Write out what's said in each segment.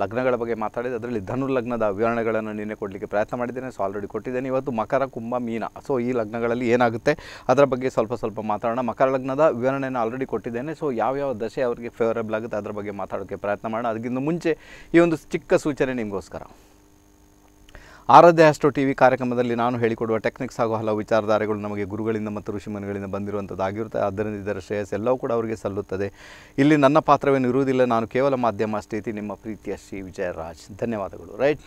ಲಗ್ನಗಳ ಬಗ್ಗೆ ಮಾತಾಡಿದೆ ಅದರಲ್ಲಿ ಧನು ಲಗ್ನದ ವಿವರಣೆಗಳನ್ನು ನಿನ್ನೆ ಕೊಡಲಿಕ್ಕೆ ಪ್ರಯತ್ನ ಮಾಡಿದ್ದೇನೆ ಸೊ ಆಲ್ರೆಡಿ ಕೊಟ್ಟಿದ್ದೇನೆ ಇವತ್ತು ಮಕರ ಕುಂಭ ಮೀನ ಸೊ ಈ ಲಗ್ನಗಳಲ್ಲಿ ಏನಾಗುತ್ತೆ ಅದರ ಬಗ್ಗೆ ಸ್ವಲ್ಪ ಸ್ವಲ್ಪ ಮಾತಾಡೋಣ ಮಕರ ಲಗ್ನದ ವಿವರಣೆಯನ್ನು ಆಲ್ರೆಡಿ ಕೊಟ್ಟಿದ್ದೇನೆ ಸೊ ಯಾವ್ಯಾವ ದಶೆ ಅವರಿಗೆ ಫೇವರೇಬಲ್ ಆಗುತ್ತೆ ಅದರ ಬಗ್ಗೆ ಮಾತಾಡೋಕ್ಕೆ ಪ್ರಯತ್ನ ಮಾಡೋಣ ಅದಕ್ಕಿಂತ ಮುಂಚೆ ಈ ಒಂದು ಚಿಕ್ಕ ಸೂಚನೆ ನಿಮಗೋಸ್ಕರ ಆರಾಧ್ಯ ಅಷ್ಟೋ ಟಿ ವಿ ಕಾರ್ಯಕ್ರಮದಲ್ಲಿ ನಾನು ಹೇಳಿಕೊಡುವ ಟೆಕ್ನಿಕ್ಸ್ ಹಾಗೂ ಹಲವು ವಿಚಾರಧಾರೆಗಳು ನಮಗೆ ಗುರುಗಳಿಂದ ಮತ್ತು ಋಷಿಮನಿಗಳಿಂದ ಬಂದಿರುವಂಥದ್ದಾಗಿರುತ್ತೆ ಆದ್ದರಿಂದ ಇದರ ಶ್ರೇಯಸ್ ಎಲ್ಲವೂ ಕೂಡ ಅವರಿಗೆ ಸಲ್ಲುತ್ತದೆ ಇಲ್ಲಿ ನನ್ನ ಪಾತ್ರವೇನು ಇರುವುದಿಲ್ಲ ನಾನು ಕೇವಲ ಮಾಧ್ಯಮ ಸ್ಥಿತಿ ನಿಮ್ಮ ಪ್ರೀತಿಯ ಶ್ರೀ ವಿಜಯರಾಜ್ ಧನ್ಯವಾದಗಳು ರೈಟ್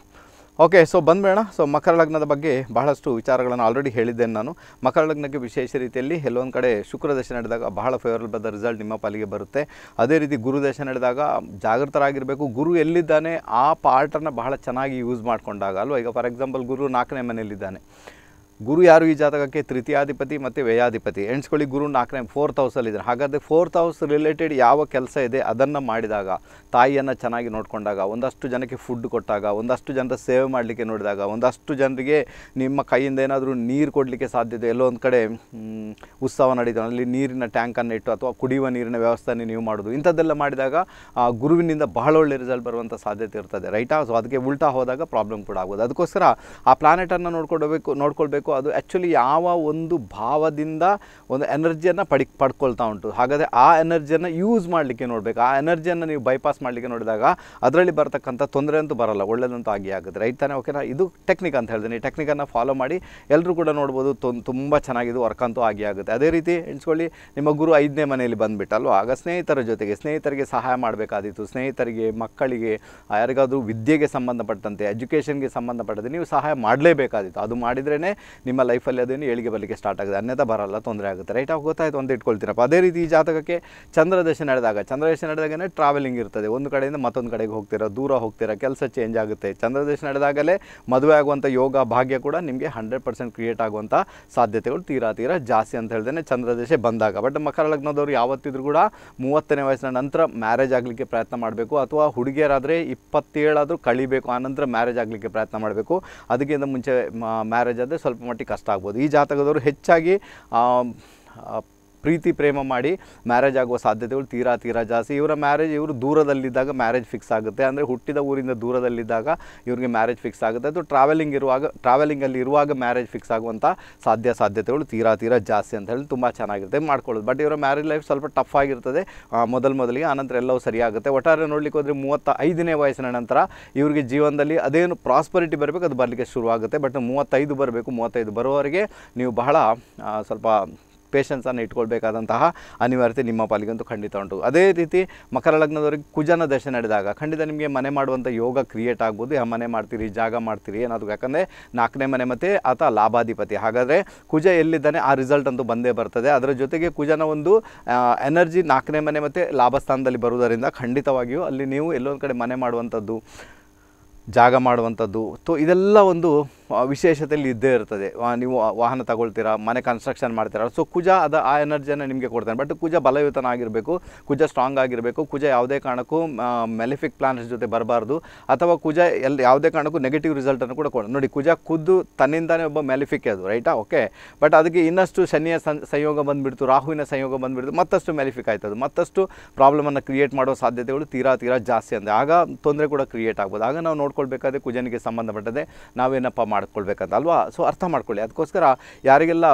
ಓಕೆ ಸೊ ಬಂದ್ಬೇಡ ಸೊ ಮಕರ ಲಗ್ನದ ಬಗ್ಗೆ ಬಹಳಷ್ಟು ವಿಚಾರಗಳನ್ನು ಆಲ್ರೆಡಿ ಹೇಳಿದ್ದೇನೆ ನಾನು ಮಕರ ಲಗ್ನಕ್ಕೆ ವಿಶೇಷ ರೀತಿಯಲ್ಲಿ ಎಲ್ಲೊಂದು ಕಡೆ ಶುಕ್ರ ದಶೆ ನಡೆದಾಗ ಬಹಳ ಬದ ರಿಸಲ್ಟ್ ನಿಮ್ಮ ಪಾಲಿಗೆ ಬರುತ್ತೆ ಅದೇ ರೀತಿ ಗುರು ದಶೆ ನಡೆದಾಗ ಜಾಗೃತರಾಗಿರಬೇಕು ಗುರು ಎಲ್ಲಿದ್ದಾನೆ ಆ ಪಾರ್ಟನ್ನು ಬಹಳ ಚೆನ್ನಾಗಿ ಯೂಸ್ ಮಾಡಿಕೊಂಡಾಗ ಅಲ್ವಾ ಈಗ ಫಾರ್ ಎಕ್ಸಾಂಪಲ್ ಗುರು ನಾಲ್ಕನೇ ಮನೆಯಲ್ಲಿದ್ದಾನೆ ಗುರು ಯಾರು ಈ ಜಾತಕಕ್ಕೆ ತೃತೀಯಾಧಿಪತಿ ಮತ್ತು ವ್ಯಯಾಧಿಪತಿ ಎಣಿಸ್ಕೊಳ್ಳಿ ಗುರು ನಾಲ್ಕನೇ ಫೋರ್ತ್ ಹೌಸಲ್ಲಿದ್ದಾರೆ ಹಾಗಾದರೆ ಫೋರ್ತ್ ಹೌಸ್ ರಿಲೇಟೆಡ್ ಯಾವ ಕೆಲಸ ಇದೆ ಅದನ್ನು ಮಾಡಿದಾಗ ತಾಯಿಯನ್ನು ಚೆನ್ನಾಗಿ ನೋಡಿಕೊಂಡಾಗ ಒಂದಷ್ಟು ಜನಕ್ಕೆ ಫುಡ್ ಕೊಟ್ಟಾಗ ಒಂದಷ್ಟು ಜನರ ಸೇವೆ ಮಾಡಲಿಕ್ಕೆ ನೋಡಿದಾಗ ಒಂದಷ್ಟು ಜನರಿಗೆ ನಿಮ್ಮ ಕೈಯಿಂದ ಏನಾದರೂ ನೀರು ಕೊಡಲಿಕ್ಕೆ ಸಾಧ್ಯತೆ ಎಲ್ಲೋ ಒಂದು ಕಡೆ ಉತ್ಸವ ನಡೀತು ಅಲ್ಲಿ ನೀರಿನ ಟ್ಯಾಂಕನ್ನು ಇಟ್ಟು ಅಥವಾ ಕುಡಿಯುವ ನೀರಿನ ವ್ಯವಸ್ಥೆಯನ್ನು ನೀವು ಮಾಡೋದು ಇಂಥದ್ದೆಲ್ಲ ಮಾಡಿದಾಗ ಆ ಗುರುವಿನಿಂದ ಬಹಳ ಒಳ್ಳೆ ರಿಸಲ್ಟ್ ಬರುವಂಥ ಸಾಧ್ಯತೆ ಇರ್ತದೆ ರೈಟಾ ಸೊ ಅದಕ್ಕೆ ಉಲ್ಟಾ ಹೋದಾಗ ಪ್ರಾಬ್ಲಮ್ ಕೂಡ ಆಗ್ಬೋದು ಅದಕ್ಕೋಸ್ಕರ ಆ ಪ್ಲಾನೆಟನ್ನು ನೋಡ್ಕೊಳ್ಬೇಕು ನೋಡ್ಕೊಳ್ಬೇಕು ಮಾಡಬೇಕು ಅದು ಆ್ಯಕ್ಚುಲಿ ಯಾವ ಒಂದು ಭಾವದಿಂದ ಒಂದು ಎನರ್ಜಿಯನ್ನು ಪಡಿ ಪಡ್ಕೊಳ್ತಾ ಉಂಟು ಹಾಗಾದರೆ ಆ ಎನರ್ಜಿಯನ್ನು ಯೂಸ್ ಮಾಡಲಿಕ್ಕೆ ನೋಡಬೇಕು ಆ ಎನರ್ಜಿಯನ್ನು ನೀವು ಬೈಪಾಸ್ ಮಾಡಲಿಕ್ಕೆ ನೋಡಿದಾಗ ಅದರಲ್ಲಿ ಬರತಕ್ಕಂಥ ತೊಂದರೆ ಅಂತೂ ಬರಲ್ಲ ಒಳ್ಳೆಯದಂತೂ ಆಗಿ ಆಗುತ್ತೆ ರೈಟ್ ತಾನೇ ಓಕೆನಾ ಇದು ಟೆಕ್ನಿಕ್ ಅಂತ ಹೇಳ್ತೀನಿ ಟೆಕ್ನಿಕನ್ನು ಫಾಲೋ ಮಾಡಿ ಎಲ್ಲರೂ ಕೂಡ ನೋಡ್ಬೋದು ತುಂಬ ಚೆನ್ನಾಗಿದೆ ವರ್ಕ್ ಅಂತೂ ಆಗಿ ಆಗುತ್ತೆ ಅದೇ ರೀತಿ ಎಣಿಸ್ಕೊಳ್ಳಿ ನಿಮ್ಮ ಗುರು ಐದನೇ ಮನೆಯಲ್ಲಿ ಬಂದುಬಿಟ್ಟಲ್ವ ಆಗ ಸ್ನೇಹಿತರ ಜೊತೆಗೆ ಸ್ನೇಹಿತರಿಗೆ ಸಹಾಯ ಮಾಡಬೇಕಾದಿತ್ತು ಸ್ನೇಹಿತರಿಗೆ ಮಕ್ಕಳಿಗೆ ಯಾರಿಗಾದರೂ ವಿದ್ಯೆಗೆ ಸಂಬಂಧಪಟ್ಟಂತೆ ಎಜುಕೇಷನ್ಗೆ ಸಂಬಂಧಪಟ್ಟಂತೆ ನೀವು ಸಹಾಯ ಮಾಡಲೇಬೇಕಾದಿತ್ತು ಅದು ಮಾಡಿದ್ರೇ ನಿಮ್ಮ ಲೈಫಲ್ಲಿ ಅದೇನು ಏಳಿಗೆ ಬರಲಿಕ್ಕೆ ಸ್ಟಾರ್ಟ್ ಆಗುತ್ತೆ ಅನ್ಯತಾ ಬರಲ್ಲ ತೊಂದರೆ ಆಗುತ್ತೆ ರೈಟ್ ಆಗಿ ಗೊತ್ತಾಯ್ತು ಅಂತ ಇಟ್ಕೊಳ್ತೀರಪ್ಪ ಅದೇ ರೀತಿ ಈ ಜಾತಕಕ್ಕೆ ಚಂದ್ರದೇಶ ನಡೆದಾಗ ಚಂದ್ರದೇಶ ನಡೆದಾಗನೇ ಟ್ರಾವೆಲಿಂಗ್ ಇರ್ತದೆ ಒಂದು ಕಡೆಯಿಂದ ಮತ್ತೊಂದು ಕಡೆಗೆ ಹೋಗ್ತೀರಾ ದೂರ ಹೋಗ್ತೀರಾ ಕೆಲಸ ಚೇಂಜ್ ಆಗುತ್ತೆ ಚಂದ್ರದೇಶ ನಡೆದಾಗಲೇ ಮದುವೆ ಆಗುವಂಥ ಯೋಗ ಭಾಗ್ಯ ಕೂಡ ನಿಮಗೆ ಹಂಡ್ರೆಡ್ ಪರ್ಸೆಂಟ್ ಕ್ರಿಯೇಟ್ ಆಗುವಂಥ ಸಾಧ್ಯತೆಗಳು ತೀರಾ ತೀರಾ ಜಾಸ್ತಿ ಅಂತ ಹೇಳ್ದೇನೆ ಚಂದ್ರದಶ ಬಂದಾಗ ಬಟ್ ಮಕರ ಲಗ್ನದವರು ಯಾವತ್ತಿದ್ರೂ ಕೂಡ ಮೂವತ್ತನೇ ವಯಸ್ಸಿನ ನಂತರ ಮ್ಯಾರೇಜ್ ಆಗಲಿಕ್ಕೆ ಪ್ರಯತ್ನ ಮಾಡಬೇಕು ಅಥವಾ ಹುಡುಗಿಯರಾದರೆ ಇಪ್ಪತ್ತೇಳಾದರೂ ಕಳಿಬೇಕು ಆನಂತರ ಮ್ಯಾರೇಜ್ ಆಗಲಿಕ್ಕೆ ಪ್ರಯತ್ನ ಮಾಡಬೇಕು ಅದಕ್ಕಿಂತ ಮುಂಚೆ ಮ್ಯಾರೇಜ್ ಆದರೆ ಸ್ವಲ್ಪ ಮಟ್ಟಿಗೆ ಕಷ್ಟ ಆಗ್ಬೋದು ಈ ಜಾತಕದವರು ಹೆಚ್ಚಾಗಿ ಪ್ರೀತಿ ಪ್ರೇಮ ಮಾಡಿ ಮ್ಯಾರೇಜ್ ಆಗುವ ಸಾಧ್ಯತೆಗಳು ತೀರಾ ತೀರಾ ಜಾಸ್ತಿ ಇವರ ಮ್ಯಾರೇಜ್ ಇವರು ದೂರದಲ್ಲಿದ್ದಾಗ ಮ್ಯಾರೇಜ್ ಫಿಕ್ಸ್ ಆಗುತ್ತೆ ಅಂದರೆ ಹುಟ್ಟಿದ ಊರಿಂದ ದೂರದಲ್ಲಿದ್ದಾಗ ಇವ್ರಿಗೆ ಮ್ಯಾರೇಜ್ ಫಿಕ್ಸ್ ಆಗುತ್ತೆ ಅದು ಟ್ರಾವೆಲಿಂಗ್ ಇರುವಾಗ ಟ್ರಾವೆಲಿಂಗಲ್ಲಿ ಇರುವಾಗ ಮ್ಯಾರೇಜ್ ಫಿಕ್ಸ್ ಆಗುವಂಥ ಸಾಧ್ಯ ಸಾಧ್ಯತೆಗಳು ತೀರಾ ತೀರಾ ಜಾಸ್ತಿ ಅಂತ ಹೇಳಿ ತುಂಬ ಚೆನ್ನಾಗಿರುತ್ತೆ ಮಾಡ್ಕೊಳ್ಳೋದು ಬಟ್ ಇವರ ಮ್ಯಾರೇಜ್ ಲೈಫ್ ಸ್ವಲ್ಪ ಟಫ್ ಆಗಿರ್ತದೆ ಮೊದಲು ಮೊದಲಿಗೆ ಆನಂತರ ಎಲ್ಲವೂ ಸರಿಯಾಗುತ್ತೆ ಒಟ್ಟಾರೆ ನೋಡಲಿಕ್ಕೆ ಹೋದರೆ ಮೂವತ್ತ ಐದನೇ ವಯಸ್ಸಿನ ನಂತರ ಇವರಿಗೆ ಜೀವನದಲ್ಲಿ ಅದೇನು ಪ್ರಾಸ್ಪರಿಟಿ ಬರಬೇಕು ಅದು ಬರಲಿಕ್ಕೆ ಶುರುವಾಗುತ್ತೆ ಬಟ್ ಮೂವತ್ತೈದು ಬರಬೇಕು ಮೂವತ್ತೈದು ಬರುವವರಿಗೆ ನೀವು ಬಹಳ ಸ್ವಲ್ಪ ಪೇಷನ್ಸನ್ನು ಇಟ್ಕೊಳ್ಬೇಕಾದಂತಹ ಅನಿವಾರ್ಯತೆ ನಿಮ್ಮ ಪಾಲಿಗಂತೂ ಖಂಡಿತ ಉಂಟು ಅದೇ ರೀತಿ ಮಕರ ಲಗ್ನದವರಿಗೆ ಕುಜನ ದರ್ಶನ ನಡೆದಾಗ ಖಂಡಿತ ನಿಮಗೆ ಮನೆ ಮಾಡುವಂಥ ಯೋಗ ಕ್ರಿಯೇಟ್ ಆಗ್ಬೋದು ಆ ಮನೆ ಮಾಡ್ತೀರಿ ಜಾಗ ಮಾಡ್ತೀರಿ ಏನಾದರೂ ಯಾಕಂದರೆ ನಾಲ್ಕನೇ ಮನೆ ಮತ್ತು ಆತ ಲಾಭಾಧಿಪತಿ ಹಾಗಾದರೆ ಕುಜ ಎಲ್ಲಿದ್ದಾನೆ ಆ ರಿಸಲ್ಟ್ ಅಂತೂ ಬಂದೇ ಬರ್ತದೆ ಅದರ ಜೊತೆಗೆ ಕುಜನ ಒಂದು ಎನರ್ಜಿ ನಾಲ್ಕನೇ ಮನೆ ಮತ್ತು ಲಾಭಸ್ಥಾನದಲ್ಲಿ ಬರುವುದರಿಂದ ಖಂಡಿತವಾಗಿಯೂ ಅಲ್ಲಿ ನೀವು ಎಲ್ಲೊಂದು ಕಡೆ ಮನೆ ಮಾಡುವಂಥದ್ದು ಜಾಗ ಮಾಡುವಂಥದ್ದು ತೋ ಇದೆಲ್ಲ ಒಂದು ವಿಶೇಷತೆಯಲ್ಲಿ ಇದ್ದೇ ಇರ್ತದೆ ನೀವು ವಾಹನ ತಗೊಳ್ತೀರಾ ಮನೆ ಕನ್ಸ್ಟ್ರಕ್ಷನ್ ಮಾಡ್ತೀರಾ ಸೊ ಕುಜ ಅದು ಆ ಎನರ್ಜಿಯನ್ನು ನಿಮಗೆ ಕೊಡ್ತಾನೆ ಬಟ್ ಕುಜ ಬಲಯುತನಾಗಿರಬೇಕು ಕುಜ ಸ್ಟ್ರಾಂಗ್ ಆಗಿರಬೇಕು ಕುಜ ಯಾವುದೇ ಕಾರಣಕ್ಕೂ ಮೆಲಿಫಿಕ್ ಪ್ಲಾನ್ಸ್ ಜೊತೆ ಬರಬಾರ್ದು ಅಥವಾ ಕುಜ ಎಲ್ಲಿ ಯಾವುದೇ ಕಾರಣಕ್ಕೂ ನೆಗೆಟಿವ್ ರಿಸಲ್ಟನ್ನು ಕೂಡ ಕೊಡ ನೋಡಿ ಕುಜ ಖುದ್ದು ತನ್ನಿಂದಾನೇ ಒಬ್ಬ ಮೆಲಿಫಿಕ್ ಅದು ರೈಟಾ ಓಕೆ ಬಟ್ ಅದಕ್ಕೆ ಇನ್ನಷ್ಟು ಶನಿಯ ಸಂಯೋಗ ಬಂದುಬಿಡ್ತು ರಾಹುವಿನ ಸಂಯೋಗ ಬಂದುಬಿಡ್ತು ಮತ್ತಷ್ಟು ಮೆಲಿಫಿಕ್ ಅದು ಮತ್ತಷ್ಟು ಪ್ರಾಬ್ಲಮನ್ನು ಕ್ರಿಯೇಟ್ ಮಾಡೋ ಸಾಧ್ಯತೆಗಳು ತೀರಾ ತೀರಾ ಜಾಸ್ತಿ ಅಂದರೆ ಆಗ ತೊಂದರೆ ಕೂಡ ಕ್ರಿಯೇಟ್ ಆಗ್ಬೋದು ಆಗ ನಾವು ನೋಡ್ಕೊಳ್ಬೇಕಾದ್ರೆ ಕುಜನಿಗೆ ಸಂಬಂಧಪಟ್ಟದೆ ನಾವೇನಪ್ಪ ಮಾಡ್ಕೊಳ್ಬೇಕಂತ ಅಲ್ವಾ ಸೊ ಅರ್ಥ ಮಾಡ್ಕೊಳ್ಳಿ ಅದಕ್ಕೋಸ್ಕರ ಯಾರಿಗೆಲ್ಲ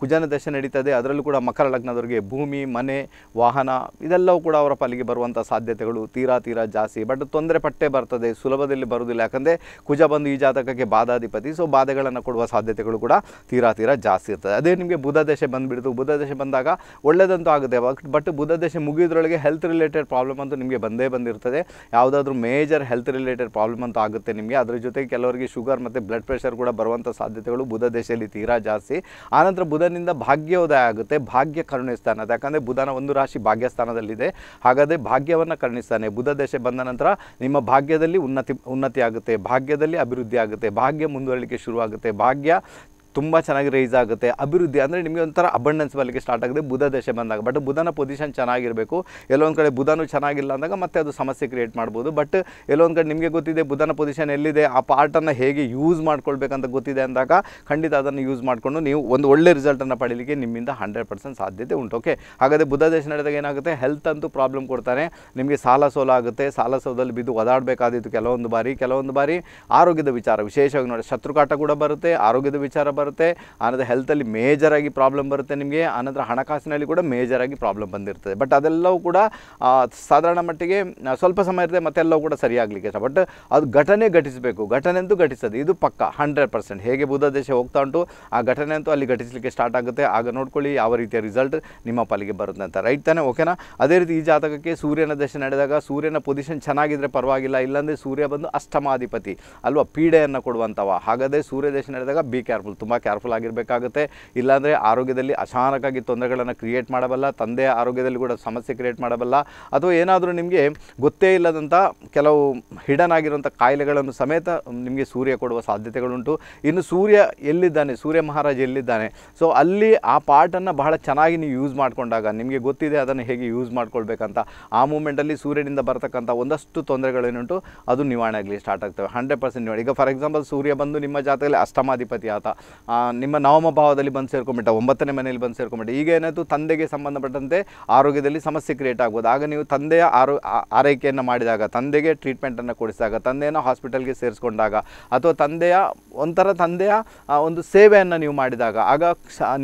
ಕುಜನ ದಶೆ ನಡೀತದೆ ಅದರಲ್ಲೂ ಕೂಡ ಮಕರ ಲಗ್ನದವರಿಗೆ ಭೂಮಿ ಮನೆ ವಾಹನ ಇದೆಲ್ಲವೂ ಕೂಡ ಅವರ ಪಾಲಿಗೆ ಬರುವಂಥ ಸಾಧ್ಯತೆಗಳು ತೀರಾ ತೀರಾ ಜಾಸ್ತಿ ಬಟ್ ತೊಂದರೆ ಪಟ್ಟೆ ಬರ್ತದೆ ಸುಲಭದಲ್ಲಿ ಬರುವುದಿಲ್ಲ ಯಾಕಂದರೆ ಕುಜ ಬಂದು ಈ ಜಾತಕಕ್ಕೆ ಬಾಧಾಧಿಪತಿ ಸೊ ಬಾಧೆಗಳನ್ನು ಕೊಡುವ ಸಾಧ್ಯತೆಗಳು ಕೂಡ ತೀರಾ ತೀರಾ ಜಾಸ್ತಿ ಇರ್ತದೆ ಅದೇ ನಿಮಗೆ ಬುಧ ದಶೆ ಬಂದುಬಿಡ್ತು ಬುಧ ದಶೆ ಬಂದಾಗ ಒಳ್ಳೆಯದಂತೂ ಆಗುತ್ತೆ ಬಟ್ ಬಟ್ ಬುಧ ದಶೆ ಮುಗಿಯೋದ್ರೊಳಗೆ ಹೆಲ್ತ್ ರಿಲೇಟೆಡ್ ಪ್ರಾಬ್ಲಮ್ ಅಂತೂ ನಿಮಗೆ ಬಂದೇ ಬಂದಿರ್ತದೆ ಯಾವುದಾದ್ರೂ ಮೇಜರ್ ಹೆಲ್ತ್ ರಿಲೇಟೆಡ್ ಪ್ರಾಬ್ಲಮ್ ಅಂತೂ ಆಗುತ್ತೆ ನಿಮಗೆ ಅದರ ಜೊತೆಗೆ ಕೆಲವರಿಗೆ ಶುಗರ್ ಮತ್ತು ಬ್ಲಡ್ ಪ್ರೆಷರ್ ಕೂಡ ಬರುವಂಥ ಸಾಧ್ಯತೆಗಳು ಬುಧ ದೇಶದಲ್ಲಿ ತೀರಾ ಜಾಸ್ತಿ ಆನಂತರ ಬುಧನಿಂದ ಭಾಗ್ಯೋದಯ ಆಗುತ್ತೆ ಭಾಗ್ಯ ಕರುಣಿಸ್ತಾನದ ಯಾಕಂದರೆ ಬುಧನ ಒಂದು ರಾಶಿ ಭಾಗ್ಯಸ್ಥಾನದಲ್ಲಿದೆ ಹಾಗಾದರೆ ಭಾಗ್ಯವನ್ನು ಕರುಣಿಸ್ತಾನೆ ಬುಧ ದೇಶ ಬಂದ ನಂತರ ನಿಮ್ಮ ಭಾಗ್ಯದಲ್ಲಿ ಉನ್ನತಿ ಉನ್ನತಿ ಆಗುತ್ತೆ ಭಾಗ್ಯದಲ್ಲಿ ಅಭಿವೃದ್ಧಿ ಆಗುತ್ತೆ ಭಾಗ್ಯ ಮುಂದುವರಲಿಕ್ಕೆ ಶುರುವಾಗುತ್ತೆ ಭಾಗ್ಯ ತುಂಬ ಚೆನ್ನಾಗಿ ರೈಸ್ ಆಗುತ್ತೆ ಅಭಿವೃದ್ಧಿ ಅಂದರೆ ನಿಮಗೆ ಒಂಥರ ಅಬಂಡೆನ್ಸ್ ಬರಲಿಕ್ಕೆ ಸ್ಟಾರ್ಟ್ ಆಗಿದೆ ಬುಧ ದಶೆ ಬಂದಾಗ ಬಟ್ ಬುಧನ ಪೊಸಿಷನ್ ಚೆನ್ನಾಗಿರಬೇಕು ಎಲ್ಲೊಂದು ಕಡೆ ಬುಧನೂ ಚೆನ್ನಾಗಿಲ್ಲ ಅಂದಾಗ ಮತ್ತೆ ಅದು ಸಮಸ್ಯೆ ಕ್ರಿಯೇಟ್ ಮಾಡ್ಬೋದು ಬಟ್ ಎಲ್ಲೊಂದು ಕಡೆ ನಿಮಗೆ ಗೊತ್ತಿದೆ ಬುಧನ ಪೊಸಿಷನ್ ಎಲ್ಲಿದೆ ಆ ಪಾರ್ಟನ್ನು ಹೇಗೆ ಯೂಸ್ ಮಾಡ್ಕೊಳ್ಬೇಕಂತ ಗೊತ್ತಿದೆ ಅಂದಾಗ ಖಂಡಿತ ಅದನ್ನು ಯೂಸ್ ಮಾಡಿಕೊಂಡು ನೀವು ಒಂದು ಒಳ್ಳೆ ರಿಸಲ್ಟನ್ನು ಪಡೀಲಿಕ್ಕೆ ನಿಮ್ಮಿಂದ ಹಂಡ್ರೆಡ್ ಪರ್ಸೆಂಟ್ ಸಾಧ್ಯತೆ ಉಂಟು ಓಕೆ ಹಾಗಾದರೆ ಬುಧ ದೇಶ ನಡೆದಾಗ ಏನಾಗುತ್ತೆ ಹೆಲ್ತ್ ಅಂತೂ ಪ್ರಾಬ್ಲಮ್ ಕೊಡ್ತಾರೆ ನಿಮಗೆ ಸಾಲ ಸೋಲ ಆಗುತ್ತೆ ಸಾಲ ಸೋದಲ್ಲಿ ಬಿದ್ದು ಓದಾಡಬೇಕಾದಿತ್ತು ಕೆಲವೊಂದು ಬಾರಿ ಕೆಲವೊಂದು ಬಾರಿ ಆರೋಗ್ಯದ ವಿಚಾರ ವಿಶೇಷವಾಗಿ ನೋಡಿ ಶತ್ರುಕಾಟ ಕೂಡ ಬರುತ್ತೆ ಆರೋಗ್ಯದ ವಿಚಾರ ಬರುತ್ತೆ ಆನಂತರ ಹೆಲ್ತಲ್ಲಿ ಮೇಜರಾಗಿ ಪ್ರಾಬ್ಲಮ್ ಬರುತ್ತೆ ನಿಮಗೆ ಆನಂತರ ಹಣಕಾಸಿನಲ್ಲಿ ಕೂಡ ಮೇಜರಾಗಿ ಪ್ರಾಬ್ಲಮ್ ಬಂದಿರ್ತದೆ ಬಟ್ ಅದೆಲ್ಲವೂ ಕೂಡ ಸಾಧಾರಣ ಮಟ್ಟಿಗೆ ಸ್ವಲ್ಪ ಸಮಯ ಇರುತ್ತೆ ಎಲ್ಲವೂ ಕೂಡ ಸರಿಯಾಗಲಿಕ್ಕೆ ಇಷ್ಟ ಬಟ್ ಅದು ಘಟನೆ ಘಟಿಸಬೇಕು ಘಟನೆ ಅಂತೂ ಇದು ಪಕ್ಕ ಹಂಡ್ರೆಡ್ ಪರ್ಸೆಂಟ್ ಹೇಗೆ ಬುಧ ದೇಶ ಹೋಗ್ತಾ ಉಂಟು ಆ ಘಟನೆ ಅಂತೂ ಅಲ್ಲಿ ಘಟಿಸಲಿಕ್ಕೆ ಸ್ಟಾರ್ಟ್ ಆಗುತ್ತೆ ಆಗ ನೋಡ್ಕೊಳ್ಳಿ ಯಾವ ರೀತಿಯ ರಿಸಲ್ಟ್ ನಿಮ್ಮ ಪಾಲಿಗೆ ಬರುತ್ತೆ ಅಂತ ರೈಟ್ ತಾನೆ ಓಕೆನಾ ಅದೇ ರೀತಿ ಈ ಜಾತಕಕ್ಕೆ ಸೂರ್ಯನ ದಶೆ ನಡೆದಾಗ ಸೂರ್ಯನ ಪೊಸಿಷನ್ ಚೆನ್ನಾಗಿದ್ರೆ ಪರವಾಗಿಲ್ಲ ಇಲ್ಲಾಂದರೆ ಸೂರ್ಯ ಬಂದು ಅಷ್ಟಮಾಧಿಪತಿ ಅಲ್ವಾ ಪೀಡೆಯನ್ನು ಕೊಡುವಂಥವ ಹಾಗಾದರೆ ಸೂರ್ಯ ದಶೆ ನಡೆದಾಗ ಬಿ ಕೇರ್ಫುಲ್ ತುಂಬ ಕೇರ್ಫುಲ್ ಆಗಿರಬೇಕಾಗುತ್ತೆ ಇಲ್ಲಾಂದರೆ ಆರೋಗ್ಯದಲ್ಲಿ ಅಚಾನಕ್ಕಾಗಿ ತೊಂದರೆಗಳನ್ನು ಕ್ರಿಯೇಟ್ ಮಾಡಬಲ್ಲ ತಂದೆಯ ಆರೋಗ್ಯದಲ್ಲಿ ಕೂಡ ಸಮಸ್ಯೆ ಕ್ರಿಯೇಟ್ ಮಾಡಬಲ್ಲ ಅಥವಾ ಏನಾದರೂ ನಿಮಗೆ ಗೊತ್ತೇ ಇಲ್ಲದಂಥ ಕೆಲವು ಹಿಡನ್ ಆಗಿರುವಂಥ ಕಾಯಿಲೆಗಳನ್ನು ಸಮೇತ ನಿಮಗೆ ಸೂರ್ಯ ಕೊಡುವ ಸಾಧ್ಯತೆಗಳುಂಟು ಇನ್ನು ಸೂರ್ಯ ಎಲ್ಲಿದ್ದಾನೆ ಸೂರ್ಯ ಮಹಾರಾಜ ಎಲ್ಲಿದ್ದಾನೆ ಸೊ ಅಲ್ಲಿ ಆ ಪಾರ್ಟನ್ನು ಬಹಳ ಚೆನ್ನಾಗಿ ನೀವು ಯೂಸ್ ಮಾಡಿಕೊಂಡಾಗ ನಿಮಗೆ ಗೊತ್ತಿದೆ ಅದನ್ನು ಹೇಗೆ ಯೂಸ್ ಮಾಡ್ಕೊಳ್ಬೇಕಂತ ಆ ಮೂಮೆಂಟಲ್ಲಿ ಸೂರ್ಯನಿಂದ ಬರತಕ್ಕಂಥ ಒಂದಷ್ಟು ತೊಂದರೆಗಳೇನುಂಟು ಅದು ನಿವಾರಣೆ ಆಗಲಿ ಸ್ಟಾರ್ಟ್ ಆಗ್ತವೆ ಹಂಡ್ರೆಡ್ ಪರ್ಸೆಂಟ್ ಈಗ ಫಾರ್ ಎಕ್ಸಾಂಪಲ್ ಸೂರ್ಯ ಬಂದು ನಿಮ್ಮ ಜಾತಕದಲ್ಲಿ ಅಷ್ಟಮಾಧಿಪತಿ ಆತ ನಿಮ್ಮ ನವಮ ಭಾವದಲ್ಲಿ ಬಂದು ಸೇರ್ಕೊಂಡ್ಬಿಟ್ಟ ಒಂಬತ್ತನೇ ಮನೆಯಲ್ಲಿ ಬಂದು ಸೇರ್ಕೊಂಡ್ಬಿಟ್ಟ ಈಗ ಏನಾಯಿತು ತಂದೆಗೆ ಸಂಬಂಧಪಟ್ಟಂತೆ ಆರೋಗ್ಯದಲ್ಲಿ ಸಮಸ್ಯೆ ಕ್ರಿಯೇಟ್ ಆಗ್ಬೋದು ಆಗ ನೀವು ತಂದೆಯ ಆರೈಕೆಯನ್ನು ಮಾಡಿದಾಗ ತಂದೆಗೆ ಟ್ರೀಟ್ಮೆಂಟನ್ನು ಕೊಡಿಸಿದಾಗ ತಂದೆಯನ್ನು ಹಾಸ್ಪಿಟಲ್ಗೆ ಸೇರಿಸ್ಕೊಂಡಾಗ ಅಥವಾ ತಂದೆಯ ಒಂಥರ ತಂದೆಯ ಒಂದು ಸೇವೆಯನ್ನು ನೀವು ಮಾಡಿದಾಗ ಆಗ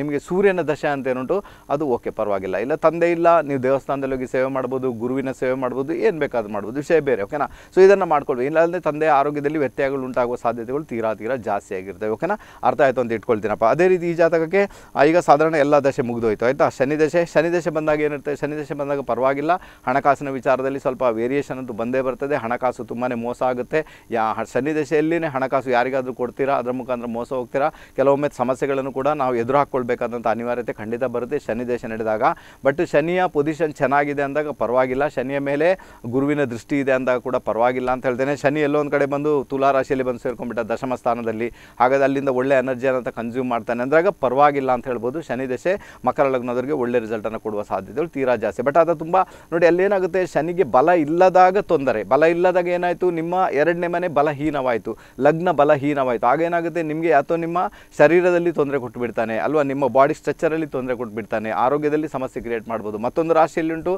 ನಿಮಗೆ ಸೂರ್ಯನ ದಶೆ ಅಂತ ಏನುಂಟು ಅದು ಓಕೆ ಪರವಾಗಿಲ್ಲ ಇಲ್ಲ ತಂದೆ ಇಲ್ಲ ನೀವು ದೇವಸ್ಥಾನದಲ್ಲಿ ಹೋಗಿ ಸೇವೆ ಮಾಡ್ಬೋದು ಗುರುವಿನ ಸೇವೆ ಮಾಡ್ಬೋದು ಏನು ಬೇಕಾದ್ರೂ ಮಾಡ್ಬೋದು ವಿಷಯ ಬೇರೆ ಓಕೆನಾ ಸೊ ಇದನ್ನು ಇಲ್ಲ ಇಲ್ಲಾಂದರೆ ತಂದೆಯ ಆರೋಗ್ಯದಲ್ಲಿ ವ್ಯತ್ಯಯಗಳು ಉಂಟಾಗುವ ಸಾಧ್ಯತೆಗಳು ತೀರಾ ತೀರಾ ಜಾಸ್ತಿ ಆಗಿರ್ತವೆ ಓಕೆನಾ ಅರ್ಥ ಆಯಿತು ಅಂತ ಇಟ್ಕೊಳ್ತೀನಪ್ಪ ಅದೇ ರೀತಿ ಈ ಜಾತಕಕ್ಕೆ ಈಗ ಸಾಧಾರಣ ಎಲ್ಲ ದಶೆ ಮುಗಿದೋಯ್ತು ಆಯಿತಾ ಶನಿದಶೆ ಶನಿದಶೆ ಬಂದಾಗ ಶನಿ ಶನಿದಶೆ ಬಂದಾಗ ಪರವಾಗಿಲ್ಲ ಹಣಕಾಸಿನ ವಿಚಾರದಲ್ಲಿ ಸ್ವಲ್ಪ ವೇರಿಯೇಷನ್ ಅಂತೂ ಬಂದೇ ಬರ್ತದೆ ಹಣಕಾಸು ತುಂಬಾ ಮೋಸ ಆಗುತ್ತೆ ಯಾ ಶನಿದಶೆಯಲ್ಲಿನೇ ಹಣಕಾಸು ಯಾರಿಗಾದರೂ ಕೊಡ್ತೀರಾ ಅದರ ಮುಖಾಂತರ ಮೋಸ ಹೋಗ್ತೀರಾ ಕೆಲವೊಮ್ಮೆ ಸಮಸ್ಯೆಗಳನ್ನು ಕೂಡ ನಾವು ಎದುರು ಹಾಕ್ಕೊಳ್ಬೇಕಾದಂಥ ಅನಿವಾರ್ಯತೆ ಖಂಡಿತ ಬರುತ್ತೆ ಶನಿ ದಶೆ ನಡೆದಾಗ ಬಟ್ ಶನಿಯ ಪೊಸಿಷನ್ ಚೆನ್ನಾಗಿದೆ ಅಂದಾಗ ಪರವಾಗಿಲ್ಲ ಶನಿಯ ಮೇಲೆ ಗುರುವಿನ ದೃಷ್ಟಿ ಇದೆ ಅಂದಾಗ ಕೂಡ ಪರವಾಗಿಲ್ಲ ಅಂತ ಹೇಳ್ತೇನೆ ಶನಿ ಎಲ್ಲೊಂದು ಕಡೆ ಬಂದು ತುಲಾರಾಶಿಯಲ್ಲಿ ಬಂದು ಸೇರ್ಕೊಂಡ್ಬಿಟ್ಟ ದಶಮ ಸ್ಥಾನದಲ್ಲಿ ಹಾಗಾದ್ರೆ ಅಲ್ಲಿಂದ ಒಳ್ಳೆ ಎನರ್ಜಿ ಅಂತ ಕನ್ಸ್ಯೂಮ್ ಮಾಡ್ತಾನೆ ಅಂದಾಗ ಪರವಾಗಿಲ್ಲ ಅಂತ ಹೇಳ್ಬೋದು ಶನಿ ದಶೆ ಮಕರ ಲಗ್ನದವರಿಗೆ ಒಳ್ಳೆ ರಿಸಲ್ಟನ್ನು ಕೊಡುವ ಸಾಧ್ಯತೆಗಳು ತೀರಾ ಜಾಸ್ತಿ ಬಟ್ ಅದು ತುಂಬ ನೋಡಿ ಅಲ್ಲೇನಾಗುತ್ತೆ ಶನಿಗೆ ಬಲ ಇಲ್ಲದಾಗ ತೊಂದರೆ ಬಲ ಇಲ್ಲದಾಗ ಏನಾಯಿತು ನಿಮ್ಮ ಎರಡನೇ ಮನೆ ಬಲಹೀನವಾಯಿತು ಲಗ್ನ ಬಲಹೀನವಾಯಿತು ಆಗೇನಾಗುತ್ತೆ ನಿಮಗೆ ಅಥವಾ ನಿಮ್ಮ ಶರೀರದಲ್ಲಿ ತೊಂದರೆ ಕೊಟ್ಟುಬಿಡ್ತಾನೆ ಅಲ್ವಾ ನಿಮ್ಮ ಬಾಡಿ ಸ್ಟ್ರಕ್ಚರಲ್ಲಿ ತೊಂದರೆ ಕೊಟ್ಟುಬಿಡ್ತಾನೆ ಆರೋಗ್ಯದಲ್ಲಿ ಸಮಸ್ಯೆ ಕ್ರಿಯೇಟ್ ಮಾಡ್ಬೋದು ಮತ್ತೊಂದು ರಾಶಿಯಲ್ಲಿ ಉಂಟು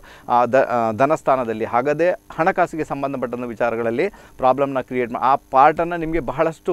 ಧನಸ್ಥಾನದಲ್ಲಿ ಹಾಗಾದರೆ ಹಣಕಾಸಿಗೆ ಸಂಬಂಧಪಟ್ಟಂಥ ವಿಚಾರಗಳಲ್ಲಿ ಪ್ರಾಬ್ಲಮ್ನ ಕ್ರಿಯೇಟ್ ಆ ಪಾರ್ಟನ್ನು ನಿಮಗೆ ಬಹಳಷ್ಟು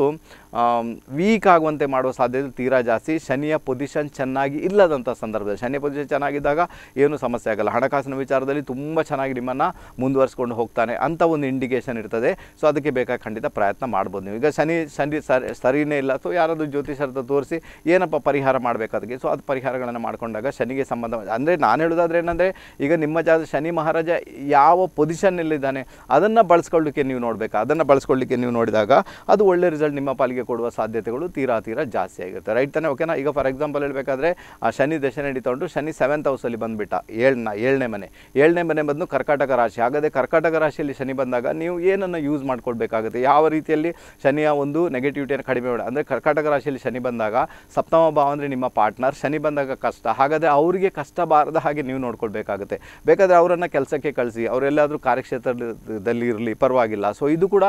ವೀಕ್ ಆಗುವಂತೆ ಮಾಡುವ ಸಾಧ್ಯತೆ ತೀರಾ ಜಾಸ್ತಿ ಶನಿಯ ಪೊಸಿಷನ್ ಚೆನ್ನಾಗಿ ಇಲ್ಲದಂಥ ಸಂದರ್ಭದಲ್ಲಿ ಶನಿಯ ಪೊಸಿಷನ್ ಚೆನ್ನಾಗಿದ್ದಾಗ ಏನು ಸಮಸ್ಯೆ ಆಗಲ್ಲ ಹಣಕಾಸಿನ ವಿಚಾರದಲ್ಲಿ ತುಂಬ ಚೆನ್ನಾಗಿ ನಿಮ್ಮನ್ನು ಮುಂದುವರಿಸ್ಕೊಂಡು ಹೋಗ್ತಾನೆ ಅಂತ ಒಂದು ಇಂಡಿಕೇಷನ್ ಇರ್ತದೆ ಸೊ ಅದಕ್ಕೆ ಬೇಕಾದ ಖಂಡಿತ ಪ್ರಯತ್ನ ಮಾಡ್ಬೋದು ನೀವು ಈಗ ಶನಿ ಶನಿ ಸರಿ ಸರಿಯೇ ಇಲ್ಲ ಸೊ ಯಾರಾದರೂ ಜ್ಯೋತಿಷರ್ಥ ತೋರಿಸಿ ಏನಪ್ಪ ಪರಿಹಾರ ಮಾಡಬೇಕು ಅದಕ್ಕೆ ಸೊ ಅದು ಪರಿಹಾರಗಳನ್ನು ಮಾಡಿಕೊಂಡಾಗ ಶನಿಗೆ ಸಂಬಂಧ ಅಂದರೆ ನಾನು ಹೇಳೋದಾದ್ರೆ ಏನಂದರೆ ಈಗ ನಿಮ್ಮ ಜಾ ಶನಿ ಮಹಾರಾಜ ಯಾವ ಪೊಸಿಷನ್ನಲ್ಲಿದ್ದಾನೆ ಅದನ್ನು ಬಳಸ್ಕೊಳ್ಳಿಕ್ಕೆ ನೀವು ನೋಡಬೇಕು ಅದನ್ನು ಬಳಸ್ಕೊಳ್ಳಿಕ್ಕೆ ನೀವು ನೋಡಿದಾಗ ಅದು ಒಳ್ಳೆ ರಿಸಲ್ಟ್ ನಿಮ್ಮ ಪಾಲಿಗೆ ಕೊಡುವ ಸಾಧ್ಯತೆಗಳು ತೀರಾ ತೀರಾ ಜಾಸ್ತಿ ಜಾಸ್ತಿ ಆಗಿರುತ್ತೆ ರೈಟ್ ತಾನೇ ಓಕೆನಾ ಈಗ ಫಾರ್ ಎಕ್ಸಾಂಪಲ್ ಹೇಳಬೇಕಾದ್ರೆ ಆ ಶನಿ ದಶೆ ಹಿಡಿತೊಂಡು ಶನಿ ಸೆವೆಂತ್ ಹೌಸಲ್ಲಿ ಬಂದುಬಿಟ್ಟ ಏಳನ ಏಳನೇ ಮನೆ ಏಳನೇ ಮನೆ ಬಂದು ಕರ್ಕಾಟಕ ರಾಶಿ ಹಾಗಾದರೆ ಕರ್ಕಾಟಕ ರಾಶಿಯಲ್ಲಿ ಶನಿ ಬಂದಾಗ ನೀವು ಏನನ್ನು ಯೂಸ್ ಮಾಡ್ಕೊಳ್ಬೇಕಾಗುತ್ತೆ ಯಾವ ರೀತಿಯಲ್ಲಿ ಶನಿಯ ಒಂದು ನೆಗೆಟಿವಿಟಿಯನ್ನು ಕಡಿಮೆ ಮಾಡಿ ಅಂದರೆ ಕರ್ಕಾಟಕ ರಾಶಿಯಲ್ಲಿ ಶನಿ ಬಂದಾಗ ಸಪ್ತಮ ಭಾವ ಅಂದರೆ ನಿಮ್ಮ ಪಾರ್ಟ್ನರ್ ಶನಿ ಬಂದಾಗ ಕಷ್ಟ ಹಾಗಾದರೆ ಅವರಿಗೆ ಕಷ್ಟ ಬಾರದ ಹಾಗೆ ನೀವು ನೋಡ್ಕೊಳ್ಬೇಕಾಗುತ್ತೆ ಬೇಕಾದರೆ ಅವರನ್ನು ಕೆಲಸಕ್ಕೆ ಕಳಿಸಿ ಅವರೆಲ್ಲಾದರೂ ಕಾರ್ಯಕ್ಷೇತ್ರದಲ್ಲಿ ಇರಲಿ ಪರವಾಗಿಲ್ಲ ಸೊ ಇದು ಕೂಡ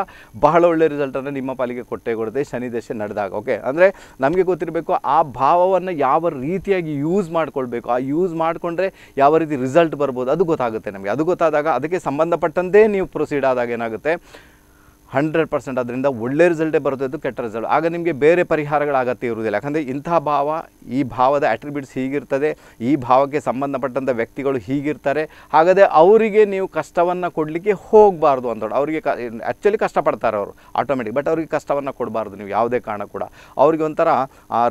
ಬಹಳ ಒಳ್ಳೆಯ ರಿಸಲ್ಟನ್ನು ನಿಮ್ಮ ಪಾಲಿಗೆ ಕೊಟ್ಟೆ ಕೊಡುತ್ತೆ ಶನಿ ದಶೆ ನಡೆದಾಗ ಓಕೆ ಅಂದರೆ ನಮಗೆ ಗೊತ್ತಿರಬೇಕು ಆ ಭಾವವನ್ನು ಯಾವ ರೀತಿಯಾಗಿ ಯೂಸ್ ಮಾಡ್ಕೊಳ್ಬೇಕು ಆ ಯೂಸ್ ಮಾಡಿಕೊಂಡ್ರೆ ಯಾವ ರೀತಿ ರಿಸಲ್ಟ್ ಬರ್ಬೋದು ಅದು ಗೊತ್ತಾಗುತ್ತೆ ನಮಗೆ ಅದು ಗೊತ್ತಾದಾಗ ಅದಕ್ಕೆ ಸಂಬಂಧಪಟ್ಟಂತೆ ನೀವು ಪ್ರೊಸೀಡ್ ಆದಾಗ ಏನಾಗುತ್ತೆ ಹಂಡ್ರೆಡ್ ಪರ್ಸೆಂಟ್ ಅದರಿಂದ ಒಳ್ಳೆ ರಿಸಲ್ಟೇ ಬರುತ್ತೆ ಕೆಟ್ಟ ರಿಸಲ್ಟ್ ಆಗ ನಿಮಗೆ ಬೇರೆ ಪರಿಹಾರಗಳ ಅಗತ್ಯ ಇರುವುದಿಲ್ಲ ಯಾಕಂದರೆ ಇಂಥ ಭಾವ ಈ ಭಾವದ ಅಟ್ರಿಬ್ಯೂಟ್ಸ್ ಹೀಗಿರ್ತದೆ ಈ ಭಾವಕ್ಕೆ ಸಂಬಂಧಪಟ್ಟಂಥ ವ್ಯಕ್ತಿಗಳು ಹೀಗಿರ್ತಾರೆ ಹಾಗಾದರೆ ಅವರಿಗೆ ನೀವು ಕಷ್ಟವನ್ನು ಕೊಡಲಿಕ್ಕೆ ಹೋಗಬಾರ್ದು ಅಂತೇಳಿ ಅವರಿಗೆ ಕ ಆ್ಯಕ್ಚುಲಿ ಕಷ್ಟಪಡ್ತಾರೆ ಅವರು ಆಟೋಮೆಟಿಕ್ ಬಟ್ ಅವರಿಗೆ ಕಷ್ಟವನ್ನು ಕೊಡಬಾರ್ದು ನೀವು ಯಾವುದೇ ಕಾರಣ ಕೂಡ ಅವರಿಗೆ ಒಂಥರ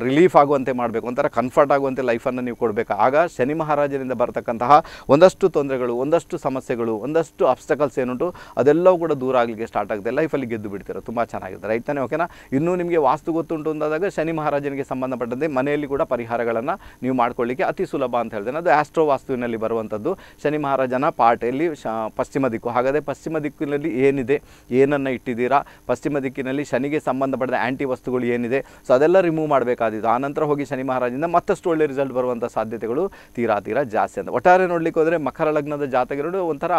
ರಿಲೀಫ್ ಆಗುವಂತೆ ಮಾಡಬೇಕು ಒಂಥರ ಕಂಫರ್ಟ್ ಆಗುವಂತೆ ಲೈಫನ್ನು ನೀವು ಕೊಡಬೇಕು ಆಗ ಶನಿ ಮಹಾರಾಜರಿಂದ ಬರ್ತಕ್ಕಂತಹ ಒಂದಷ್ಟು ತೊಂದರೆಗಳು ಒಂದಷ್ಟು ಸಮಸ್ಯೆಗಳು ಒಂದಷ್ಟು ಅಬ್ಸ್ಟಕಲ್ಸ್ ಏನುಂಟು ಅದೆಲ್ಲವೂ ಕೂಡ ದೂರ ಆಗಲಿಕ್ಕೆ ಸ್ಟಾರ್ಟ್ ಆಗುತ್ತೆ ಲೈಫ್ ಲೈಫಲ್ಲಿ ಗೆದ್ದು ಬಿಡ್ತೀರ ತುಂಬ ಚೆನ್ನಾಗಿದೆ ರೈತನೇ ಓಕೆನಾ ಇನ್ನೂ ನಿಮಗೆ ವಾಸ್ತು ಗೊತ್ತುಂಟು ಅಂದಾಗ ಶನಿ ಮಹಾರಾಜನಿಗೆ ಸಂಬಂಧಪಟ್ಟಂತೆ ಮನೆಯಲ್ಲಿ ಕೂಡ ಪರಿಹಾರಗಳನ್ನು ನೀವು ಮಾಡ್ಕೊಳ್ಳಿಕ್ಕೆ ಅತಿ ಸುಲಭ ಅಂತ ಹೇಳ್ತೇನೆ ಅದು ಆಸ್ಟ್ರೋ ವಾಸ್ತುವಿನಲ್ಲಿ ಬರುವಂಥದ್ದು ಶನಿ ಮಹಾರಾಜನ ಪಾಟೆಯಲ್ಲಿ ಶ ಪಶ್ಚಿಮ ದಿಕ್ಕು ಹಾಗಾದರೆ ಪಶ್ಚಿಮ ದಿಕ್ಕಿನಲ್ಲಿ ಏನಿದೆ ಏನನ್ನು ಇಟ್ಟಿದ್ದೀರಾ ಪಶ್ಚಿಮ ದಿಕ್ಕಿನಲ್ಲಿ ಶನಿಗೆ ಸಂಬಂಧಪಟ್ಟ ಆ್ಯಂಟಿ ವಸ್ತುಗಳು ಏನಿದೆ ಸೊ ಅದೆಲ್ಲ ರಿಮೂವ್ ಮಾಡಬೇಕಾದಿತ್ತು ಆನಂತರ ಹೋಗಿ ಶನಿ ಮಹಾರಾಜಿಂದ ಮತ್ತಷ್ಟು ಒಳ್ಳೆ ರಿಸಲ್ಟ್ ಬರುವಂಥ ಸಾಧ್ಯತೆಗಳು ತೀರಾ ತೀರಾ ಜಾಸ್ತಿ ಅಂತ ಒಟ್ಟಾರೆ ನೋಡಲಿಕ್ಕೆ ಹೋದರೆ ಮಕರ ಲಗ್ನದ ಜಾತಕಗಳು ಒಂಥರ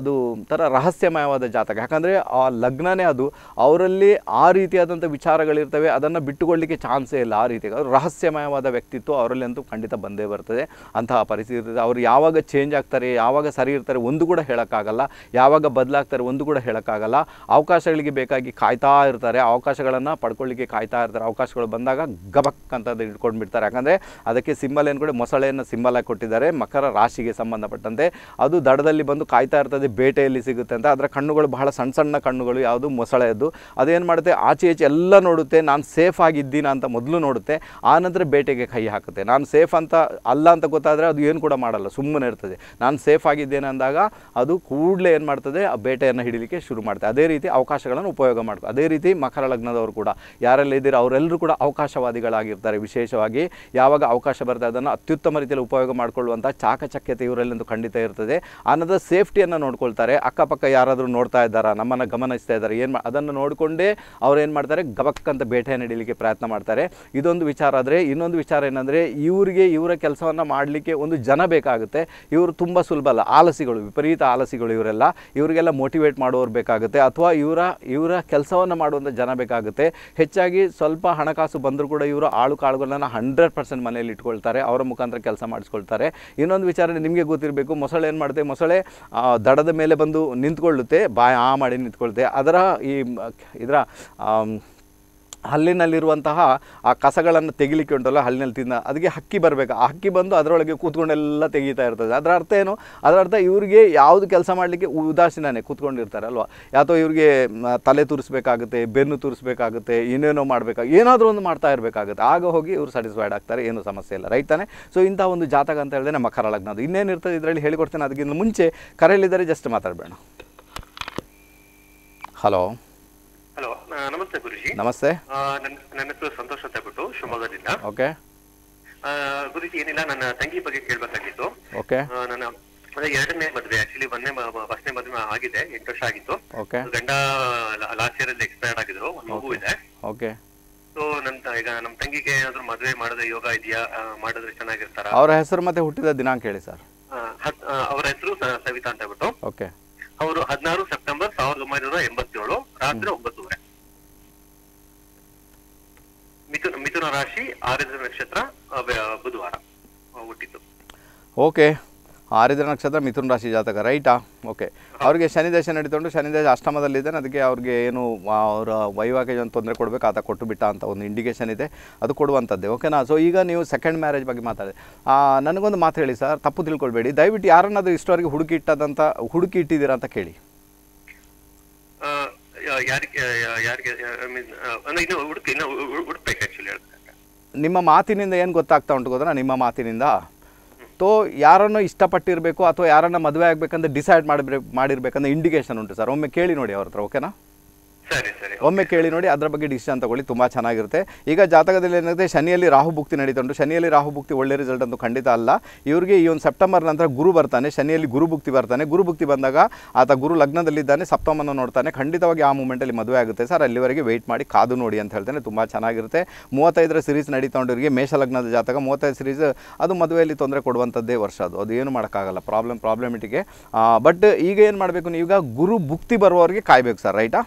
ಅದು ಒಂಥರ ರಹಸ್ಯಮಯವಾದ ಜಾತಕ ಯಾಕಂದರೆ ಆ ಲಗ್ನನೇ ಅದು ಅವರಲ್ಲಿ ಆ ರೀತಿಯಾದಂಥ ವಿಚಾರಗಳಿರ್ತವೆ ಅದನ್ನು ಬಿಟ್ಟುಕೊಳ್ಳಿಕ್ಕೆ ಚಾನ್ಸೇ ಇಲ್ಲ ಆ ರೀತಿ ರಹಸ್ಯಮಯವಾದ ವ್ಯಕ್ತಿತ್ವ ಅವರಲ್ಲಿ ಅಂತೂ ಖಂಡಿತ ಬಂದೇ ಬರ್ತದೆ ಅಂತಹ ಪರಿಸ್ಥಿತಿ ಇರ್ತದೆ ಅವರು ಯಾವಾಗ ಚೇಂಜ್ ಆಗ್ತಾರೆ ಯಾವಾಗ ಸರಿ ಇರ್ತಾರೆ ಒಂದು ಕೂಡ ಹೇಳೋಕ್ಕಾಗಲ್ಲ ಯಾವಾಗ ಬದಲಾಗ್ತಾರೆ ಒಂದು ಕೂಡ ಹೇಳೋಕ್ಕಾಗಲ್ಲ ಅವಕಾಶಗಳಿಗೆ ಬೇಕಾಗಿ ಕಾಯ್ತಾ ಇರ್ತಾರೆ ಅವಕಾಶಗಳನ್ನು ಪಡ್ಕೊಳ್ಳಿಕ್ಕೆ ಕಾಯ್ತಾ ಇರ್ತಾರೆ ಅವಕಾಶಗಳು ಬಂದಾಗ ಗಬಕ್ ಅಂತದ್ದು ಇಟ್ಕೊಂಡು ಬಿಡ್ತಾರೆ ಯಾಕಂದರೆ ಅದಕ್ಕೆ ಸಿಂಬಲ್ ಏನು ಕೂಡ ಮೊಸಳೆಯನ್ನು ಸಿಂಬಲ್ ಆಗಿ ಕೊಟ್ಟಿದ್ದಾರೆ ಮಕರ ರಾಶಿಗೆ ಸಂಬಂಧಪಟ್ಟಂತೆ ಅದು ದಡದಲ್ಲಿ ಬಂದು ಕಾಯ್ತಾ ಇರ್ತದೆ ಬೇಟೆಯಲ್ಲಿ ಸಿಗುತ್ತೆ ಅಂತ ಅದರ ಕಣ್ಣುಗಳು ಬಹಳ ಸಣ್ಣ ಸಣ್ಣ ಕಣ್ಣುಗಳು ಯಾವುದು ಮೊಸಳೆಯದ್ದು ಅದೇನು ಮಾಡುತ್ತೆ ಆಚೆ ಈಚೆ ಎಲ್ಲ ನೋಡುತ್ತೆ ನಾನು ಸೇಫ್ ಆಗಿದ್ದೀನ ಅಂತ ಮೊದಲು ನೋಡುತ್ತೆ ಆನಂತರ ಬೇಟೆಗೆ ಕೈ ಹಾಕುತ್ತೆ ನಾನು ಸೇಫ್ ಅಂತ ಅಲ್ಲ ಅಂತ ಗೊತ್ತಾದರೆ ಅದು ಏನು ಕೂಡ ಮಾಡಲ್ಲ ಸುಮ್ಮನೆ ಇರ್ತದೆ ನಾನು ಸೇಫ್ ಆಗಿದ್ದೇನೆ ಅಂದಾಗ ಅದು ಕೂಡಲೇ ಏನು ಮಾಡ್ತದೆ ಆ ಬೇಟೆಯನ್ನು ಹಿಡಿಲಿಕ್ಕೆ ಶುರು ಮಾಡ್ತದೆ ಅದೇ ರೀತಿ ಅವಕಾಶಗಳನ್ನು ಉಪಯೋಗ ಮಾಡ್ತದೆ ಅದೇ ರೀತಿ ಮಕರ ಲಗ್ನದವರು ಕೂಡ ಯಾರೆಲ್ಲ ಇದ್ದೀರ ಅವರೆಲ್ಲರೂ ಕೂಡ ಅವಕಾಶವಾದಿಗಳಾಗಿರ್ತಾರೆ ವಿಶೇಷವಾಗಿ ಯಾವಾಗ ಅವಕಾಶ ಬರ್ತದೆ ಅದನ್ನು ಅತ್ಯುತ್ತಮ ರೀತಿಯಲ್ಲಿ ಉಪಯೋಗ ಮಾಡಿಕೊಳ್ಳುವಂಥ ಚಾಕಚಕ್ಯತೆ ಒಂದು ಖಂಡಿತ ಇರ್ತದೆ ಆನಂತರ ಸೇಫ್ಟಿಯನ್ನು ನೋಡ್ಕೊಳ್ತಾರೆ ಅಕ್ಕಪಕ್ಕ ಯಾರಾದರೂ ನೋಡ್ತಾ ಇದ್ದಾರಾ ನಮ್ಮನ್ನು ಗಮನ ಕಾಣಿಸ್ತಾ ಇದ್ದಾರೆ ಏನು ಅದನ್ನು ನೋಡಿಕೊಂಡೇ ಅವ್ರು ಏನು ಮಾಡ್ತಾರೆ ಗಬಕ್ ಅಂತ ಬೇಟೆಯನ್ನು ಹಿಡೀಲಿಕ್ಕೆ ಪ್ರಯತ್ನ ಮಾಡ್ತಾರೆ ಇದೊಂದು ವಿಚಾರ ಆದರೆ ಇನ್ನೊಂದು ವಿಚಾರ ಏನಂದರೆ ಇವರಿಗೆ ಇವರ ಕೆಲಸವನ್ನು ಮಾಡಲಿಕ್ಕೆ ಒಂದು ಜನ ಬೇಕಾಗುತ್ತೆ ಇವರು ತುಂಬ ಸುಲಭ ಅಲ್ಲ ಆಲಸಿಗಳು ವಿಪರೀತ ಆಲಸಿಗಳು ಇವರೆಲ್ಲ ಇವರಿಗೆಲ್ಲ ಮೋಟಿವೇಟ್ ಮಾಡೋರು ಬೇಕಾಗುತ್ತೆ ಅಥವಾ ಇವರ ಇವರ ಕೆಲಸವನ್ನು ಮಾಡುವಂಥ ಜನ ಬೇಕಾಗುತ್ತೆ ಹೆಚ್ಚಾಗಿ ಸ್ವಲ್ಪ ಹಣಕಾಸು ಬಂದರೂ ಕೂಡ ಇವರು ಆಳು ಕಾಳುಗಳನ್ನು ಹಂಡ್ರೆಡ್ ಪರ್ಸೆಂಟ್ ಮನೆಯಲ್ಲಿ ಇಟ್ಕೊಳ್ತಾರೆ ಅವರ ಮುಖಾಂತರ ಕೆಲಸ ಮಾಡಿಸ್ಕೊಳ್ತಾರೆ ಇನ್ನೊಂದು ವಿಚಾರ ನಿಮಗೆ ಗೊತ್ತಿರಬೇಕು ಮೊಸಳೆ ಏನು ಮಾಡುತ್ತೆ ಮೊಸಳೆ ದಡದ ಮೇಲೆ ಬಂದು ನಿಂತ್ಕೊಳ್ಳುತ್ತೆ ಬಾಯ ಆ ಮಾಡಿ ನಿಂತ್ಕೊಳ್ತೆ ಅದರ ಈ ಇದರ ಹಲ್ಲಿನಲ್ಲಿರುವಂತಹ ಆ ಕಸಗಳನ್ನು ತೆಗಿಲಿಕ್ಕೆ ಉಂಟಲ್ಲ ಹಲ್ಲಿನಲ್ಲಿ ತಿನ್ನ ಅದಕ್ಕೆ ಹಕ್ಕಿ ಬರಬೇಕು ಆ ಹಕ್ಕಿ ಬಂದು ಅದರೊಳಗೆ ಕೂತ್ಕೊಂಡೆಲ್ಲ ತೆಗೀತಾ ಇರ್ತದೆ ಅದರ ಅರ್ಥ ಏನು ಅದರ ಅರ್ಥ ಇವರಿಗೆ ಯಾವುದು ಕೆಲಸ ಮಾಡಲಿಕ್ಕೆ ಉದಾಸೀನೇ ಕೂತ್ಕೊಂಡಿರ್ತಾರೆ ಅಲ್ವಾ ಯಾತೋ ಇವರಿಗೆ ತಲೆ ತುರಿಸ್ಬೇಕಾಗುತ್ತೆ ಬೆನ್ನು ತುರಿಸ್ಬೇಕಾಗುತ್ತೆ ಏನೇನೋ ಮಾಡಬೇಕಾ ಏನಾದರೂ ಒಂದು ಮಾಡ್ತಾ ಇರಬೇಕಾಗುತ್ತೆ ಆಗ ಹೋಗಿ ಇವರು ಸ್ಯಾಟಿಸ್ಫೈಡ್ ಆಗ್ತಾರೆ ಏನೂ ಸಮಸ್ಯೆ ಇಲ್ಲ ರೈಟ್ ಸೊ ಇಂಥ ಒಂದು ಜಾತಕ ಅಂತ ಹೇಳಿದ್ರೆ ನಮ್ಮ ಕರಳಗ್ನದು ಇನ್ನೇನಿರ್ತದೆ ಇದರಲ್ಲಿ ಹೇಳಿಕೊಡ್ತೇನೆ ಅದಕ್ಕಿಂತ ಮುಂಚೆ ಕರೆಯಲ್ಲಿದ್ದರೆ ಜಸ್ಟ್ ಮಾತಾಡಬೇಡ ಹಲೋ ಹಲೋ ನಮಸ್ತೆ ಗುರುಜಿ ನಮಸ್ತೆ ನನ್ನ ಹೆಸರು ಸಂತೋಷ್ ಅಂತ ಬಿಟ್ಟು ಶಿವಮೊಗ್ಗದಿಂದ ಓಕೆ ಗುರುಜಿ ಏನಿಲ್ಲ ನನ್ನ ತಂಗಿ ಬಗ್ಗೆ ಕೇಳಬೇಕಾಗಿತ್ತು ಓಕೆ ನನ್ನ ಅದೇ ಎರಡನೇ ಮದ್ವೆ ಆಕ್ಚುಲಿ ಮೊನ್ನೆ ಫಸ್ಟ್ನೇ ಮದ್ವೆ ಆಗಿದೆ ಎಂಟು ವರ್ಷ ಆಗಿತ್ತು ಗಂಡ ಲಾಸ್ಟ್ ಇಯರ್ ಅಲ್ಲಿ ಎಕ್ಸ್ಪೈರ್ಡ್ ಆಗಿದ್ರು ಒಂದು ಮಗು ಇದೆ ಓಕೆ ಸೊ ನನ್ನ ಈಗ ನಮ್ಮ ತಂಗಿಗೆ ಏನಾದ್ರು ಮದ್ವೆ ಮಾಡದ ಯೋಗ ಇದೆಯಾ ಮಾಡಿದ್ರೆ ಚೆನ್ನಾಗಿರ್ತಾರ ಅವರ ಹೆಸರು ಮತ್ತೆ ಹುಟ್ಟಿದ ದಿನಾಂಕ ಹೇಳಿ ಸರ್ ಅವರ ಹೆಸರು ಸವಿತಾ ಅಂತ ಬಿಟ್ಟು ಓಕೆ ಅವರು ಹದಿನಾರು ಸೆಪ್ಟೆಂಬರ್ ಸಾವಿರದ ಒಂಬೈನೂರ ಎಂಬತ್ತೇಳು ರಾತ್ರಿ ಒಂಬತ್ತುವರೆ ಮಿಥುನ ಮಿಥುನ ರಾಶಿ ಆರಿದ್ರ ನಕ್ಷತ್ರ ಬುಧವಾರ ಹುಟ್ಟಿತ್ತು ಓಕೆ ಆರಿದ್ರ ನಕ್ಷತ್ರ ಮಿಥುನ್ ರಾಶಿ ಜಾತಕ ರೈಟಾ ಓಕೆ ಅವ್ರಿಗೆ ಶನಿ ದಶೆ ನಡೀತೊಂಡು ಶನಿ ಅಷ್ಟಮದಲ್ಲಿ ಅಷ್ಟಮದಲ್ಲಿದ್ದಾನೆ ಅದಕ್ಕೆ ಅವ್ರಿಗೆ ಏನು ಅವರ ವೈವಾಹಿಕ ತೊಂದರೆ ಕೊಡಬೇಕು ಆತ ಕೊಟ್ಟು ಬಿಟ್ಟ ಅಂತ ಒಂದು ಇಂಡಿಕೇಷನ್ ಇದೆ ಅದು ಕೊಡುವಂಥದ್ದೇ ಓಕೆನಾ ಸೊ ಈಗ ನೀವು ಸೆಕೆಂಡ್ ಮ್ಯಾರೇಜ್ ಬಗ್ಗೆ ಮಾತಾಡಿದೆ ನನಗೊಂದು ಮಾತು ಹೇಳಿ ಸರ್ ತಪ್ಪು ತಿಳ್ಕೊಳ್ಬೇಡಿ ದಯವಿಟ್ಟು ಯಾರನ್ನಾದರೂ ಇಷ್ಟವರೆಗೆ ಹುಡುಕಿ ಇಟ್ಟದಂತ ಹುಡುಕಿ ಇಟ್ಟಿದ್ದೀರಾ ಅಂತ ಕೇಳಿ ನಿಮ್ಮ ಮಾತಿನಿಂದ ಏನು ಗೊತ್ತಾಗ್ತಾ ಉಂಟು ಗೊತ್ತಾ ನಿಮ್ಮ ಮಾತಿನಿಂದ ತೋ ಯಾರನ್ನು ಇಷ್ಟಪಟ್ಟಿರಬೇಕು ಅಥವಾ ಯಾರನ್ನು ಮದುವೆ ಆಗಬೇಕಂತ ಡಿಸೈಡ್ ಮಾಡಿರ್ಬೇಕಂದ್ರೆ ಇಂಡಿಕೇಶನ್ ಉಂಟು ಸರ್ ಒಮ್ಮೆ ಕೇಳಿ ನೋಡಿ ಅವ್ರ ಹತ್ರ ಓಕೆನಾ ಒಮ್ಮೆ ಕೇಳಿ ನೋಡಿ ಅದರ ಬಗ್ಗೆ ಡಿಸಿಷನ್ ತಗೊಳ್ಳಿ ತುಂಬ ಚೆನ್ನಾಗಿರುತ್ತೆ ಈಗ ಜಾತಕದಲ್ಲಿ ಏನಾಗುತ್ತೆ ಶನಿಯಲ್ಲಿ ರಾಹು ಭುಕ್ತಿ ಶನಿಯಲ್ಲಿ ರಾಹು ಒಳ್ಳೆ ರಿಸಲ್ಟ್ ಅಂತ ಖಂಡಿತ ಅಲ್ಲ ಇವರಿಗೆ ಈ ಒಂದು ಸೆಪ್ಟೆಂಬರ್ ನಂತರ ಗುರು ಬರ್ತಾನೆ ಶನಿಯಲ್ಲಿ ಗುರು ಬರ್ತಾನೆ ಗುರು ಭುಕ್ತಿ ಬಂದಾಗ ಆತ ಗುರು ಲಗ್ನದಲ್ಲಿದ್ದಾನೆ ಸಪ್ತಮನ್ನು ನೋಡ್ತಾನೆ ಖಂಡಿತವಾಗಿ ಆ ಮೂಮೆಂಟಲ್ಲಿ ಮದುವೆ ಆಗುತ್ತೆ ಸರ್ ಅಲ್ಲಿವರೆಗೆ ವೆಯ್ಟ್ ಮಾಡಿ ಕಾದು ನೋಡಿ ಅಂತ ಹೇಳ್ತಾನೆ ತುಂಬ ಚೆನ್ನಾಗಿರುತ್ತೆ ಮೂವತ್ತೈದರ ಸೀರೀಸ್ ನಡೀತೊಂಡವರಿಗೆ ಮೇಷ ಲಗ್ನದ ಜಾತಕ ಮೂವತ್ತೈದು ಸೀರೀಸ್ ಅದು ಮದುವೆಯಲ್ಲಿ ತೊಂದರೆ ಕೊಡುವಂಥದ್ದೇ ವರ್ಷ ಅದು ಅದು ಏನು ಮಾಡೋಕ್ಕಾಗಲ್ಲ ಪ್ರಾಬ್ಲಮ್ ಇಟ್ಟಿಗೆ ಬಟ್ ಈಗ ಏನು ಮಾಡಬೇಕು ಈಗ ಗುರು ಭುಕ್ತಿ ಬರುವವರಿಗೆ ಕಾಯಬೇಕು ಸರ್ ರೈಟಾ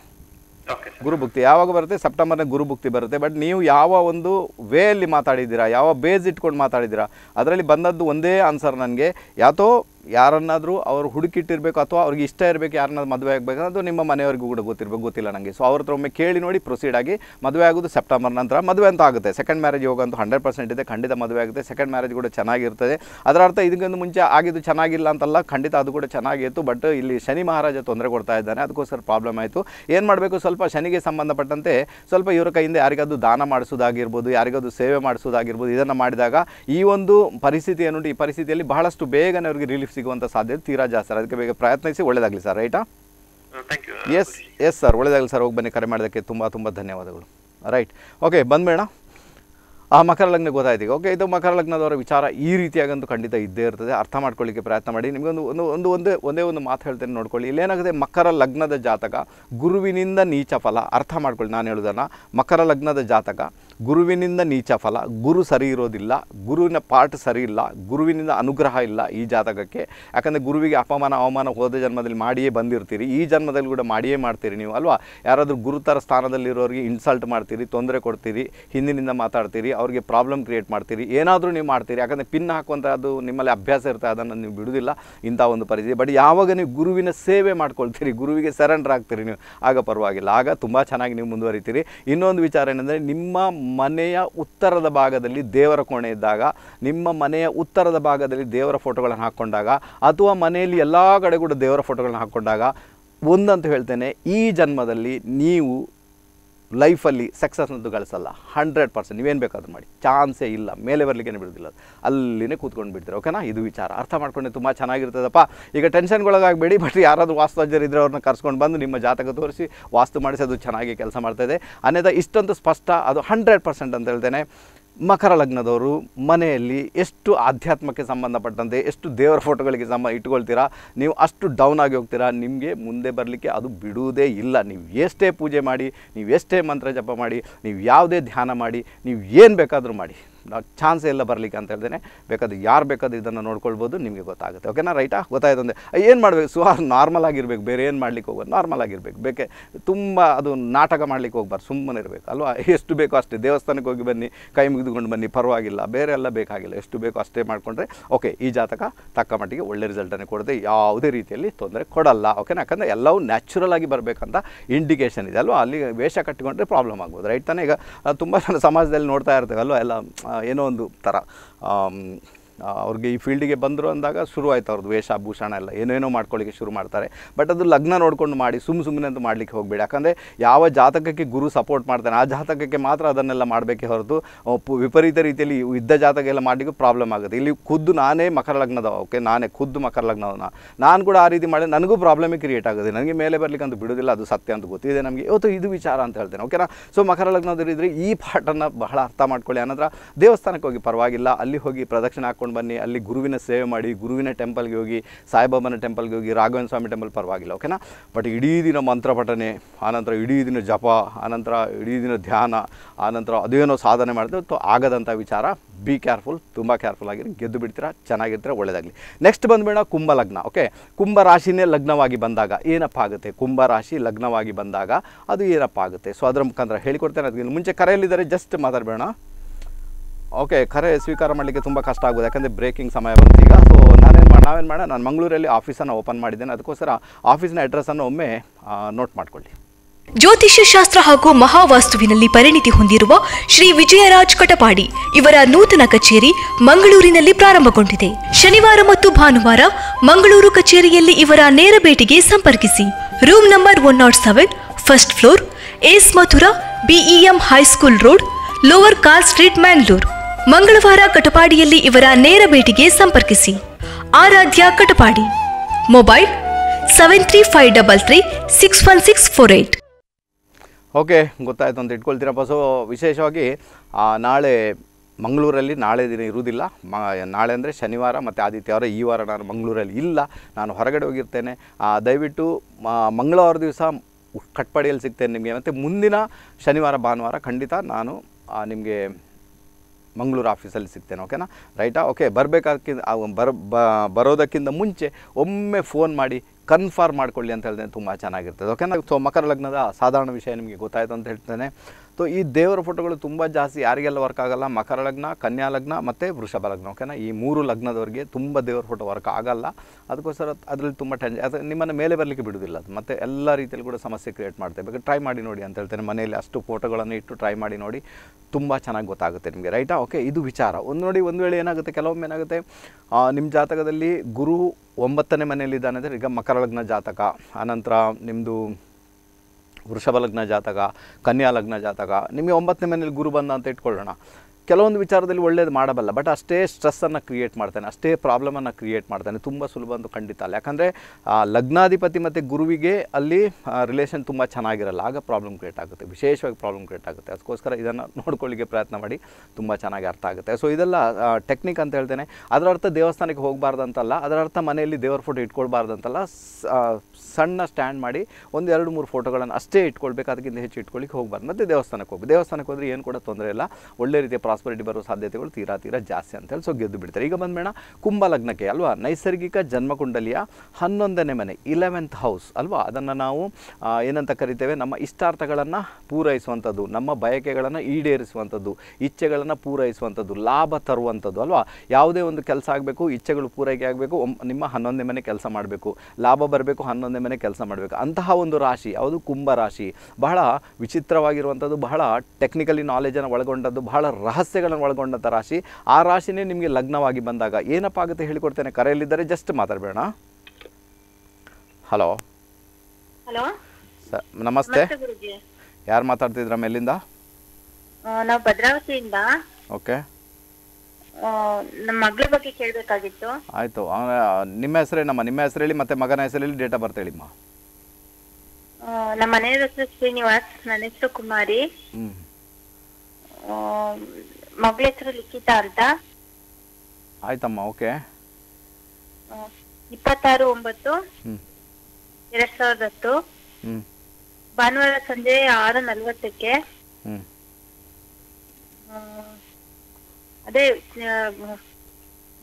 ಗುರುಭುಕ್ತಿ ಯಾವಾಗ ಬರುತ್ತೆ ಸೆಪ್ಟೆಂಬರ್ನೇ ಗುರುಭುಕ್ತಿ ಬರುತ್ತೆ ಬಟ್ ನೀವು ಯಾವ ಒಂದು ವೇ ಅಲ್ಲಿ ಮಾತಾಡಿದ್ದೀರಾ ಯಾವ ಬೇಸ್ ಇಟ್ಕೊಂಡು ಮಾತಾಡಿದ್ದೀರಾ ಅದರಲ್ಲಿ ಬಂದದ್ದು ಒಂದೇ ಆನ್ಸರ್ ನನಗೆ ಯಾತೋ ಯಾರನ್ನಾದರೂ ಅವ್ರು ಹುಡುಕಿಟ್ಟಿರಬೇಕು ಅಥವಾ ಅವ್ರಿಗೆ ಇಷ್ಟ ಇರಬೇಕು ಯಾರನ್ನಾದ್ರು ಮದುವೆ ಆಗಬೇಕು ಅದು ನಿಮ್ಮ ಮನೆಯವ್ರಿಗೂ ಕೂಡ ಗೊತ್ತಿರಬೇಕು ಗೊತ್ತಿಲ್ಲ ನನಗೆ ಸೊ ಅವ್ರ ಹತ್ರ ಒಮ್ಮೆ ಕೇಳಿ ನೋಡಿ ಪ್ರೊಸೀಡ್ ಆಗಿ ಮದುವೆ ಆಗೋದು ಸೆಪ್ಟೆಂಬರ್ ನಂತರ ಮದುವೆ ಅಂತ ಆಗುತ್ತೆ ಸೆಕೆಂಡ್ ಮ್ಯಾರೇಜ್ ಹೋಗೋದು ಹಂಡ್ರೆಡ್ ಪರ್ಸೆಂಟ್ ಇದೆ ಖಂಡಿತ ಮದುವೆ ಆಗುತ್ತೆ ಸೆಕೆಂಡ್ ಮ್ಯಾರೇಜ್ ಕೂಡ ಚೆನ್ನಾಗಿರ್ತದೆ ಅದರ ಅರ್ಥ ಇದಕ್ಕಿಂತ ಮುಂಚೆ ಆಗಿದ್ದು ಚೆನ್ನಾಗಿಲ್ಲ ಅಂತಲ್ಲ ಖಂಡಿತ ಅದು ಕೂಡ ಚೆನ್ನಾಗಿತ್ತು ಬಟ್ ಇಲ್ಲಿ ಶನಿ ಮಹಾರಾಜ ತೊಂದರೆ ಕೊಡ್ತಾ ಇದ್ದಾನೆ ಅದಕ್ಕೋಸ್ಕರ ಪ್ರಾಬ್ಲಮ್ ಆಯಿತು ಏನು ಮಾಡಬೇಕು ಸ್ವಲ್ಪ ಶನಿಗೆ ಸಂಬಂಧಪಟ್ಟಂತೆ ಸ್ವಲ್ಪ ಇವರ ಕೈಯಿಂದ ಯಾರಿಗಾದ್ರು ದಾನ ಮಾಡಿಸೋದಾಗಿರ್ಬೋದು ಯಾರಿಗಾದ್ರು ಸೇವೆ ಮಾಡಿಸೋದಾಗಿರ್ಬೋದು ಇದನ್ನು ಮಾಡಿದಾಗ ಈ ಒಂದು ಪರಿಸ್ಥಿತಿ ಏನುಂಟು ಈ ಪರಿಸ್ಥಿತಿಯಲ್ಲಿ ಬಹಳಷ್ಟು ಬೇಗನೆ ಅವರಿಗೆ ರಿಲೀಫ್ ಸಿಗುವಂಥ ಸಾಧ್ಯತೆ ತೀರಾ ಜಾಸ್ತಿ ಸರ್ ಅದಕ್ಕೆ ಬೇಗ ಪ್ರಯತ್ನಿಸಿ ಒಳ್ಳೆಯದಾಗಲಿ ಸರ್ ರೈಟಾ yes uh, yes uh, sir ಒಳ್ಳೇದಾಗ್ಲಿ ಸರ್ ಹೋಗಿ ಬನ್ನಿ ಕರೆ ಮಾಡೋದಕ್ಕೆ ತುಂಬ ತುಂಬ ಧನ್ಯವಾದಗಳು ರೈಟ್ ಓಕೆ ಬಂದ್ಬೇಡ ಆ ಮಕರ ಲಗ್ನ ಗೊತ್ತಾಯ್ತೀಗ ಓಕೆ ಇದು ಮಕರ ಲಗ್ನದವರ ವಿಚಾರ ಈ ರೀತಿಯಾಗಂತೂ ಖಂಡಿತ ಇದ್ದೇ ಇರ್ತದೆ ಅರ್ಥ ಮಾಡ್ಕೊಳ್ಳಿಕ್ಕೆ ಪ್ರಯತ್ನ ಮಾಡಿ ನಿಮಗೆ ಒಂದು ಒಂದು ಒಂದೇ ಒಂದೇ ಒಂದು ಮಾತು ಹೇಳ್ತೇನೆ ನೋಡ್ಕೊಳ್ಳಿ ಇಲ್ಲೇನಾಗುತ್ತೆ ಮಕರ ಲಗ್ನದ ಜಾತಕ ಗುರುವಿನಿಂದ ನೀಚ ಫಲ ಅರ್ಥ ಮಾಡ್ಕೊಳ್ಳಿ ನಾನು ಹೇಳೋದನ್ನು ಮಕರ ಲಗ್ನದ ಜಾತಕ ಗುರುವಿನಿಂದ ನೀಚ ಫಲ ಗುರು ಸರಿ ಇರೋದಿಲ್ಲ ಗುರುವಿನ ಪಾಠ ಸರಿ ಇಲ್ಲ ಗುರುವಿನಿಂದ ಅನುಗ್ರಹ ಇಲ್ಲ ಈ ಜಾತಕಕ್ಕೆ ಯಾಕಂದರೆ ಗುರುವಿಗೆ ಅಪಮಾನ ಅವಮಾನ ಹೋದ ಜನ್ಮದಲ್ಲಿ ಮಾಡಿಯೇ ಬಂದಿರ್ತೀರಿ ಈ ಜನ್ಮದಲ್ಲಿ ಕೂಡ ಮಾಡಿಯೇ ಮಾಡ್ತೀರಿ ನೀವು ಅಲ್ವಾ ಯಾರಾದರೂ ಗುರುತರ ಸ್ಥಾನದಲ್ಲಿರೋರಿಗೆ ಇನ್ಸಲ್ಟ್ ಮಾಡ್ತೀರಿ ತೊಂದರೆ ಕೊಡ್ತೀರಿ ಹಿಂದಿನಿಂದ ಮಾತಾಡ್ತೀರಿ ಅವ್ರಿಗೆ ಪ್ರಾಬ್ಲಮ್ ಕ್ರಿಯೇಟ್ ಮಾಡ್ತೀರಿ ಏನಾದರೂ ನೀವು ಮಾಡ್ತೀರಿ ಯಾಕಂದರೆ ಪಿನ್ ಅದು ನಿಮ್ಮಲ್ಲಿ ಅಭ್ಯಾಸ ಇರುತ್ತೆ ಅದನ್ನು ನೀವು ಬಿಡೋದಿಲ್ಲ ಇಂಥ ಒಂದು ಪರಿಸ್ಥಿತಿ ಬಟ್ ಯಾವಾಗ ನೀವು ಗುರುವಿನ ಸೇವೆ ಮಾಡ್ಕೊಳ್ತೀರಿ ಗುರುವಿಗೆ ಸರೆಂಡರ್ ಆಗ್ತೀರಿ ನೀವು ಆಗ ಪರವಾಗಿಲ್ಲ ಆಗ ತುಂಬ ಚೆನ್ನಾಗಿ ನೀವು ಮುಂದುವರಿತೀರಿ ಇನ್ನೊಂದು ವಿಚಾರ ಏನಂದರೆ ನಿಮ್ಮ ಮನೆಯ ಉತ್ತರದ ಭಾಗದಲ್ಲಿ ದೇವರ ಕೋಣೆ ಇದ್ದಾಗ ನಿಮ್ಮ ಮನೆಯ ಉತ್ತರದ ಭಾಗದಲ್ಲಿ ದೇವರ ಫೋಟೋಗಳನ್ನು ಹಾಕ್ಕೊಂಡಾಗ ಅಥವಾ ಮನೆಯಲ್ಲಿ ಎಲ್ಲ ಕಡೆ ಕೂಡ ದೇವರ ಫೋಟೋಗಳನ್ನು ಹಾಕ್ಕೊಂಡಾಗ ಒಂದಂತ ಹೇಳ್ತೇನೆ ಈ ಜನ್ಮದಲ್ಲಿ ನೀವು ಲೈಫಲ್ಲಿ ಸಕ್ಸಸ್ನದ್ದು ಗಳಿಸಲ್ಲ ಹಂಡ್ರೆಡ್ ಪರ್ಸೆಂಟ್ ನೀವೇನು ಬೇಕಾದ್ರೂ ಮಾಡಿ ಚಾನ್ಸೇ ಇಲ್ಲ ಮೇಲೆ ಬರಲಿಕ್ಕೆ ಬಿಡೋದಿಲ್ಲ ಅಲ್ಲಿನೇ ಕೂತ್ಕೊಂಡು ಬಿಡ್ತಾರೆ ಓಕೆನಾ ಇದು ವಿಚಾರ ಅರ್ಥ ಮಾಡ್ಕೊಂಡೆ ತುಂಬ ಚೆನ್ನಾಗಿರ್ತದಪ್ಪ ಈಗ ಟೆನ್ಷನ್ಗೊಳಗಾಗಬೇಡಿ ಬಟ್ ಯಾರಾದರೂ ಇದ್ದರೆ ಅವ್ರನ್ನ ಕರ್ಸ್ಕೊಂಡು ಬಂದು ನಿಮ್ಮ ಜಾತಕ ತೋರಿಸಿ ವಾಸ್ತು ಮಾಡಿಸಿ ಅದು ಚೆನ್ನಾಗಿ ಕೆಲಸ ಮಾಡ್ತಾಯಿದೆ ಅನ್ಯದ ಇಷ್ಟೊಂದು ಸ್ಪಷ್ಟ ಅದು ಹಂಡ್ರೆಡ್ ಪರ್ಸೆಂಟ್ ಅಂತ ಹೇಳ್ತೇನೆ ಮಕರ ಲಗ್ನದವರು ಮನೆಯಲ್ಲಿ ಎಷ್ಟು ಆಧ್ಯಾತ್ಮಕ್ಕೆ ಸಂಬಂಧಪಟ್ಟಂತೆ ಎಷ್ಟು ದೇವರ ಫೋಟೋಗಳಿಗೆ ಸಂಬಂಧ ಇಟ್ಕೊಳ್ತೀರಾ ನೀವು ಅಷ್ಟು ಡೌನ್ ಆಗಿ ಹೋಗ್ತೀರಾ ನಿಮಗೆ ಮುಂದೆ ಬರಲಿಕ್ಕೆ ಅದು ಬಿಡುವುದೇ ಇಲ್ಲ ನೀವು ಎಷ್ಟೇ ಪೂಜೆ ಮಾಡಿ ನೀವು ಎಷ್ಟೇ ಮಂತ್ರ ಜಪ ಮಾಡಿ ನೀವು ಯಾವುದೇ ಧ್ಯಾನ ಮಾಡಿ ನೀವು ಏನು ಬೇಕಾದರೂ ಮಾಡಿ ಚಾನ್ಸೇ ಇಲ್ಲ ಬರಲಿಕ್ಕೆ ಅಂತ ಹೇಳ್ದೇನೆ ಬೇಕಾದ್ರೆ ಯಾರು ಬೇಕಾದ್ರೂ ಇದನ್ನು ನೋಡ್ಕೊಳ್ಬೋದು ನಿಮಗೆ ಗೊತ್ತಾಗುತ್ತೆ ಓಕೆನಾ ರೈಟಾ ಅಂದರೆ ಏನು ಮಾಡಬೇಕು ಸುಮಾರು ನಾರ್ಮಲ್ ಆಗಿರಬೇಕು ಬೇರೆ ಏನು ಮಾಡ್ಲಿಕ್ಕೆ ಹೋಗೋದು ನಾರ್ಮಲ್ ಆಗಿರಬೇಕು ಬೇಕೆ ತುಂಬ ಅದು ನಾಟಕ ಮಾಡ್ಲಿಕ್ಕೆ ಹೋಗ್ಬಾರ್ದು ಸುಮ್ಮನೆ ಇರಬೇಕು ಅಲ್ವಾ ಎಷ್ಟು ಬೇಕೋ ಅಷ್ಟೇ ದೇವಸ್ಥಾನಕ್ಕೆ ಹೋಗಿ ಬನ್ನಿ ಕೈ ಮುಗಿದುಕೊಂಡು ಬನ್ನಿ ಪರವಾಗಿಲ್ಲ ಬೇರೆ ಎಲ್ಲ ಬೇಕಾಗಿಲ್ಲ ಎಷ್ಟು ಬೇಕೋ ಅಷ್ಟೇ ಮಾಡಿಕೊಂಡ್ರೆ ಓಕೆ ಈ ಜಾತಕ ತಕ್ಕ ಮಟ್ಟಿಗೆ ಒಳ್ಳೆ ರಿಸಲ್ಟನ್ನು ಕೊಡದೆ ಯಾವುದೇ ರೀತಿಯಲ್ಲಿ ತೊಂದರೆ ಕೊಡಲ್ಲ ಓಕೆನಾ ಯಾಕಂದರೆ ಎಲ್ಲವೂ ನ್ಯಾಚುರಲ್ ಆಗಿ ಬರಬೇಕಂತ ಇಂಡಿಕೇಷನ್ ಇದೆ ಅಲ್ವಾ ಅಲ್ಲಿ ವೇಷ ಕಟ್ಟಿಕೊಂಡ್ರೆ ಪ್ರಾಬ್ಲಮ್ ಆಗ್ಬೋದು ರೈಟ್ ತಾನೆ ಈಗ ತುಂಬ ಜನ ಸಮಾಜದಲ್ಲಿ ನೋಡ್ತಾ ಇರ್ತೇವೆ ಅಲ್ವಾ ಎಲ್ಲ ಏನೋ ಒಂದು ಥರ ಅವ್ರಿಗೆ ಈ ಫೀಲ್ಡಿಗೆ ಬಂದರು ಅಂದಾಗ ಶುರು ಆಯ್ತು ಅವ್ರದ್ದು ವೇಷಭೂಷಣ ಎಲ್ಲ ಏನೇನೋ ಮಾಡ್ಕೊಳ್ಳಿಕ್ಕೆ ಶುರು ಮಾಡ್ತಾರೆ ಬಟ್ ಅದು ಲಗ್ನ ನೋಡ್ಕೊಂಡು ಮಾಡಿ ಸುಮ್ಮ ಸುಮ್ಮನೆ ಅಂತ ಮಾಡಲಿಕ್ಕೆ ಹೋಗಬೇಡಿ ಯಾಕಂದರೆ ಯಾವ ಜಾತಕಕ್ಕೆ ಗುರು ಸಪೋರ್ಟ್ ಮಾಡ್ತಾನೆ ಆ ಜಾತಕಕ್ಕೆ ಮಾತ್ರ ಅದನ್ನೆಲ್ಲ ಮಾಡಬೇಕೇ ಹೊರತು ವಿಪರೀತ ರೀತಿಯಲ್ಲಿ ಇದ್ದ ಜಾತಕ ಎಲ್ಲ ಮಾಡಲಿಕ್ಕೂ ಪ್ರಾಬ್ಲಮ್ ಆಗುತ್ತೆ ಇಲ್ಲಿ ಖುದ್ದು ನಾನೇ ಮಕರ ಲಗ್ನದ ಓಕೆ ನಾನೇ ಖುದ್ದು ಮಕರ ಲಗ್ನವನ್ನ ನಾನು ಕೂಡ ಆ ರೀತಿ ಮಾಡಿ ನನಗೂ ಪ್ರಾಬ್ಲಮೇ ಕ್ರಿಯೇಟ್ ಆಗುತ್ತೆ ನನಗೆ ಮೇಲೆ ಬರಲಿಕ್ಕೆ ಅಂತ ಬಿಡೋದಿಲ್ಲ ಅದು ಸತ್ಯ ಅಂತ ಗೊತ್ತಿದೆ ನಮಗೆ ಇವತ್ತು ಇದು ವಿಚಾರ ಅಂತ ಹೇಳ್ತೇನೆ ಓಕೆನಾ ಸೊ ಮಕರ ಲಗ್ನದಲ್ಲಿದ್ದರೆ ಈ ಪಾಠನ ಬಹಳ ಅರ್ಥ ಮಾಡ್ಕೊಳ್ಳಿ ಅನ್ನೋದ್ರ ದೇವಸ್ಥಾನಕ್ಕೆ ಹೋಗಿ ಪರವಾಗಿಲ್ಲ ಅಲ್ಲಿ ಹೋಗಿ ಪ್ರದಕ್ಷಿಣೆ ಹಾಕಿ ಮಾಡ್ಕೊಂಡು ಬನ್ನಿ ಅಲ್ಲಿ ಗುರುವಿನ ಸೇವೆ ಮಾಡಿ ಗುರುವಿನ ಟೆಂಪಲ್ಗೆ ಹೋಗಿ ಸಾಯಿಬಾಬನ ಟೆಂಪಲ್ಗೆ ಹೋಗಿ ರಾಘವೇಂದ್ರ ಸ್ವಾಮಿ ಟೆಂಪಲ್ ಪರವಾಗಿಲ್ಲ ಓಕೆನಾ ಬಟ್ ಇಡೀ ದಿನ ಮಂತ್ರ ಪಠನೆ ಆನಂತರ ಇಡೀ ದಿನ ಜಪ ಆನಂತರ ಇಡೀ ದಿನ ಧ್ಯಾನ ಆನಂತರ ಅದೇನೋ ಸಾಧನೆ ಮಾಡಿದ್ರೆ ಆಗದಂಥ ವಿಚಾರ ಬಿ ಕೇರ್ಫುಲ್ ತುಂಬ ಕೇರ್ಫುಲ್ ಆಗಿರಿ ಗೆದ್ದು ಬಿಡ್ತೀರಾ ಚೆನ್ನಾಗಿರ್ತೀರ ಒಳ್ಳೇದಾಗಲಿ ನೆಕ್ಸ್ಟ್ ಬಂದುಬೇಡ ಕುಂಭ ಲಗ್ನ ಓಕೆ ಕುಂಭ ರಾಶಿನೇ ಲಗ್ನವಾಗಿ ಬಂದಾಗ ಏನಪ್ಪ ಆಗುತ್ತೆ ಕುಂಭ ರಾಶಿ ಲಗ್ನವಾಗಿ ಬಂದಾಗ ಅದು ಏನಪ್ಪ ಆಗುತ್ತೆ ಸೊ ಅದರ ಮುಖಾಂತರ ಹೇಳಿಕೊಡ್ತೇನೆ ಅದಕ್ಕೆ ಮುಂಚೆ ಕರೆಯಲ್ಲಿದ್ದಾರೆ ಜಸ್ಟ್ ಮಾತಾಡಬೇಡ ಓಕೆ ಕರೆ ಸ್ವೀಕಾರ ಮಾಡಲಿಕ್ಕೆ ತುಂಬ ಕಷ್ಟ ಆಗೋದು ಯಾಕಂದರೆ ಬ್ರೇಕಿಂಗ್ ಸಮಯ ಬಂತು ಈಗ ಸೊ ನಾನೇನು ಮಾಡಿ ನಾವೇನು ಮಾಡೋಣ ನಾನು ಮಂಗಳೂರಲ್ಲಿ ಆಫೀಸನ್ನು ಓಪನ್ ಮಾಡಿದ್ದೇನೆ ಅದಕ್ಕೋಸ್ಕರ ಆಫೀಸ್ನ ಅಡ್ರೆಸ್ಸನ್ನು ಒಮ್ಮೆ ನೋಟ್ ಮಾಡ್ಕೊಳ್ಳಿ ಜ್ಯೋತಿಷ್ಯ ಶಾಸ್ತ್ರ ಹಾಗೂ ಮಹಾವಾಸ್ತುವಿನಲ್ಲಿ ಪರಿಣಿತಿ ಹೊಂದಿರುವ ಶ್ರೀ ವಿಜಯರಾಜ್ ಕಟಪಾಡಿ ಇವರ ನೂತನ ಕಚೇರಿ ಮಂಗಳೂರಿನಲ್ಲಿ ಪ್ರಾರಂಭಗೊಂಡಿದೆ ಶನಿವಾರ ಮತ್ತು ಭಾನುವಾರ ಮಂಗಳೂರು ಕಚೇರಿಯಲ್ಲಿ ಇವರ ನೇರ ಭೇಟಿಗೆ ಸಂಪರ್ಕಿಸಿ room number one nought seven first floor S Mathura BEM high school road lower car street Mangalore ಮಂಗಳವಾರ ಕಟಪಾಡಿಯಲ್ಲಿ ಇವರ ನೇರ ಭೇಟಿಗೆ ಸಂಪರ್ಕಿಸಿ Aradhya Katapadi mobile seven three five double three six one six four eight okay ಗೊತ್ತಾಯ್ತು ಅಂತ ಇಟ್ಕೊಳ್ತೀರಪ್ಪ ಸೊ ವಿಶೇಷವಾಗಿ ನಾಳೆ ಮಂಗಳೂರಲ್ಲಿ ನಾಳೆ ದಿನ ಇರುವುದಿಲ್ಲ ಮ ನಾಳೆ ಅಂದರೆ ಶನಿವಾರ ಮತ್ತು ಆದಿತ್ಯವಾರ ಈ ವಾರ ನಾನು ಮಂಗಳೂರಲ್ಲಿ ಇಲ್ಲ ನಾನು ಹೊರಗಡೆ ಹೋಗಿರ್ತೇನೆ ದಯವಿಟ್ಟು ಮಂಗಳವಾರ ದಿವಸ ಕಟ್ಪಾಡಿಯಲ್ಲಿ ಸಿಗ್ತೇನೆ ನಿಮಗೆ ಮತ್ತು ಮುಂದಿನ ಶನಿವಾರ ಭಾನುವಾರ ಖಂಡಿತ ನಾನು ನಿಮಗೆ ಮಂಗಳೂರು ಆಫೀಸಲ್ಲಿ ಸಿಗ್ತೇನೆ ಓಕೆನಾ ರೈಟಾ ಓಕೆ ಬರಬೇಕಾಗಿ ಬರ ಬರೋದಕ್ಕಿಂತ ಮುಂಚೆ ಒಮ್ಮೆ ಫೋನ್ ಮಾಡಿ ಕನ್ಫರ್ಮ್ ಮಾಡ್ಕೊಳ್ಳಿ ಅಂತ ಹೇಳ್ತೇನೆ ತುಂಬ ಚೆನ್ನಾಗಿರ್ತದೆ ಓಕೆನಾ ಸೊ ಮಕರ ಲಗ್ನದ ಸಾಧಾರಣ ವಿಷಯ ನಿಮಗೆ ಗೊತ್ತಾಯಿತು ಅಂತ ಹೇಳ್ತೇನೆ ಸೊ ಈ ದೇವರ ಫೋಟೋಗಳು ತುಂಬ ಜಾಸ್ತಿ ಯಾರಿಗೆಲ್ಲ ವರ್ಕ್ ಆಗೋಲ್ಲ ಮಕರ ಲಗ್ನ ಕನ್ಯಾ ಲಗ್ನ ಮತ್ತು ವೃಷಭ ಲಗ್ನ ಓಕೆನಾ ಈ ಮೂರು ಲಗ್ನದವರಿಗೆ ತುಂಬ ದೇವರ ಫೋಟೋ ವರ್ಕ್ ಆಗಲ್ಲ ಅದಕ್ಕೋಸ್ಕರ ಅದರಲ್ಲಿ ತುಂಬ ಟೆನ್ಷನ್ ಅದು ನಿಮ್ಮನ್ನು ಮೇಲೆ ಬರಲಿಕ್ಕೆ ಬಿಡೋದಿಲ್ಲ ಅದು ಮತ್ತು ಎಲ್ಲ ರೀತಿಯಲ್ಲಿ ಕೂಡ ಸಮಸ್ಯೆ ಕ್ರಿಯೇಟ್ ಮಾಡ್ತೇವೆ ಬೇಕು ಟ್ರೈ ಮಾಡಿ ನೋಡಿ ಅಂತ ಹೇಳ್ತೇನೆ ಮನೆಯಲ್ಲಿ ಅಷ್ಟು ಫೋಟೋಗಳನ್ನು ಇಟ್ಟು ಟ್ರೈ ಮಾಡಿ ನೋಡಿ ತುಂಬ ಚೆನ್ನಾಗಿ ಗೊತ್ತಾಗುತ್ತೆ ನಿಮಗೆ ರೈಟಾ ಓಕೆ ಇದು ವಿಚಾರ ಒಂದು ನೋಡಿ ಒಂದು ವೇಳೆ ಏನಾಗುತ್ತೆ ಕೆಲವೊಮ್ಮೆ ಏನಾಗುತ್ತೆ ನಿಮ್ಮ ಜಾತಕದಲ್ಲಿ ಗುರು ಒಂಬತ್ತನೇ ಮನೆಯಲ್ಲಿ ಇದ್ದಾನೆ ಅಂದರೆ ಈಗ ಮಕರ ಲಗ್ನ ಜಾತಕ ಆನಂತರ ನಿಮ್ಮದು ವೃಷಭ ಲಗ್ನ ಜಾತಕ ಕನ್ಯಾ ಲಗ್ನ ಜಾತಕ ನಿಮಗೆ ಒಂಬತ್ತನೇ ಮನೇಲಿ ಗುರು ಬಂದ ಅಂತ ಇಟ್ಕೊಳ್ಳೋಣ ಕೆಲವೊಂದು ವಿಚಾರದಲ್ಲಿ ಒಳ್ಳೇದು ಮಾಡಬಲ್ಲ ಬಟ್ ಅಷ್ಟೇ ಸ್ಟ್ರೆಸ್ಸನ್ನು ಕ್ರಿಯೇಟ್ ಮಾಡ್ತಾನೆ ಅಷ್ಟೇ ಪ್ರಾಬ್ಲಮನ್ನು ಕ್ರಿಯೇಟ್ ಮಾಡ್ತಾನೆ ತುಂಬ ಸುಲಭ ಅಂತ ಖಂಡಿತ ಅಲ್ಲ ಯಾಕಂದರೆ ಲಗ್ನಾಧಿಪತಿ ಮತ್ತು ಗುರುವಿಗೆ ಅಲ್ಲಿ ರಿಲೇಷನ್ ತುಂಬ ಚೆನ್ನಾಗಿರಲ್ಲ ಆಗ ಪ್ರಾಬ್ಲಮ್ ಕ್ರಿಯೇಟ್ ಆಗುತ್ತೆ ವಿಶೇಷವಾಗಿ ಪ್ರಾಬ್ಲಮ್ ಕ್ರಿಯೇಟ್ ಆಗುತ್ತೆ ಅದಕ್ಕೋಸ್ಕರ ಇದನ್ನು ನೋಡ್ಕೊಳ್ಳಿಕ್ಕೆ ಪ್ರಯತ್ನ ಮಾಡಿ ತುಂಬ ಚೆನ್ನಾಗಿ ಅರ್ಥ ಆಗುತ್ತೆ ಸೊ ಇದೆಲ್ಲ ಟೆಕ್ನಿಕ್ ಅಂತ ಹೇಳ್ತೇನೆ ಅದರ ಅರ್ಥ ದೇವಸ್ಥಾನಕ್ಕೆ ಹೋಗಬಾರ್ದು ಅಂತಲ್ಲ ಅದರ ಅರ್ಥ ಮನೆಯಲ್ಲಿ ದೇವರ ಫೋಟೋ ಇಟ್ಕೊಳ್ಬಾರ್ದಂತಲ್ಲ ಸಣ್ಣ ಸ್ಟ್ಯಾಂಡ್ ಮಾಡಿ ಒಂದು ಎರಡು ಮೂರು ಫೋಟೋಗಳನ್ನು ಅಷ್ಟೇ ಇಟ್ಕೊಳ್ಬೇಕು ಅದಕ್ಕಿಂತ ಹೆಚ್ಚು ಇಟ್ಕೊಳ್ಳಿಕ್ಕೆ ಹೋಗಬಾರ್ದು ಮತ್ತು ದೇವಸ್ಥಾನಕ್ಕೆ ಹೋಗಿ ದೇವಸ್ಥಾನಕ್ಕೆ ಹೋದರೆ ಏನು ಕೂಡ ತೊಂದರೆ ಇಲ್ಲ ಒಳ್ಳೆ ರೀತಿಯ ಪ್ರಾಸ್ಪರಿಟಿ ಬರೋ ಸಾಧ್ಯತೆಗಳು ತೀರಾ ತೀರಾ ಜಾಸ್ತಿ ಅಂತ ಹೇಳಿ ಸೊ ಗೆದ್ದು ಬಿಡ್ತಾರೆ ಈಗ ಬಂದ ಕುಂಭ ಲಗ್ನಕ್ಕೆ ಅಲ್ವಾ ನೈಸರ್ಗಿಕ ಜನ್ಮಕುಂಡಲಿಯ ಹನ್ನೊಂದನೇ ಮನೆ ಇಲೆವೆಂತ್ ಹೌಸ್ ಅಲ್ವಾ ಅದನ್ನು ನಾವು ಏನಂತ ಕರಿತೇವೆ ನಮ್ಮ ಇಷ್ಟಾರ್ಥಗಳನ್ನು ಪೂರೈಸುವಂಥದ್ದು ನಮ್ಮ ಬಯಕೆಗಳನ್ನು ಈಡೇರಿಸುವಂಥದ್ದು ಇಚ್ಛೆಗಳನ್ನು ಪೂರೈಸುವಂಥದ್ದು ಲಾಭ ತರುವಂಥದ್ದು ಅಲ್ವಾ ಯಾವುದೇ ಒಂದು ಕೆಲಸ ಆಗಬೇಕು ಇಚ್ಛೆಗಳು ಪೂರೈಕೆ ಆಗಬೇಕು ನಿಮ್ಮ ಹನ್ನೊಂದನೇ ಮನೆ ಕೆಲಸ ಮಾಡಬೇಕು ಲಾಭ ಬರಬೇಕು ಹನ್ನೊಂದನೇ ಮನೆ ಕೆಲಸ ಮಾಡಬೇಕು ಅಂತಹ ಒಂದು ರಾಶಿ ಅದು ಕುಂಭ ರಾಶಿ ಬಹಳ ವಿಚಿತ್ರವಾಗಿರುವಂಥದ್ದು ಬಹಳ ಟೆಕ್ನಿಕಲಿ ನಾಲೆಜನ್ನು ಒಳಗೊಂಡದ್ದು ಬಹಳ ರಹಸ್ಯ ರಹಸ್ಯಗಳನ್ನು ಒಳಗೊಂಡಂಥ ರಾಶಿ ಆ ರಾಶಿನೇ ನಿಮಗೆ ಲಗ್ನವಾಗಿ ಬಂದಾಗ ಏನಪ್ಪ ಆಗುತ್ತೆ ಹೇಳಿಕೊಡ್ತೇನೆ ಕರೆಯಲ್ಲಿದ್ದರೆ ಜಸ್ಟ್ ಮಾತಾಡಬೇಡ ಹಲೋ ಹಲೋ ನಮಸ್ತೆ ಯಾರು ಮಾತಾಡ್ತಿದ್ರ ಮೇಲಿಂದ ನಾವು ಭದ್ರಾವತಿಯಿಂದ ಓಕೆ ನಮ್ಮ ಮಗಳ ಬಗ್ಗೆ ಕೇಳಬೇಕಾಗಿತ್ತು ಆಯ್ತು ನಿಮ್ಮ ಹೆಸರೇನಮ್ಮ ನಿಮ್ಮ ಹೆಸರು ಹೇಳಿ ಮತ್ತೆ ಮಗನ ಹೆಸರು ಹೇಳಿ ಡೇಟ್ ಆಫ್ ಬರ್ತ್ ಹೇಳಿಮ್ಮ ನಮ್ಮ ಮನೆಯ ಹೆಸರು ಶ್ರೀನಿವಾಸ್ ನನ್ನ ಹೆಸರು ಕುಮಾರಿ ಮಗಳ ಹೆಸರು ಲಿಖಿತ ಅಂತ ಆಯ್ತಮ್ಮ ಓಕೆ ಇಪ್ಪತ್ತಾರು ಒಂಬತ್ತು ಹ್ಮ್ ಎರಡ್ ಸಾವಿರದ ಹತ್ತು ಹ್ಮ್ ಭಾನುವಾರ ಸಂಜೆ ಆರು ನಲ್ವತ್ತಕ್ಕೆ ಹ್ಮ್ ಅದೇ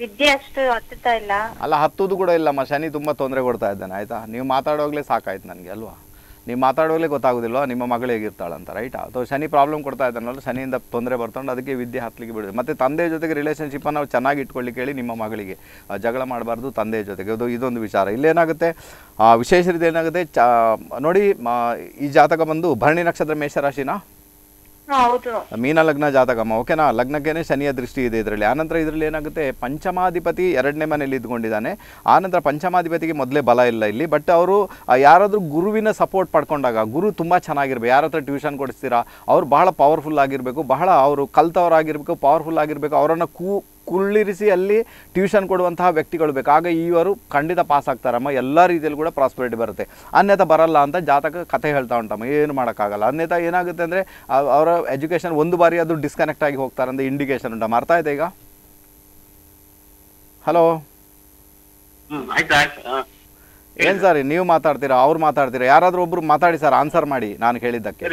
ವಿದ್ಯೆ ಅಷ್ಟು ಹತ್ತುತ್ತಾ ಇಲ್ಲ ಅಲ್ಲ ಹತ್ತೋದು ಕೂಡ ಇಲ್ಲಮ್ಮ ಶನಿ ತುಂಬಾ ತೊಂದರೆ ಕೊಡ್ತಾ ಇದ್ದಾನೆ ಆಯ್ತಾ ನೀವು ಮಾತಾಡೋಗ್ಲೇ ಸಾಕಾಯ್ತು ನನಗೆ ಅಲ್ವಾ ನೀವು ಮಾತಾಡೋಲೇ ಗೊತ್ತಾಗೋದಿಲ್ವ ನಿಮ್ಮ ಮಗಳು ಅಂತ ರೈಟ್ ಅಥವಾ ಶನಿ ಪ್ರಾಬ್ಲಮ್ ಕೊಡ್ತಾ ಇದ್ದಾನಲ್ಲ ಶನಿಯಿಂದ ತೊಂದರೆ ಬರ್ತೊಂಡು ಅದಕ್ಕೆ ವಿದ್ಯೆ ಹತ್ತಲಿಕ್ಕೆ ಬಿಡೋದು ಮತ್ತು ತಂದೆ ಜೊತೆಗೆ ರಿಲೇಷನ್ಶಿಪ್ಪನ್ನು ನಾವು ಚೆನ್ನಾಗಿ ಇಟ್ಕೊಳ್ಳಿಕ್ಕೆ ಹೇಳಿ ನಿಮ್ಮ ಮಗಳಿಗೆ ಜಗಳ ಮಾಡಬಾರ್ದು ತಂದೆ ಜೊತೆಗೆ ಅದು ಇದೊಂದು ವಿಚಾರ ಇಲ್ಲೇನಾಗುತ್ತೆ ವಿಶೇಷ ಏನಾಗುತ್ತೆ ಚ ನೋಡಿ ಈ ಜಾತಕ ಬಂದು ಭರಣಿ ನಕ್ಷತ್ರ ಮೇಷರಾಶಿನ ಮೀನ ಲಗ್ನ ಜಾತಕಮ್ಮ ಓಕೆನಾ ಲಗ್ನಕ್ಕೇನೆ ಶನಿಯ ದೃಷ್ಟಿ ಇದೆ ಇದರಲ್ಲಿ ಆನಂತರ ಇದರಲ್ಲಿ ಏನಾಗುತ್ತೆ ಪಂಚಮಾಧಿಪತಿ ಎರಡನೇ ಮನೆಯಲ್ಲಿ ಇದ್ಕೊಂಡಿದ್ದಾನೆ ಆನಂತರ ಪಂಚಮಾಧಿಪತಿಗೆ ಮೊದಲೇ ಬಲ ಇಲ್ಲ ಇಲ್ಲಿ ಬಟ್ ಅವರು ಯಾರಾದರೂ ಗುರುವಿನ ಸಪೋರ್ಟ್ ಪಡ್ಕೊಂಡಾಗ ಗುರು ತುಂಬ ಚೆನ್ನಾಗಿರ್ಬೇಕು ಯಾರ ಹತ್ರ ಟ್ಯೂಷನ್ ಕೊಡಿಸ್ತೀರಾ ಅವ್ರು ಬಹಳ ಪವರ್ಫುಲ್ ಆಗಿರಬೇಕು ಬಹಳ ಅವರು ಕಲ್ತವರಾಗಿರ್ಬೇಕು ಪವರ್ಫುಲ್ ಆಗಿರಬೇಕು ಅವರನ್ನು ಕೂ ಕುಳ್ಳಿರಿಸಿ ಅಲ್ಲಿ ಟ್ಯೂಷನ್ ಕೊಡುವಂತಹ ವ್ಯಕ್ತಿಗಳು ಬೇಕು ಆಗ ಇವರು ಖಂಡಿತ ಪಾಸ್ ಆಗ್ತಾರಮ್ಮ ಎಲ್ಲ ರೀತಿಯಲ್ಲಿ ಕೂಡ ಪ್ರಾಸ್ಪರಿಟಿ ಬರುತ್ತೆ ಅನ್ಯತೆ ಬರಲ್ಲ ಅಂತ ಜಾತಕ ಕಥೆ ಹೇಳ್ತಾ ಉಂಟಮ್ಮ ಏನು ಮಾಡೋಕ್ಕಾಗಲ್ಲ ಅನ್ಯತ ಏನಾಗುತ್ತೆ ಅಂದರೆ ಅವರ ಎಜುಕೇಷನ್ ಒಂದು ಬಾರಿ ಅದು ಡಿಸ್ಕನೆಕ್ಟ್ ಆಗಿ ಹೋಗ್ತಾರೆ ಅಂತ ಇಂಡಿಕೇಶನ್ ಉಂಟಮ್ಮ ಅರ್ಥ ಆಯ್ತಾ ಈಗ ಹಲೋ ಏನು ಸರ್ ನೀವು ಮಾತಾಡ್ತೀರಾ ಅವ್ರು ಮಾತಾಡ್ತೀರಾ ಯಾರಾದರೂ ಒಬ್ರು ಮಾತಾಡಿ ಸರ್ ಆನ್ಸರ್ ಮಾಡಿ ನಾನು ಹೇಳಿದ್ದಕ್ಕೆ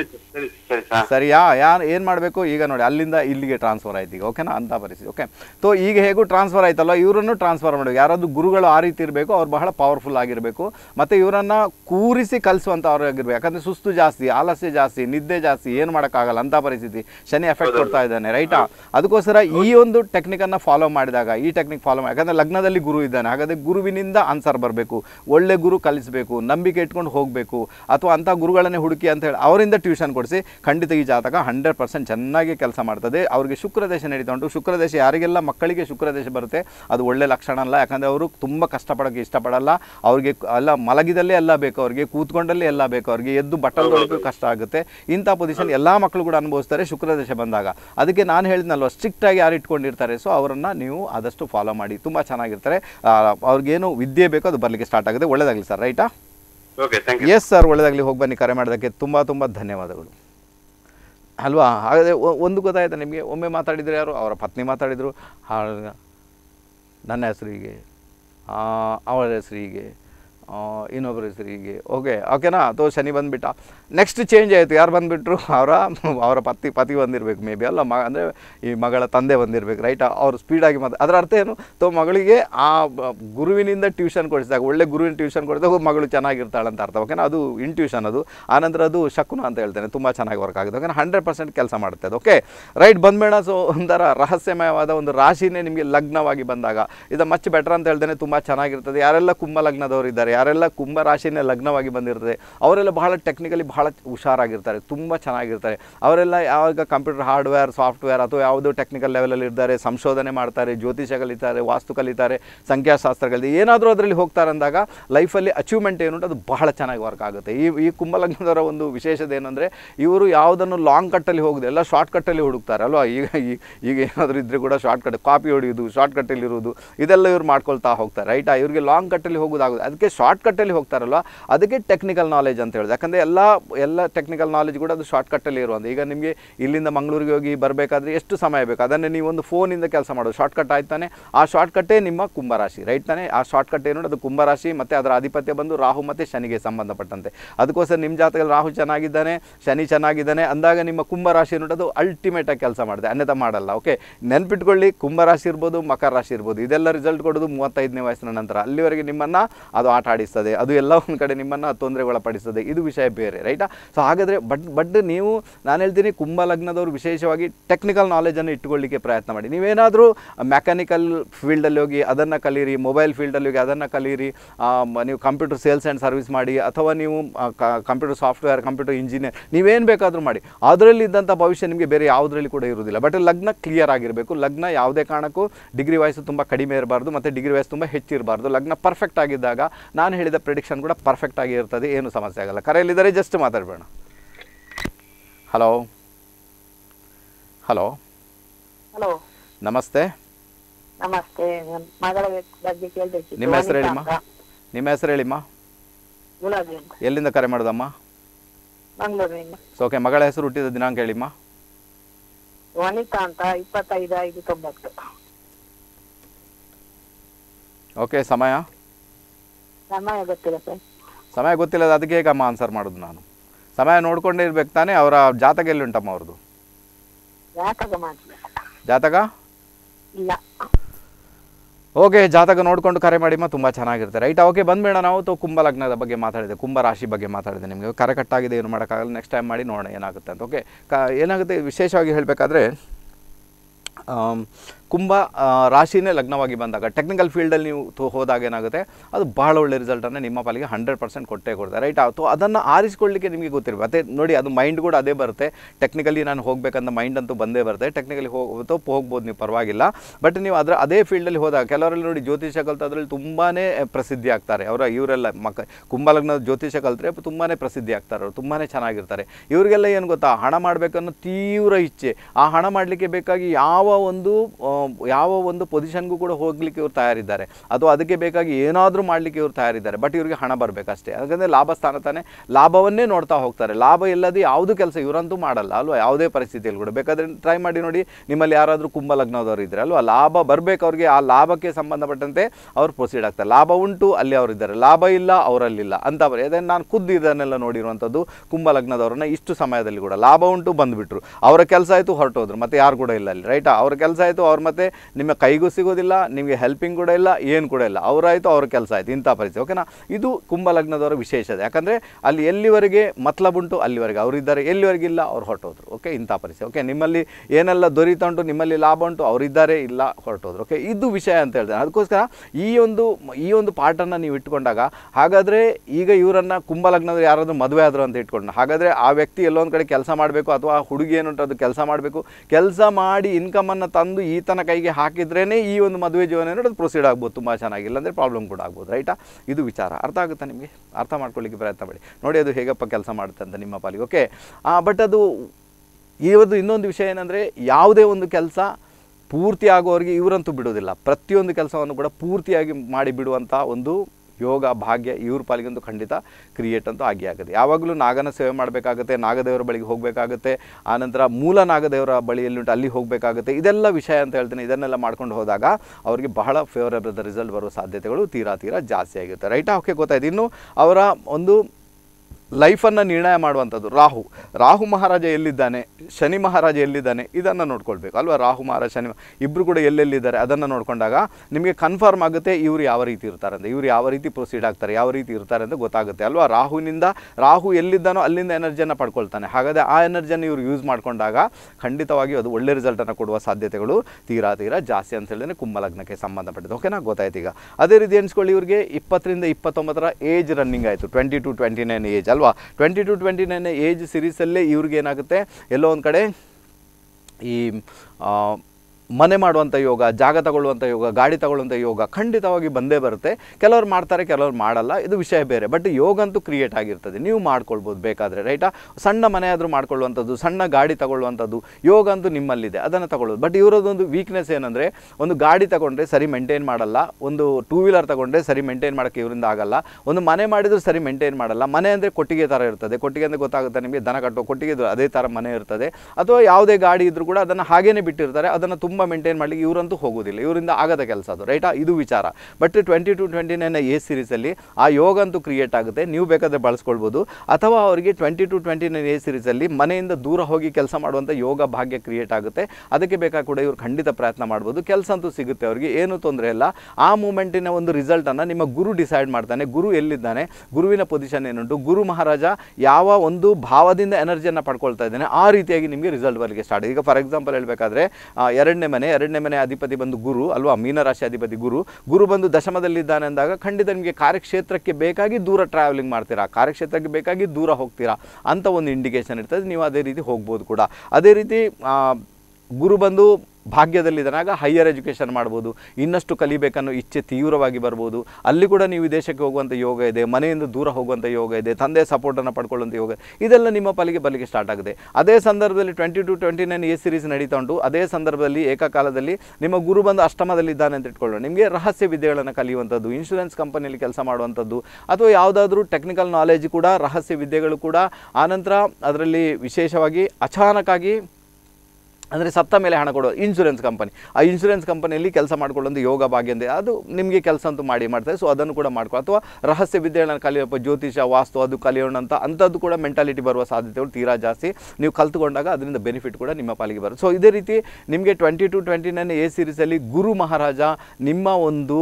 ಸರಿಯಾ ಯಾರು ಏನು ಮಾಡಬೇಕು ಈಗ ನೋಡಿ ಅಲ್ಲಿಂದ ಇಲ್ಲಿಗೆ ಟ್ರಾನ್ಸ್ಫರ್ ಆಯ್ತು ಈಗ ಓಕೆನಾ ಅಂತ ಪರಿಸ್ಥಿತಿ ಓಕೆ ಸೊ ಈಗ ಹೇಗೂ ಟ್ರಾನ್ಸ್ಫರ್ ಆಯ್ತಲ್ಲ ಇವರನ್ನು ಟ್ರಾನ್ಸ್ಫರ್ ಮಾಡಬೇಕು ಯಾರಾದ್ರೂ ಗುರುಗಳು ಆ ರೀತಿ ಇರಬೇಕು ಅವ್ರು ಬಹಳ ಪವರ್ಫುಲ್ ಆಗಿರಬೇಕು ಮತ್ತೆ ಇವರನ್ನ ಕೂರಿಸಿ ಕಲಿಸುವಂಥವ್ರಾಗಿರ್ಬೇಕು ಯಾಕಂದ್ರೆ ಸುಸ್ತು ಜಾಸ್ತಿ ಆಲಸ್ಯ ಜಾಸ್ತಿ ನಿದ್ದೆ ಜಾಸ್ತಿ ಏನು ಮಾಡೋಕ್ಕಾಗಲ್ಲ ಅಂತ ಪರಿಸ್ಥಿತಿ ಶನಿ ಎಫೆಕ್ಟ್ ಕೊಡ್ತಾ ಇದ್ದಾನೆ ರೈಟಾ ಅದಕ್ಕೋಸ್ಕರ ಈ ಒಂದು ಟೆಕ್ನಿಕನ್ನು ಫಾಲೋ ಮಾಡಿದಾಗ ಈ ಟೆಕ್ನಿಕ್ ಫಾಲೋ ಮಾಡಿ ಯಾಕಂದರೆ ಲಗ್ನದಲ್ಲಿ ಗುರು ಇದ್ದಾನೆ ಹಾಗಾದ್ರೆ ಗುರುವಿನಿಂದ ಆನ್ಸರ್ ಬರಬೇಕು ಒಳ್ಳೆ ಗುರು ಕಲಿಸಬೇಕು ನಂಬಿಕೆ ಇಟ್ಕೊಂಡು ಹೋಗಬೇಕು ಅಥವಾ ಅಂಥ ಗುರುಗಳನ್ನೇ ಹುಡುಕಿ ಅಂತ ಹೇಳಿ ಅವರಿಂದ ಟ್ಯೂಷನ್ ಕೊಡಿ ಮಾಡಿಸಿ ಖಂಡಿತ ಈ ಜಾತಕ ಹಂಡ್ರೆಡ್ ಪರ್ಸೆಂಟ್ ಚೆನ್ನಾಗಿ ಕೆಲಸ ಮಾಡ್ತದೆ ಅವರಿಗೆ ಶುಕ್ರದೇಶ ನಡೀತಾ ಉಂಟು ಶುಕ್ರದೇಶ ಯಾರಿಗೆಲ್ಲ ಮಕ್ಕಳಿಗೆ ಶುಕ್ರದೇಶ ಬರುತ್ತೆ ಅದು ಒಳ್ಳೆ ಲಕ್ಷಣ ಅಲ್ಲ ಯಾಕಂದರೆ ಅವರು ತುಂಬ ಕಷ್ಟಪಡೋಕ್ಕೆ ಇಷ್ಟಪಡಲ್ಲ ಅವರಿಗೆ ಎಲ್ಲ ಮಲಗಿದಲ್ಲೇ ಎಲ್ಲ ಬೇಕು ಅವರಿಗೆ ಕೂತ್ಕೊಂಡಲ್ಲೇ ಎಲ್ಲ ಬೇಕು ಅವರಿಗೆ ಎದ್ದು ಬಟ್ಟಲು ತೊಳೋಕ್ಕೂ ಕಷ್ಟ ಆಗುತ್ತೆ ಇಂಥ ಪೊಸಿಷನ್ ಎಲ್ಲ ಮಕ್ಕಳು ಕೂಡ ಅನುಭವಿಸ್ತಾರೆ ಶುಕ್ರದೇಶ ಬಂದಾಗ ಅದಕ್ಕೆ ನಾನು ಹೇಳಿದ್ನಲ್ವ ಸ್ಟ್ರಿಕ್ಟಾಗಿ ಯಾರು ಇಟ್ಕೊಂಡಿರ್ತಾರೆ ಸೊ ಅವರನ್ನು ನೀವು ಆದಷ್ಟು ಫಾಲೋ ಮಾಡಿ ತುಂಬ ಚೆನ್ನಾಗಿರ್ತಾರೆ ಅವ್ರಿಗೇನು ವಿದ್ಯೆ ಬೇಕೋ ಅದು ಬರಲಿಕ್ಕೆ ಸ್ಟಾರ್ಟ್ ಆಗುತ್ತೆ ಒಳ್ಳೆಯದಾಗಲಿ ಸರ್ ರೈಟಾ ಓಕೆ ಥ್ಯಾಂಕ್ ಎಸ್ ಸರ್ ಒಳ್ಳೇದಾಗಲಿ ಹೋಗಿ ಬನ್ನಿ ಕರೆ ಮಾಡೋದಕ್ಕೆ ತುಂಬ ತುಂಬ ಧನ್ಯವಾದಗಳು ಅಲ್ವಾ ಹಾಗಾದರೆ ಒಂದು ಗೊತ್ತಾಯ್ತು ನಿಮಗೆ ಒಮ್ಮೆ ಮಾತಾಡಿದರೆ ಯಾರು ಅವರ ಪತ್ನಿ ಮಾತಾಡಿದರು ನನ್ನ ಹೆಸರಿಗೆ ಅವಳ ಹೆಸರಿಗೆ ಇನ್ನೊಬ್ಬರು ಹೆಸರಿಗೆ ಓಕೆ ಓಕೆನಾ ತೋ ಶನಿ ಬಂದುಬಿಟ್ಟ ನೆಕ್ಸ್ಟ್ ಚೇಂಜ್ ಆಯಿತು ಯಾರು ಬಂದುಬಿಟ್ರು ಅವರ ಅವರ ಪತಿ ಪತಿ ಬಂದಿರಬೇಕು ಮೇ ಬಿ ಅಲ್ಲ ಮ ಅಂದರೆ ಈ ಮಗಳ ತಂದೆ ಬಂದಿರಬೇಕು ರೈಟ್ ಅವರು ಸ್ಪೀಡಾಗಿ ಮಾತು ಅದರ ಅರ್ಥ ಏನು ತೋ ಮಗಳಿಗೆ ಆ ಗುರುವಿನಿಂದ ಟ್ಯೂಷನ್ ಕೊಡಿಸಿದಾಗ ಒಳ್ಳೆ ಗುರುವಿನ ಟ್ಯೂಷನ್ ಕೊಡಿಸಿದಾಗ ಮಗಳು ಚೆನ್ನಾಗಿರ್ತಾಳೆ ಅಂತ ಅರ್ಥ ಓಕೆನಾ ಅದು ಇನ್ ಟ್ಯೂಷನ್ ಅದು ಆನಂತರ ಅದು ಶಕುನ ಅಂತ ಹೇಳ್ತೇನೆ ತುಂಬ ಚೆನ್ನಾಗಿ ವರ್ಕ್ ಆಗುತ್ತೆ ಓಕೆನಾ ಹಂಡ್ರೆಡ್ ಪರ್ಸೆಂಟ್ ಕೆಲಸ ಮಾಡುತ್ತೆ ಅದು ಓಕೆ ರೈಟ್ ಬಂದಬೇಡ ಸೊ ಒಂಥರ ರಹಸ್ಯಮಯವಾದ ಒಂದು ರಾಶಿನೇ ನಿಮಗೆ ಲಗ್ನವಾಗಿ ಬಂದಾಗ ಇದು ಮಚ್ ಬೆಟರ್ ಅಂತ ಹೇಳ್ತೇನೆ ತುಂಬ ಚೆನ್ನಾಗಿರ್ತದೆ ಯಾರೆಲ್ಲ ಕುಂಭ ಲಗ್ನದವರು ಇದ್ದಾರೆ ಯಾರೆಲ್ಲ ಕುಂಭ ರಾಶಿನೇ ಲಗ್ನವಾಗಿ ಬಂದಿರ್ತದೆ ಅವರೆಲ್ಲ ಬಹಳ ಟೆಕ್ನಿಕಲಿ ಬಹಳ ಹುಷಾರಾಗಿರ್ತಾರೆ ತುಂಬ ಚೆನ್ನಾಗಿರ್ತಾರೆ ಅವರೆಲ್ಲ ಯಾವಾಗ ಕಂಪ್ಯೂಟರ್ ಹಾರ್ಡ್ವೇರ್ ಸಾಫ್ಟ್ವೇರ್ ಅಥವಾ ಯಾವುದೋ ಟೆಕ್ನಿಕಲ್ ಲೆವೆಲಲ್ಲಿ ಇರ್ತಾರೆ ಸಂಶೋಧನೆ ಮಾಡ್ತಾರೆ ಜ್ಯೋತಿಷ್ಯ ಕಲಿತಾರೆ ವಾಸ್ತು ಕಲಿತಾರೆ ಸಂಖ್ಯಾಶಾಸ್ತ್ರ ಕಲಿತಾರೆ ಏನಾದರೂ ಅದರಲ್ಲಿ ಹೋಗ್ತಾರೆ ಅಂದಾಗ ಲೈಫಲ್ಲಿ ಅಚೀವ್ಮೆಂಟ್ ಏನು ಅದು ಬಹಳ ಚೆನ್ನಾಗಿ ವರ್ಕ್ ಆಗುತ್ತೆ ಈ ಈ ಕುಂಭಲಗ್ನದವರ ಒಂದು ವಿಶೇಷತೆ ಏನಂದರೆ ಇವರು ಯಾವುದನ್ನು ಲಾಂಗ್ ಕಟ್ಟಲ್ಲಿ ಹೋಗೋದು ಎಲ್ಲ ಶಾರ್ಟ್ ಕಟ್ಟಲ್ಲಿ ಹುಡುಕ್ತಾರೆ ಅಲ್ವಾ ಈಗ ಈಗ ಏನಾದರೂ ಇದ್ದರೆ ಕೂಡ ಶಾರ್ಟ್ ಕಟ್ ಕಾಪಿ ಹೊಡೆಯೋದು ಶಾರ್ಟ್ ಕಟ್ಟಲ್ಲಿ ಇರೋದು ಇದೆಲ್ಲ ಇವ್ರು ಮಾಡ್ಕೊಳ್ತಾ ಹೋಗ್ತಾರೆ ರೈಟಾ ಇವರಿಗೆ ಲಾಂಗ್ ಕಟ್ಟಲ್ಲಿ ಹೋಗೋದಾಗುತ್ತೆ ಅದಕ್ಕೆ ಶಾರ್ಟ್ ಶಾರ್ಟ್ಕಟ್ಟಲ್ಲಿ ಹೋಗ್ತಾರಲ್ಲ ಅದಕ್ಕೆ ಟೆಕ್ನಿಕಲ್ ನಾಲೆಜ್ ಅಂತ ಹೇಳೋದು ಯಾಕಂದರೆ ಎಲ್ಲ ಎಲ್ಲ ಟೆಕ್ನಿಕಲ್ ನಾಲೆಜ್ ಕೂಡ ಅದು ಶಾರ್ಟ್ಕಟ್ಟಲ್ಲಿ ಇರುವಂಥ ಈಗ ನಿಮಗೆ ಇಲ್ಲಿಂದ ಮಂಗಳೂರಿಗೆ ಹೋಗಿ ಬರಬೇಕಾದ್ರೆ ಎಷ್ಟು ಸಮಯ ಬೇಕು ಅದನ್ನೇ ನೀವು ಒಂದು ಫೋನಿಂದ ಕೆಲಸ ಮಾಡೋದು ಶಾರ್ಟ್ಕಟ್ ಆಯ್ತಾನೆ ಆ ಶಾರ್ಟ್ಕಟ್ಟೇ ನಿಮ್ಮ ಕುಂಭರಾಶಿ ರೈಟ್ ತಾನೆ ಆ ಶಾರ್ಟ್ಕಟ್ ಏನು ಅದು ಕುಂಭರಾಶಿ ಮತ್ತು ಅದರ ಆಧಿಪತ್ಯ ಬಂದು ರಾಹು ಮತ್ತು ಶನಿಗೆ ಸಂಬಂಧಪಟ್ಟಂತೆ ಅದಕ್ಕೋಸ್ಕರ ನಿಮ್ಮ ಜಾತಕದಲ್ಲಿ ರಾಹು ಚೆನ್ನಾಗಿದ್ದಾನೆ ಶನಿ ಚೆನ್ನಾಗಿದ್ದಾನೆ ಅಂದಾಗ ನಿಮ್ಮ ಕುಂಭರಾಶಿ ಅನ್ನೋದು ಅಲ್ಟಿಮೇಟಾಗಿ ಕೆಲಸ ಮಾಡಿದೆ ಅನ್ಯತೆ ಮಾಡಲ್ಲ ಓಕೆ ನೆನ್ಪಿಟ್ಕೊಳ್ಳಿ ಕುಂಭರಾಶಿ ಇರ್ಬೋದು ಮಕರ ರಾಶಿ ಇರ್ಬೋದು ಇದೆಲ್ಲ ರಿಸಲ್ಟ್ ಕೊಡೋದು ಮೂವತ್ತೈದನೇ ವಯಸ್ಸಿನ ನಂತರ ಅಲ್ಲಿವರೆಗೆ ನಿಮ್ಮನ್ನು ಅದು ಆಟ ಒಳಪಡಿಸ್ತದೆ ಅದು ಎಲ್ಲ ಒಂದು ಕಡೆ ನಿಮ್ಮನ್ನು ತೊಂದರೆಗೊಳಪಡಿಸ್ತದೆ ಇದು ವಿಷಯ ಬೇರೆ ರೈಟಾ ಸೊ ಹಾಗಾದರೆ ಬಟ್ ಬಟ್ ನೀವು ನಾನು ಹೇಳ್ತೀನಿ ಕುಂಭ ಲಗ್ನದವರು ವಿಶೇಷವಾಗಿ ಟೆಕ್ನಿಕಲ್ ನಾಲೆಜನ್ನು ಇಟ್ಟುಕೊಳ್ಳಿಕ್ಕೆ ಪ್ರಯತ್ನ ಮಾಡಿ ನೀವೇನಾದರೂ ಮೆಕ್ಯಾನಿಕಲ್ ಫೀಲ್ಡಲ್ಲಿ ಹೋಗಿ ಅದನ್ನು ಕಲೀರಿ ಮೊಬೈಲ್ ಫೀಲ್ಡಲ್ಲಿ ಹೋಗಿ ಅದನ್ನು ಕಲೀರಿ ನೀವು ಕಂಪ್ಯೂಟರ್ ಸೇಲ್ಸ್ ಆ್ಯಂಡ್ ಸರ್ವಿಸ್ ಮಾಡಿ ಅಥವಾ ನೀವು ಕಂಪ್ಯೂಟರ್ ಸಾಫ್ಟ್ವೇರ್ ಕಂಪ್ಯೂಟರ್ ಇಂಜಿನಿಯರ್ ನೀವೇನು ಬೇಕಾದರೂ ಮಾಡಿ ಅದರಲ್ಲಿದ್ದಂಥ ಭವಿಷ್ಯ ನಿಮಗೆ ಬೇರೆ ಯಾವುದರಲ್ಲಿ ಕೂಡ ಇರುವುದಿಲ್ಲ ಬಟ್ ಲಗ್ನ ಕ್ಲಿಯರ್ ಆಗಿರಬೇಕು ಲಗ್ನ ಯಾವುದೇ ಕಾರಣಕ್ಕೂ ಡಿಗ್ರಿ ವಯಸ್ಸು ತುಂಬ ಕಡಿಮೆ ಇರಬಾರ್ದು ಮತ್ತು ಡಿಗ್ರಿ ವಯಸ್ಸು ತುಂಬ ಹೆಚ್ಚಿರಬಾರ್ದು ಲಗ್ನ ಪರ್ಫೆಕ್ಟ್ ಆಗಿದ್ದಾಗ ನಾನು ನಾನು ಹೇಳಿದ ಪ್ರಿಡಿಕ್ಷನ್ ಕೂಡ ಪರ್ಫೆಕ್ಟ್ ಆಗಿ ಇರ್ತದೆ ಏನು ಸಮಸ್ಯೆ ಆಗಲ್ಲ ಕರೆಯಲ್ಲಿದ್ದರೆ ಜಸ್ಟ್ ಮಾತಾಡಬೇಡ ಹಲೋ ಹಲೋ ಹಲೋ ನಮಸ್ತೆ ನಮಸ್ತೆ ನಿಮ್ಮ ಹೆಸರು ಹೇಳಿಮ್ಮ ನಿಮ್ಮ ಹೆಸರು ಹೇಳಿಮ್ಮ ಎಲ್ಲಿಂದ ಕರೆ ಮಾಡೋದಮ್ಮ ಓಕೆ ಮಗಳ ಹೆಸರು ಹುಟ್ಟಿದ ದಿನಾಂಕ ಹೇಳಿಮ್ಮ ವನಿತಾ ಅಂತ ಇಪ್ಪತ್ತೈದು ಐದು ಓಕೆ ಸಮಯ ಸಮಯ ಗೊತ್ತಿಲ್ಲ ಸರ್ ಸಮಯ ಗೊತ್ತಿಲ್ಲದ ಅದಕ್ಕೆ ಹೇಗಮ್ಮ ಆನ್ಸರ್ ಮಾಡೋದು ನಾನು ಸಮಯ ನೋಡ್ಕೊಂಡೇ ಇರ್ಬೇಕು ತಾನೇ ಅವರ ಜಾತಕ ಎಲ್ಲಿ ಉಂಟಮ್ಮ ಅವ್ರದ್ದು ಜಾತಕ ಜಾತಕ ಇಲ್ಲ ಓಕೆ ಜಾತಕ ನೋಡ್ಕೊಂಡು ಕರೆ ಮಾಡಿಮ್ಮ ತುಂಬ ಚೆನ್ನಾಗಿರುತ್ತೆ ರೈಟ್ ಓಕೆ ಬಂದ್ಬೇಡ ನಾವು ತೋ ಕುಂಭ ಲಗ್ನದ ಬಗ್ಗೆ ಮಾತಾಡಿದೆ ಕುಂಭ ರಾಶಿ ಬಗ್ಗೆ ಮಾತಾಡಿದೆ ನಿಮಗೆ ಕರೆ ಕಟ್ಟಾಗಿದೆ ಏನು ಮಾಡೋಕ್ಕಾಗಲ್ಲ ನೆಕ್ಸ್ಟ್ ಟೈಮ್ ಮಾಡಿ ನೋಡೋಣ ಏನಾಗುತ್ತೆ ಅಂತ ಓಕೆ ಕ ಏನಾಗುತ್ತೆ ವಿಶೇಷವಾಗಿ ಹೇಳಬೇಕಾದ್ರೆ ಕುಂಭ ರಾಶಿನೇ ಲಗ್ನವಾಗಿ ಬಂದಾಗ ಟೆಕ್ನಿಕಲ್ ಫೀಲ್ಡಲ್ಲಿ ನೀವು ಹೋದಾಗ ಏನಾಗುತ್ತೆ ಅದು ಭಾಳ ಒಳ್ಳೆ ರಿಸಲ್ಟನ್ನು ನಿಮ್ಮ ಪಾಲಿಗೆ ಹಂಡ್ರೆಡ್ ಪರ್ಸೆಂಟ್ ಕೊಟ್ಟೇ ಕೊಡ್ತಾರೆ ರೈಟ್ ಆಯಿತು ಅದನ್ನು ಆರಿಸಿಕೊಳ್ಳಿಕ್ಕೆ ನಿಮಗೆ ಗೊತ್ತಿರಬೇಕು ಅದೇ ನೋಡಿ ಅದು ಮೈಂಡ್ ಕೂಡ ಅದೇ ಬರುತ್ತೆ ಟೆಕ್ನಿಕಲಿ ನಾನು ಹೋಗಬೇಕಂತ ಮೈಂಡ್ ಅಂತೂ ಬಂದೇ ಬರುತ್ತೆ ಟೆಕ್ನಿಕಲಿ ಹೋಗ್ಬೋದು ಹೋಗ್ಬೋದು ನೀವು ಪರವಾಗಿಲ್ಲ ಬಟ್ ನೀವು ಅದರ ಅದೇ ಫೀಲ್ಡಲ್ಲಿ ಹೋದಾಗ ಕೆಲವರಲ್ಲಿ ನೋಡಿ ಜ್ಯೋತಿಷ್ಯ ಕಲಿತು ಅದರಲ್ಲಿ ತುಂಬಾ ಪ್ರಸಿದ್ಧಿ ಆಗ್ತಾರೆ ಅವರ ಇವರೆಲ್ಲ ಮಕ್ಕ ಕುಂಭಲಗ್ನದ ಜ್ಯೋತಿಷ್ಯ ಕಲಿತ್ರೆ ತುಂಬಾ ಪ್ರಸಿದ್ಧಿ ಆಗ್ತಾರೆ ಅವರು ತುಂಬಾ ಚೆನ್ನಾಗಿರ್ತಾರೆ ಇವರಿಗೆಲ್ಲ ಏನು ಗೊತ್ತಾ ಹಣ ಮಾಡಬೇಕನ್ನೋ ತೀವ್ರ ಇಚ್ಛೆ ಆ ಹಣ ಮಾಡಲಿಕ್ಕೆ ಬೇಕಾಗಿ ಯಾವ ಒಂದು ಯಾವ ಒಂದು ಪೊಸಿಷನ್ಗೂ ಕೂಡ ಹೋಗ್ಲಿಕ್ಕೆ ಇವ್ರು ತಯಾರಿದ್ದಾರೆ ಅಥವಾ ಅದಕ್ಕೆ ಬೇಕಾಗಿ ಏನಾದರೂ ಮಾಡಲಿಕ್ಕೆ ಇವ್ರು ತಯಾರಿದ್ದಾರೆ ಬಟ್ ಇವರಿಗೆ ಹಣ ಬರಬೇಕಷ್ಟೇ ಯಾಕಂದರೆ ಲಾಭ ಸ್ಥಾನ ತಾನೇ ಲಾಭವನ್ನೇ ನೋಡ್ತಾ ಹೋಗ್ತಾರೆ ಲಾಭ ಇಲ್ಲದೆ ಯಾವುದು ಕೆಲಸ ಇವರಂತೂ ಮಾಡಲ್ಲ ಅಲ್ವಾ ಯಾವುದೇ ಪರಿಸ್ಥಿತಿಯಲ್ಲಿ ಕೂಡ ಬೇಕಾದರೆ ಟ್ರೈ ಮಾಡಿ ನೋಡಿ ನಿಮ್ಮಲ್ಲಿ ಯಾರಾದರೂ ಕುಂಭಲಗ್ನದವರು ಇದ್ದರೆ ಅಲ್ವಾ ಲಾಭ ಬರಬೇಕು ಅವ್ರಿಗೆ ಆ ಲಾಭಕ್ಕೆ ಸಂಬಂಧಪಟ್ಟಂತೆ ಅವ್ರು ಪ್ರೊಸೀಡ್ ಆಗ್ತಾರೆ ಲಾಭ ಉಂಟು ಅಲ್ಲಿ ಅವರಿದ್ದಾರೆ ಲಾಭ ಇಲ್ಲ ಅವರಲ್ಲಿಲ್ಲ ಅಂತ ಅದೇ ನಾನು ಖುದ್ದು ಇದನ್ನೆಲ್ಲ ನೋಡಿರುವಂಥದ್ದು ಕುಂಭಲಗ್ನದವ್ರನ್ನ ಇಷ್ಟು ಸಮಯದಲ್ಲಿ ಕೂಡ ಲಾಭ ಉಂಟು ಬಂದುಬಿಟ್ರು ಅವರ ಕೆಲಸ ಆಯಿತು ಹೊರಟೋದ್ರು ಮತ್ತು ಯಾರು ಕೂಡ ಇಲ್ಲ ಅಲ್ಲಿ ರೈಟಾ ಅವರ ಕೆಲಸ ಆಯಿತು ಅವ್ರ ಮತ್ತು ನಿಮ್ಮ ಕೈಗೂ ಸಿಗೋದಿಲ್ಲ ನಿಮಗೆ ಹೆಲ್ಪಿಂಗ್ ಕೂಡ ಇಲ್ಲ ಏನು ಕೂಡ ಇಲ್ಲ ಅವರಾಯಿತು ಅವ್ರ ಕೆಲಸ ಆಯಿತು ಇಂಥ ಪರಿಸ್ಥಿತಿ ಓಕೆನಾ ಇದು ಕುಂಭಲಗ್ನದವರ ವಿಶೇಷತೆ ಯಾಕಂದರೆ ಅಲ್ಲಿ ಎಲ್ಲಿವರೆಗೆ ಮತ್ಲಬುಂಟು ಅಲ್ಲಿವರೆಗೆ ಅವರಿದ್ದಾರೆ ಇಲ್ಲ ಅವ್ರು ಹೊರಟೋದ್ರು ಓಕೆ ಇಂಥ ಪರಿಸ್ಥಿತಿ ಓಕೆ ನಿಮ್ಮಲ್ಲಿ ಏನೆಲ್ಲ ದೊರೀತಾ ಉಂಟು ನಿಮ್ಮಲ್ಲಿ ಲಾಭ ಉಂಟು ಅವರಿದ್ದಾರೆ ಇಲ್ಲ ಹೊರಟೋದ್ರು ಓಕೆ ಇದು ವಿಷಯ ಅಂತ ಹೇಳ್ತಾರೆ ಅದಕ್ಕೋಸ್ಕರ ಈ ಒಂದು ಈ ಒಂದು ಪಾಠನ್ನು ನೀವು ಇಟ್ಕೊಂಡಾಗ ಹಾಗಾದರೆ ಈಗ ಇವರನ್ನು ಕುಂಭಲಗ್ನವ್ರು ಯಾರಾದರೂ ಮದುವೆ ಆದರು ಅಂತ ಇಟ್ಕೊಂಡು ಹಾಗಾದರೆ ಆ ವ್ಯಕ್ತಿ ಎಲ್ಲೊಂದು ಕಡೆ ಕೆಲಸ ಮಾಡಬೇಕು ಅಥವಾ ಹುಡುಗಿ ಏನುಂಟು ಅದು ಕೆಲಸ ಮಾಡಬೇಕು ಕೆಲಸ ಮಾಡಿ ಇನ್ಕಮನ್ನು ತಂದು ಈತನ ನನ್ನ ಕೈಗೆ ಹಾಕಿದ್ರೇ ಈ ಒಂದು ಮದುವೆ ಜೀವನ ಅದು ಪ್ರೊಸೀಡ್ ಆಗ್ಬೋದು ತುಂಬ ಚೆನ್ನಾಗಿಲ್ಲ ಅಂದರೆ ಪ್ರಾಬ್ಲಮ್ ಕೂಡ ಆಗ್ಬೋದು ರೈಟಾ ಇದು ವಿಚಾರ ಅರ್ಥ ಆಗುತ್ತಾ ನಿಮಗೆ ಅರ್ಥ ಮಾಡ್ಕೊಳ್ಳಿಕ್ಕೆ ಪ್ರಯತ್ನ ಮಾಡಿ ನೋಡಿ ಅದು ಹೇಗಪ್ಪ ಕೆಲಸ ಮಾಡುತ್ತೆ ಅಂತ ನಿಮ್ಮ ಪಾಲಿಗೆ ಓಕೆ ಬಟ್ ಅದು ಇವತ್ತು ಇನ್ನೊಂದು ವಿಷಯ ಏನಂದರೆ ಯಾವುದೇ ಒಂದು ಕೆಲಸ ಪೂರ್ತಿ ಆಗೋರಿಗೆ ಇವರಂತೂ ಬಿಡೋದಿಲ್ಲ ಪ್ರತಿಯೊಂದು ಕೆಲಸವನ್ನು ಕೂಡ ಪೂರ್ತಿಯಾಗಿ ಮಾಡಿ ಬಿಡುವಂಥ ಒಂದು ಯೋಗ ಭಾಗ್ಯ ಇವ್ರ ಪಾಲಿಗಂತೂ ಖಂಡಿತ ಕ್ರಿಯೇಟ್ ಅಂತೂ ಆಗಿ ಆಗುತ್ತೆ ಯಾವಾಗಲೂ ನಾಗನ ಸೇವೆ ಮಾಡಬೇಕಾಗುತ್ತೆ ನಾಗದೇವರ ಬಳಿಗೆ ಹೋಗಬೇಕಾಗುತ್ತೆ ಆನಂತರ ಮೂಲ ನಾಗದೇವರ ಬಳಿಯಲ್ಲಿ ಉಂಟು ಅಲ್ಲಿ ಹೋಗಬೇಕಾಗುತ್ತೆ ಇದೆಲ್ಲ ವಿಷಯ ಅಂತ ಹೇಳ್ತೀನಿ ಇದನ್ನೆಲ್ಲ ಮಾಡ್ಕೊಂಡು ಹೋದಾಗ ಅವರಿಗೆ ಬಹಳ ಫೇವರೇಬಲ್ ರಿಸಲ್ಟ್ ಬರುವ ಸಾಧ್ಯತೆಗಳು ತೀರಾ ತೀರಾ ಜಾಸ್ತಿ ಆಗಿರುತ್ತೆ ರೈಟ್ ಓಕೆ ಗೊತ್ತಾಯ್ತು ಇನ್ನು ಅವರ ಒಂದು ಲೈಫನ್ನು ನಿರ್ಣಯ ಮಾಡುವಂಥದ್ದು ರಾಹು ರಾಹು ಮಹಾರಾಜ ಎಲ್ಲಿದ್ದಾನೆ ಶನಿ ಮಹಾರಾಜ ಎಲ್ಲಿದ್ದಾನೆ ಇದನ್ನು ನೋಡ್ಕೊಳ್ಬೇಕು ಅಲ್ವಾ ರಾಹು ಮಹಾರಾಜ ಶನಿ ಇಬ್ಬರು ಕೂಡ ಎಲ್ಲೆಲ್ಲಿದ್ದಾರೆ ಅದನ್ನು ನೋಡಿಕೊಂಡಾಗ ನಿಮಗೆ ಕನ್ಫರ್ಮ್ ಆಗುತ್ತೆ ಇವರು ಯಾವ ರೀತಿ ಇರ್ತಾರೆ ಅಂತ ಇವರು ಯಾವ ರೀತಿ ಪ್ರೊಸೀಡ್ ಆಗ್ತಾರೆ ಯಾವ ರೀತಿ ಇರ್ತಾರೆ ಅಂತ ಗೊತ್ತಾಗುತ್ತೆ ಅಲ್ವಾ ರಾಹುವಿನಿಂದ ರಾಹು ಎಲ್ಲಿದ್ದಾನೋ ಅಲ್ಲಿಂದ ಎನರ್ಜಿಯನ್ನು ಪಡ್ಕೊಳ್ತಾನೆ ಹಾಗಾದರೆ ಆ ಎನರ್ಜಿಯನ್ನು ಇವರು ಯೂಸ್ ಮಾಡಿಕೊಂಡಾಗ ಖಂಡಿತವಾಗಿ ಅದು ಒಳ್ಳೆ ರಿಸಲ್ಟನ್ನು ಕೊಡುವ ಸಾಧ್ಯತೆಗಳು ತೀರಾ ತೀರಾ ಜಾಸ್ತಿ ಅಂತ ಹೇಳಿದ್ರೆ ಕುಂಭಲಗ್ನಕ್ಕೆ ಸಂಬಂಧಪಟ್ಟಿದ್ದು ಓಕೆನಾ ಗೊತ್ತಾಯ್ತು ಈಗ ಅದೇ ರೀತಿ ಎನ್ಸ್ಕೊಳ್ಳಿ ಇವರಿಗೆ ಇಪ್ಪತ್ತರಿಂದ ಇಪ್ಪತ್ತೊಂಬತ್ತರ ಏಜ್ ರನ್ನಿಂಗ್ ಆಯಿತು twenty to twenty nine age ಅಲ್ವಾ twenty to twenty nine age ಸಿರೀಸಲ್ಲೇ ಇವ್ರಿಗೆ ಏನಾಗುತ್ತೆ ಎಲ್ಲೋ ಒಂದು ಕಡೆ ಈ ಮನೆ ಮಾಡುವಂಥ ಯೋಗ ಜಾಗ ತಗೊಳ್ಳುವಂಥ ಯೋಗ ಗಾಡಿ ತಗೊಳ್ಳುವಂಥ ಯೋಗ ಖಂಡಿತವಾಗಿ ಬಂದೇ ಬರುತ್ತೆ ಕೆಲವರು ಮಾಡ್ತಾರೆ ಕೆಲವರು ಮಾಡಲ್ಲ ಇದು ವಿಷಯ ಬೇರೆ ಬಟ್ ಯೋಗ ಅಂತೂ ಕ್ರಿಯೇಟ್ ಆಗಿರ್ತದೆ ನೀವು ಮಾಡ್ಕೊಳ್ಬೋದು ಬೇಕಾದರೆ ರೈಟಾ ಸಣ್ಣ ಮನೆ ಮಾಡ್ಕೊಳ್ಳುವಂಥದ್ದು ಸಣ್ಣ ಗಾಡಿ ತಗೊಳ್ಳುವಂಥದ್ದು ಯೋಗ ಅಂತೂ ನಿಮ್ಮಲ್ಲಿದೆ ಅದನ್ನು ತಗೊಳ್ಳೋದು ಬಟ್ ಇವರದೊಂದು ವೀಕ್ನೆಸ್ ಏನಂದರೆ ಒಂದು ಗಾಡಿ ತಗೊಂಡ್ರೆ ಸರಿ ಮೇಂಟೈನ್ ಮಾಡಲ್ಲ ಒಂದು ಟೂ ವೀಲರ್ ತಗೊಂಡ್ರೆ ಸರಿ ಮೇಂಟೈನ್ ಮಾಡೋಕ್ಕೆ ಇವರಿಂದ ಆಗಲ್ಲ ಒಂದು ಮನೆ ಮಾಡಿದರೂ ಸರಿ ಮೇಂಟೈನ್ ಮಾಡಲ್ಲ ಮನೆ ಅಂದರೆ ಕೊಟ್ಟಿಗೆ ಥರ ಇರ್ತದೆ ಕೊಟ್ಟಿಗೆ ಅಂದರೆ ಗೊತ್ತಾಗುತ್ತೆ ನಿಮಗೆ ದನ ಕಟ್ಟೋ ಕೊಟ್ಟಿಗೆ ಅದೇ ಥರ ಮನೆ ಇರ್ತದೆ ಅಥವಾ ಯಾವುದೇ ಗಾಡಿ ಇದ್ದರೂ ಕೂಡ ಅದನ್ನು ಹಾಗೇ ಬಿಟ್ಟಿರ್ತಾರೆ ಅದನ್ನು ತುಂಬ ತುಂಬ ಮೇಂಟೈನ್ ಮಾಡಲಿಕ್ಕೆ ಇವರಂತೂ ಹೋಗೋದಿಲ್ಲ ಇವರಿಂದ ಆಗದ ಕೆಲಸ ಅದು ರೈಟಾ ಇದು ವಿಚಾರ but twenty to twenty nine a ಸೀರೀಸಲ್ಲಿ ಆ ಯೋಗ ಅಂತೂ ಕ್ರಿಯೇಟ್ ಆಗುತ್ತೆ ನೀವು ಬೇಕಾದರೆ ಬಳಸ್ಕೊಳ್ಬೋದು ಅಥವಾ ಅವರಿಗೆ twenty to twenty nine a ಸೀರೀಸಲ್ಲಿ ಮನೆಯಿಂದ ದೂರ ಹೋಗಿ ಕೆಲಸ ಮಾಡುವಂಥ ಯೋಗ ಭಾಗ್ಯ ಕ್ರಿಯೇಟ್ ಆಗುತ್ತೆ ಅದಕ್ಕೆ ಬೇಕಾದ ಕೂಡ ಇವರು ಖಂಡಿತ ಪ್ರಯತ್ನ ಮಾಡ್ಬೋದು ಕೆಲಸ ಅಂತೂ ಸಿಗುತ್ತೆ ಅವರಿಗೆ ಏನು ತೊಂದರೆ ಇಲ್ಲ ಆ ಮೂಮೆಂಟಿನ ಒಂದು ರಿಸಲ್ಟನ್ನು ನಿಮ್ಮ ಗುರು ಡಿಸೈಡ್ ಮಾಡ್ತಾನೆ ಗುರು ಎಲ್ಲಿದ್ದಾನೆ ಗುರುವಿನ ಪೊಸಿಷನ್ ಏನುಂಟು ಗುರು ಮಹಾರಾಜ ಯಾವ ಒಂದು ಭಾವದಿಂದ ಎನರ್ಜಿಯನ್ನು ಪಡ್ಕೊಳ್ತಾ ಇದ್ದಾನೆ ಆ ರೀತಿಯಾಗಿ ನಿಮಗೆ ರಿಸಲ್ಟ್ ಬರಲಿಕ್ಕೆ ಸ್ಟಾರ್ಟ್ ಈಗ ಫಾರ್ ಎಕ್ಸಾಂಪಲ್ ಹೇಳಬೇಕಾದ್ರೆ ಎರಡನೇ ಮನೆ ಎರಡನೇ ಮನೆ ಅಧಿಪತಿ ಬಂದು ಗುರು ಅಲ್ವಾ ಮೀನರಾಶಿ ಅಧಿಪತಿ ಗುರು ಗುರು ಬಂದು ದಶಮದಲ್ಲಿದ್ದಾನೆ ಅಂದಾಗ ಖಂಡಿತ ನಿಮಗೆ ಕಾರ್ಯಕ್ಷೇತ್ರಕ್ಕೆ ಬೇಕಾಗಿ ದೂರ ಟ್ರಾವೆಲಿಂಗ್ ಮಾಡ್ತೀರಾ ಕಾರ್ಯಕ್ಷೇತ್ರಕ್ಕೆ ಬೇಕಾಗಿ ದೂರ ಹೋಗ್ತೀರಾ ಅಂತ ಒಂದು ಇಂಡಿಕೇಶನ್ ಇರ್ತದೆ ನೀವು ಅದೇ ರೀತಿ ಹೋಗ್ಬೋದು ಕೂಡ ಅದೇ ರೀತಿ ಗುರು ಬಂದು ಭಾಗ್ಯದಲ್ಲಿದ್ದಾಗ ಹೈಯರ್ ಎಜುಕೇಷನ್ ಮಾಡ್ಬೋದು ಇನ್ನಷ್ಟು ಕಲಿಬೇಕನ್ನೋ ಇಚ್ಛೆ ತೀವ್ರವಾಗಿ ಬರ್ಬೋದು ಅಲ್ಲಿ ಕೂಡ ನೀವು ವಿದೇಶಕ್ಕೆ ಹೋಗುವಂಥ ಯೋಗ ಇದೆ ಮನೆಯಿಂದ ದೂರ ಹೋಗುವಂಥ ಯೋಗ ಇದೆ ತಂದೆ ಸಪೋರ್ಟನ್ನು ಪಡ್ಕೊಳ್ಳುವಂಥ ಯೋಗ ಇದೆಲ್ಲ ನಿಮ್ಮ ಪಾಲಿಗೆ ಬಲಿಗೆ ಸ್ಟಾರ್ಟ್ ಆಗಿದೆ ಅದೇ ಸಂದರ್ಭದಲ್ಲಿ twenty to twenty nine a series ನಡೀತಾ ಉಂಟು ಅದೇ ಸಂದರ್ಭದಲ್ಲಿ ಏಕಕಾಲದಲ್ಲಿ ನಿಮ್ಮ ಗುರು ಬಂದು ಅಷ್ಟಮದಲ್ಲಿದ್ದಾನೆ ಅಂತ ಇಟ್ಕೊಳ್ಳೋಣ ನಿಮಗೆ ರಹಸ್ಯ ವಿದ್ಯೆಗಳನ್ನು ಕಲಿಯುವಂಥದ್ದು ಇನ್ಶೂರೆನ್ಸ್ ಕಂಪನಿಯಲ್ಲಿ ಕೆಲಸ ಮಾಡುವಂಥದ್ದು ಅಥವಾ ಯಾವುದಾದ್ರೂ ಟೆಕ್ನಿಕಲ್ ನಾಲೆಜ್ ಕೂಡ ರಹಸ್ಯ ವಿದ್ಯೆಗಳು ಕೂಡ ಆನಂತರ ಅದರಲ್ಲಿ ವಿಶೇಷವಾಗಿ ಅಚಾನಕ್ಕಾಗಿ ಅಂದರೆ ಸತ್ತ ಮೇಲೆ ಹಣ ಕೊಡೋ ಇನ್ಶೂರೆನ್ಸ್ ಕಂಪನಿ ಆ ಇನ್ಶೂರೆನ್ಸ್ ಕಂಪನಿಯಲ್ಲಿ ಕೆಲಸ ಮಾಡ್ಕೊಳ್ಳೋದು ಯೋಗ ಭಾಗ್ಯ ಅದು ನಿಮಗೆ ಕೆಲಸ ಅಂತೂ ಮಾಡಿ ಮಾಡ್ತಾರೆ ಸೊ ಅದನ್ನು ಕೂಡ ಮಾಡ್ಕೊ ಅಥವಾ ರಹಸ್ಯ ವಿದ್ಯೆಗಳನ್ನು ಕಲಿಯೋಪ್ಪ ಜ್ಯೋತಿಷ ವಾಸ್ತು ಅದು ಕಲಿಯೋಣ ಅಂತ ಅಂಥದ್ದು ಕೂಡ ಮೆಂಟಾಲಿಟಿ ಬರುವ ಸಾಧ್ಯತೆಗಳು ತೀರಾ ಜಾಸ್ತಿ ನೀವು ಕಲ್ತ್ಕೊಂಡಾಗ ಅದರಿಂದ ಬೆನಿಫಿಟ್ ಕೂಡ ನಿಮ್ಮ ಪಾಲಿಗೆ ಬರುತ್ತೆ ಸೊ ಇದೇ ರೀತಿ ನಿಮಗೆ twenty to twenty nine a ಸೀರೀಸಲ್ಲಿ ಗುರು ಮಹಾರಾಜ ನಿಮ್ಮ ಒಂದು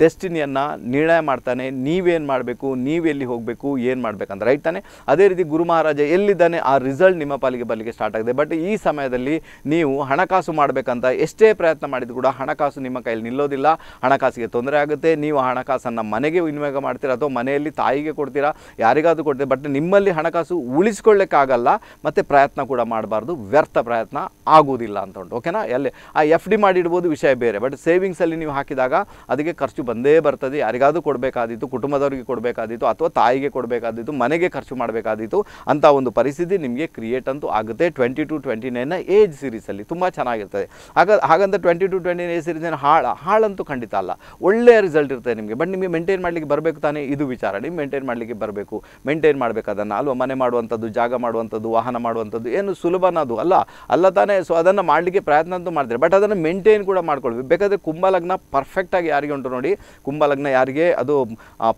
ಡೆಸ್ಟಿನಿಯನ್ನು ನಿರ್ಣಯ ಮಾಡ್ತಾನೆ ನೀವೇನು ಮಾಡಬೇಕು ನೀವೆಲ್ಲಿ ಹೋಗಬೇಕು ಏನು ಮಾಡಬೇಕಂತ ರೈಟ್ ತಾನೆ ಅದೇ ರೀತಿ ಗುರು ಮಹಾರಾಜ ಎಲ್ಲಿದ್ದಾನೆ ಆ ರಿಸಲ್ಟ್ ನಿಮ್ಮ ಪಾಲಿಗೆ ಬರಲಿಕ್ಕೆ ಸ್ಟಾರ್ಟ್ ಆಗಿದೆ ಬಟ್ ಈ ಸಮಯದಲ್ಲಿ ನೀವು ಹಣಕಾಸು ಮಾಡಬೇಕಂತ ಎಷ್ಟೇ ಪ್ರಯತ್ನ ಮಾಡಿದ್ರು ಕೂಡ ಹಣಕಾಸು ನಿಮ್ಮ ಕೈಯಲ್ಲಿ ನಿಲ್ಲೋದಿಲ್ಲ ಹಣಕಾಸಿಗೆ ತೊಂದರೆ ಆಗುತ್ತೆ ನೀವು ಹಣಕಾಸನ್ನು ಮನೆಗೆ ವಿನಿಯೋಗ ಮಾಡ್ತೀರಾ ಅಥವಾ ಮನೆಯಲ್ಲಿ ತಾಯಿಗೆ ಕೊಡ್ತೀರಾ ಯಾರಿಗಾದರೂ ಕೊಡ್ತೀರಾ ಬಟ್ ನಿಮ್ಮಲ್ಲಿ ಹಣಕಾಸು ಉಳಿಸ್ಕೊಳ್ಳೋಕ್ಕಾಗಲ್ಲ ಮತ್ತು ಪ್ರಯತ್ನ ಕೂಡ ಮಾಡಬಾರ್ದು ವ್ಯರ್ಥ ಪ್ರಯತ್ನ ಆಗೋದಿಲ್ಲ ಅಂತ ಉಂಟು ಓಕೆನಾ ಎಲ್ಲಿ ಆ ಎಫ್ ಡಿ ಮಾಡಿಡ್ಬೋದು ವಿಷಯ ಬೇರೆ ಬಟ್ ಸೇವಿಂಗ್ಸಲ್ಲಿ ನೀವು ಹಾಕಿದಾಗ ಅದಕ್ಕೆ ಖರ್ಚು ಬಂದೇ ಬರ್ತದೆ ಯಾರಿಗಾದ್ರೂ ಕೊಡಬೇಕಾದೀತು ಕುಟುಂಬದವರಿಗೆ ಕೊಡಬೇಕಾದೀತು ಅಥವಾ ತಾಯಿಗೆ ಕೊಡಬೇಕಾದಿತ್ತು ಮನೆಗೆ ಖರ್ಚು ಮಾಡಬೇಕಾದಿತ್ತು ಅಂತ ಒಂದು ಪರಿಸ್ಥಿತಿ ನಿಮಗೆ ಕ್ರಿಯೇಟ್ ಅಂತೂ ಆಗುತ್ತೆ ಟ್ವೆಂಟಿ ಟು ಟ್ವೆಂಟಿ ನೈನ್ನ ಏಜ್ ಸೀರೀಸಲ್ಲಿ ತುಂಬ ಚೆನ್ನಾಗಿರ್ತದೆ ಹಾಗ ಹಾಗಂತ twenty to twenty nine age series ಹಾಳು ಹಾಳಂತೂ ಖಂಡಿತ ಅಲ್ಲ ಒಳ್ಳೆಯ ರಿಸಲ್ಟ್ ಇರ್ತದೆ ನಿಮಗೆ ಬಟ್ ನಿಮಗೆ ಮೇಂಟೈನ್ ಮಾಡಲಿಕ್ಕೆ ಬರಬೇಕು ತಾನೇ ಇದು ವಿಚಾರ ನೀವು ಮೇಂಟೈನ್ ಮಾಡಲಿಕ್ಕೆ ಬರಬೇಕು ಮೇಂಟೈನ್ ಮಾಡಬೇಕಾದನ್ನು ಅಲ್ವಾ ಮನೆ ಮಾಡುವಂಥದ್ದು ಜಾಗ ಮಾಡುವಂಥದ್ದು ವಾಹನ ಮಾಡುವಂಥದ್ದು ಏನು ಸುಲಭನ ಅದು ಅಲ್ಲ ಅಲ್ಲ ತಾನೇ ಸೊ ಅದನ್ನು ಮಾಡಲಿಕ್ಕೆ ಪ್ರಯತ್ನ ಅಂತೂ ಮಾಡ್ತಾರೆ ಬಟ್ ಅದನ್ನು ಮೇಂಟೈನ್ ಕೂಡ ಮಾಡ್ಕೊಳ್ಬೇಕು ಬೇಕಾದರೆ ಕುಂಭಲಗ್ನ ಪರ್ಫೆಕ್ಟಾಗಿ ಯಾರಿಗೆ ಉಂಟು ನೋಡಿ ಕುಂಭ ಲಗ್ನ ಯಾರಿಗೆ ಅದು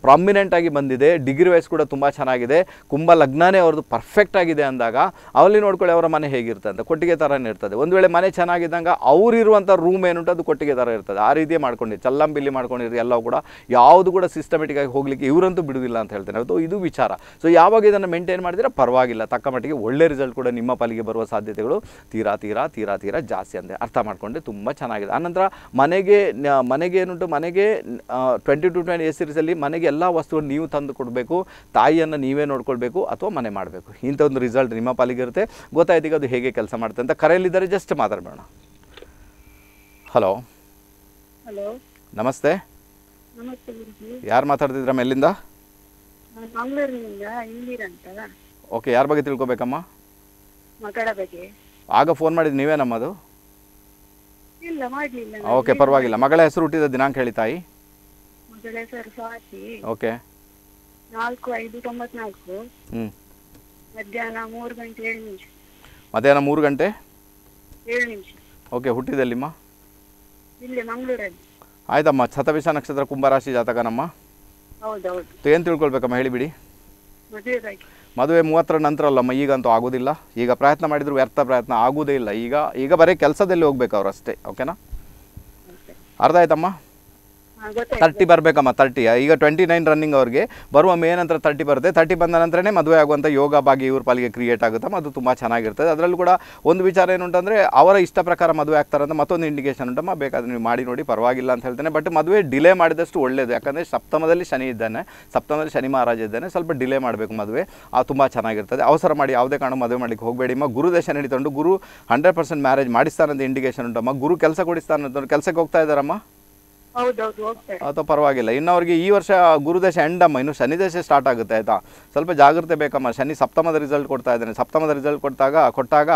ಪ್ರಾಮಿನೆಂಟ್ ಆಗಿ ಬಂದಿದೆ ಡಿಗ್ರಿ ವೈಸ್ ಕೂಡ ತುಂಬ ಚೆನ್ನಾಗಿದೆ ಕುಂಭ ಲಗ್ನನೇ ಅವ್ರದ್ದು ಪರ್ಫೆಕ್ಟ್ ಆಗಿದೆ ಅಂದಾಗ ಅವಲ್ಲಿ ನೋಡ್ಕೊಳ್ಳಿ ಅವರ ಮನೆ ಹೇಗಿರ್ತದೆ ಅಂತ ಕೊಟ್ಟಿಗೆ ಥರನೇ ಇರ್ತದೆ ಒಂದು ವೇಳೆ ಮನೆ ಚೆನ್ನಾಗಿದ್ದಂಗ ಅವರಿರುವಂಥ ರೂಮ್ ಏನುಂಟು ಅದು ಕೊಟ್ಟಿಗೆ ಥರ ಇರ್ತದೆ ಆ ರೀತಿಯೇ ಮಾಡ್ಕೊಂಡು ಚಲ್ಲಂಬಿಲ್ಲಿ ಮಾಡ್ಕೊಂಡಿರಿ ಎಲ್ಲವೂ ಕೂಡ ಯಾವುದು ಕೂಡ ಸಿಸ್ಟಮೆಟಿಕ್ ಆಗಿ ಹೋಗಲಿಕ್ಕೆ ಇವರಂತೂ ಬಿಡುವುದಿಲ್ಲ ಅಂತ ಹೇಳ್ತೇನೆ ಅದು ಇದು ವಿಚಾರ ಸೊ ಯಾವಾಗ ಇದನ್ನು ಮೇಂಟೈನ್ ಮಾಡಿದ್ರೆ ಪರವಾಗಿಲ್ಲ ತಕ್ಕ ಮಟ್ಟಿಗೆ ಒಳ್ಳೆ ರಿಸಲ್ಟ್ ಕೂಡ ನಿಮ್ಮ ಪಾಲಿಗೆ ಬರುವ ಸಾಧ್ಯತೆಗಳು ತೀರಾ ತೀರಾ ತೀರಾ ತೀರಾ ಜಾಸ್ತಿ ಅಂದರೆ ಅರ್ಥ ಮಾಡ್ಕೊಂಡೆ ತುಂಬ ಚೆನ್ನಾಗಿದೆ ಆನಂತರ ಮನೆಗೆ ಮನೆಗೆ ಏನುಂಟು ಮನೆಗೆ ಟ್ವೆಂಟಿ ಟು ಟ್ವೆಂಟಿ ಏ ಸೀರೀಸಲ್ಲಿ ಮನೆಗೆ ಎಲ್ಲ ವಸ್ತುಗಳು ನೀವು ತಂದು ಕೊಡಬೇಕು ತಾಯಿಯನ್ನು ನೀವೇ ನೋಡ್ಕೊಳ್ಬೇಕು ಅಥವಾ ಮನೆ ಮಾಡಬೇಕು ಇಂಥ ಒಂದು ರಿಸಲ್ಟ್ ನಿಮ್ಮ ಪಾಲಿಗೆ ಇರುತ್ತೆ ಗೊತ್ತಾಯ್ತೀಗ ಅದು ಹೇಗೆ ಕೆಲಸ ಮಾಡುತ್ತೆ ಅಂತ ಕರೆಯಲ್ಲಿದ್ದಾರೆ ಜಸ್ಟ್ ಮಾತಾಡಬೇಡ ಹಲೋ ಹಲೋ ನಮಸ್ತೆ ಯಾರು ಮಾತಾಡ್ತಿದ್ರಮ್ಮ ಎಲ್ಲಿಂದ ಓಕೆ ಯಾರ ಬಗ್ಗೆ ತಿಳ್ಕೊಬೇಕಮ್ಮ ಆಗ ಫೋನ್ ಮಾಡಿದ್ದು ನೀವೇ ನಮ್ಮದು ಓಕೆ ಪರವಾಗಿಲ್ಲ ಮಗಳ ಹೆಸರು ಹುಟ್ಟಿದ ದಿನಾಂಕ ಹೇಳಿ ತಾಯಿ ಓಕೆ ಮಧ್ಯಾಹ್ನ ಮೂರು ಗಂಟೆ ಮಧ್ಯಾಹ್ನ ಮೂರು ಗಂಟೆ ಓಕೆ ಹುಟ್ಟಿದಲ್ಲಿಮ್ಮ ಆಯ್ತಮ್ಮ ಛತವಿಷ ನಕ್ಷತ್ರ ಕುಂಭರಾಶಿ ಜಾತಕನಮ್ಮ ಏನ್ ತಿಳ್ಕೊಳ್ಬೇಕಮ್ಮ ಹೇಳಿಬಿಡಿ ಮದುವೆ ಮೂವತ್ತರ ನಂತರ ಅಲ್ಲಮ್ಮ ಈಗಂತೂ ಆಗೋದಿಲ್ಲ ಈಗ ಪ್ರಯತ್ನ ಮಾಡಿದರೂ ವ್ಯರ್ಥ ಪ್ರಯತ್ನ ಆಗೋದೇ ಇಲ್ಲ ಈಗ ಈಗ ಬರೀ ಕೆಲಸದಲ್ಲಿ ಹೋಗ್ಬೇಕು ಅವ್ರು ಅಷ್ಟೇ ಓಕೆನಾ ಅರ್ಧ ಆಯ್ತಮ್ಮ ತರ್ಟಿ ಬರಬೇಕಮ್ಮ ಥರ್ಟಿ ಈಗ ಟ್ವೆಂಟಿ ನೈನ್ ರನ್ನಿಂಗ್ ಅವ್ರಿಗೆ ಬರುವ ಮೇ ನಂತರ ತರ್ಟಿ ಬರುತ್ತೆ ತರ್ಟಿ ಬಂದ ನಂತರನೇ ಮದುವೆ ಆಗುವಂಥ ಯೋಗ ಭಾಗ್ಯ ಇವ್ರ ಪಾಲಿಗೆ ಕ್ರಿಯೇಟ್ ಆಗುತ್ತಮ್ಮ ಅದು ತುಂಬ ಚೆನ್ನಾಗಿರ್ತದೆ ಅದರಲ್ಲೂ ಕೂಡ ಒಂದು ವಿಚಾರ ಏನುಂಟಂದರೆ ಅವರ ಇಷ್ಟ ಪ್ರಕಾರ ಮದುವೆ ಆಗ್ತಾರೆ ಅಂತ ಮತ್ತೊಂದು ಇಂಡಿಕೇಷನ್ ಉಂಟಮ್ಮ ಬೇಕಾದ್ರೆ ನೀವು ಮಾಡಿ ನೋಡಿ ಪರವಾಗಿಲ್ಲ ಅಂತ ಹೇಳ್ತೇನೆ ಬಟ್ ಮದುವೆ ಡಿಲೇ ಮಾಡಿದಷ್ಟು ಒಳ್ಳೆಯದು ಯಾಕಂದರೆ ಸಪ್ತಮದಲ್ಲಿ ಶನಿ ಇದ್ದಾನೆ ಸಪ್ತಮದಲ್ಲಿ ಶನಿ ಮಹಾರಾಜ ಇದ್ದಾನೆ ಸ್ವಲ್ಪ ಡಿಲೇ ಮಾಡಬೇಕು ಮದುವೆ ಆ ತುಂಬ ಚೆನ್ನಾಗಿರ್ತದೆ ಅವಸರ ಮಾಡಿ ಯಾವುದೇ ಕಾರಣ ಮದುವೆ ಮಾಡಲಿಕ್ಕೆ ಹೋಗಬೇಡಿಮ್ಮ ಗುರು ದೇಶ ನಡೀತಂಡು ಗುರು ಹಂಡ್ರೆಡ್ ಪರ್ಸೆಂಟ್ ಮ್ಯಾರೇಜ್ ಮಾಡಿಸ್ತಾನಂತ ಇಂಡಿಕೇಷನ್ ಉಂಟಮ್ಮ ಗುರು ಕೆಲಸ ಕೊಡಿಸ್ತಾನಂತ ಕೆಲಸಕ್ಕೆ ಹೋಗ್ತಾ ಇದ್ದಾರಮ್ಮ ಹೌದೌದು ಅಥವಾ ಪರವಾಗಿಲ್ಲ ಇನ್ನು ಅವ್ರಿಗೆ ಈ ವರ್ಷ ಗುರುದಶ ಎಂಡಮ್ಮ ಇನ್ನು ಶನಿ ದಶೆ ಸ್ಟಾರ್ಟ್ ಆಗುತ್ತೆ ಆಯ್ತಾ ಸ್ವಲ್ಪ ಜಾಗ್ರತೆ ಬೇಕಮ್ಮ ಶನಿ ಸಪ್ತಮದ ರಿಸಲ್ಟ್ ಕೊಡ್ತಾ ಇದ್ದಾನೆ ಸಪ್ತಮದ ರಿಸಲ್ಟ್ ಕೊಟ್ಟಾಗ ಕೊಟ್ಟಾಗ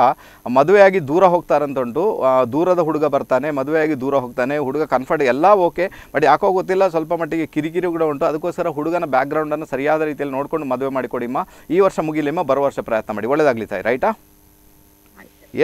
ಮದುವೆಯಾಗಿ ದೂರ ಹೋಗ್ತಾರಂತುಂಟು ದೂರದ ಹುಡುಗ ಬರ್ತಾನೆ ಮದುವೆಯಾಗಿ ದೂರ ಹೋಗ್ತಾನೆ ಹುಡುಗ ಕನ್ಫರ್ಟ್ ಎಲ್ಲ ಓಕೆ ಬಟ್ ಯಾಕೋ ಗೊತ್ತಿಲ್ಲ ಸ್ವಲ್ಪ ಮಟ್ಟಿಗೆ ಕಿರಿಕಿರಿ ಕೂಡ ಉಂಟು ಅದಕ್ಕೋಸ್ಕರ ಹುಡುಗನ ಬ್ಯಾಕ್ಗ್ರೌಂಡನ್ನು ಸರಿಯಾದ ರೀತಿಯಲ್ಲಿ ನೋಡಿಕೊಂಡು ಮದುವೆ ಮಾಡಿಕೊಡಿಮ್ಮ ಈ ವರ್ಷ ಮುಗಿಲಿಮ್ಮ ಬರೋ ವರ್ಷ ಪ್ರಯತ್ನ ಮಾಡಿ ಒಳ್ಳೆಯದಾಗಲಿ ತಾಯಿ ರೈಟಾ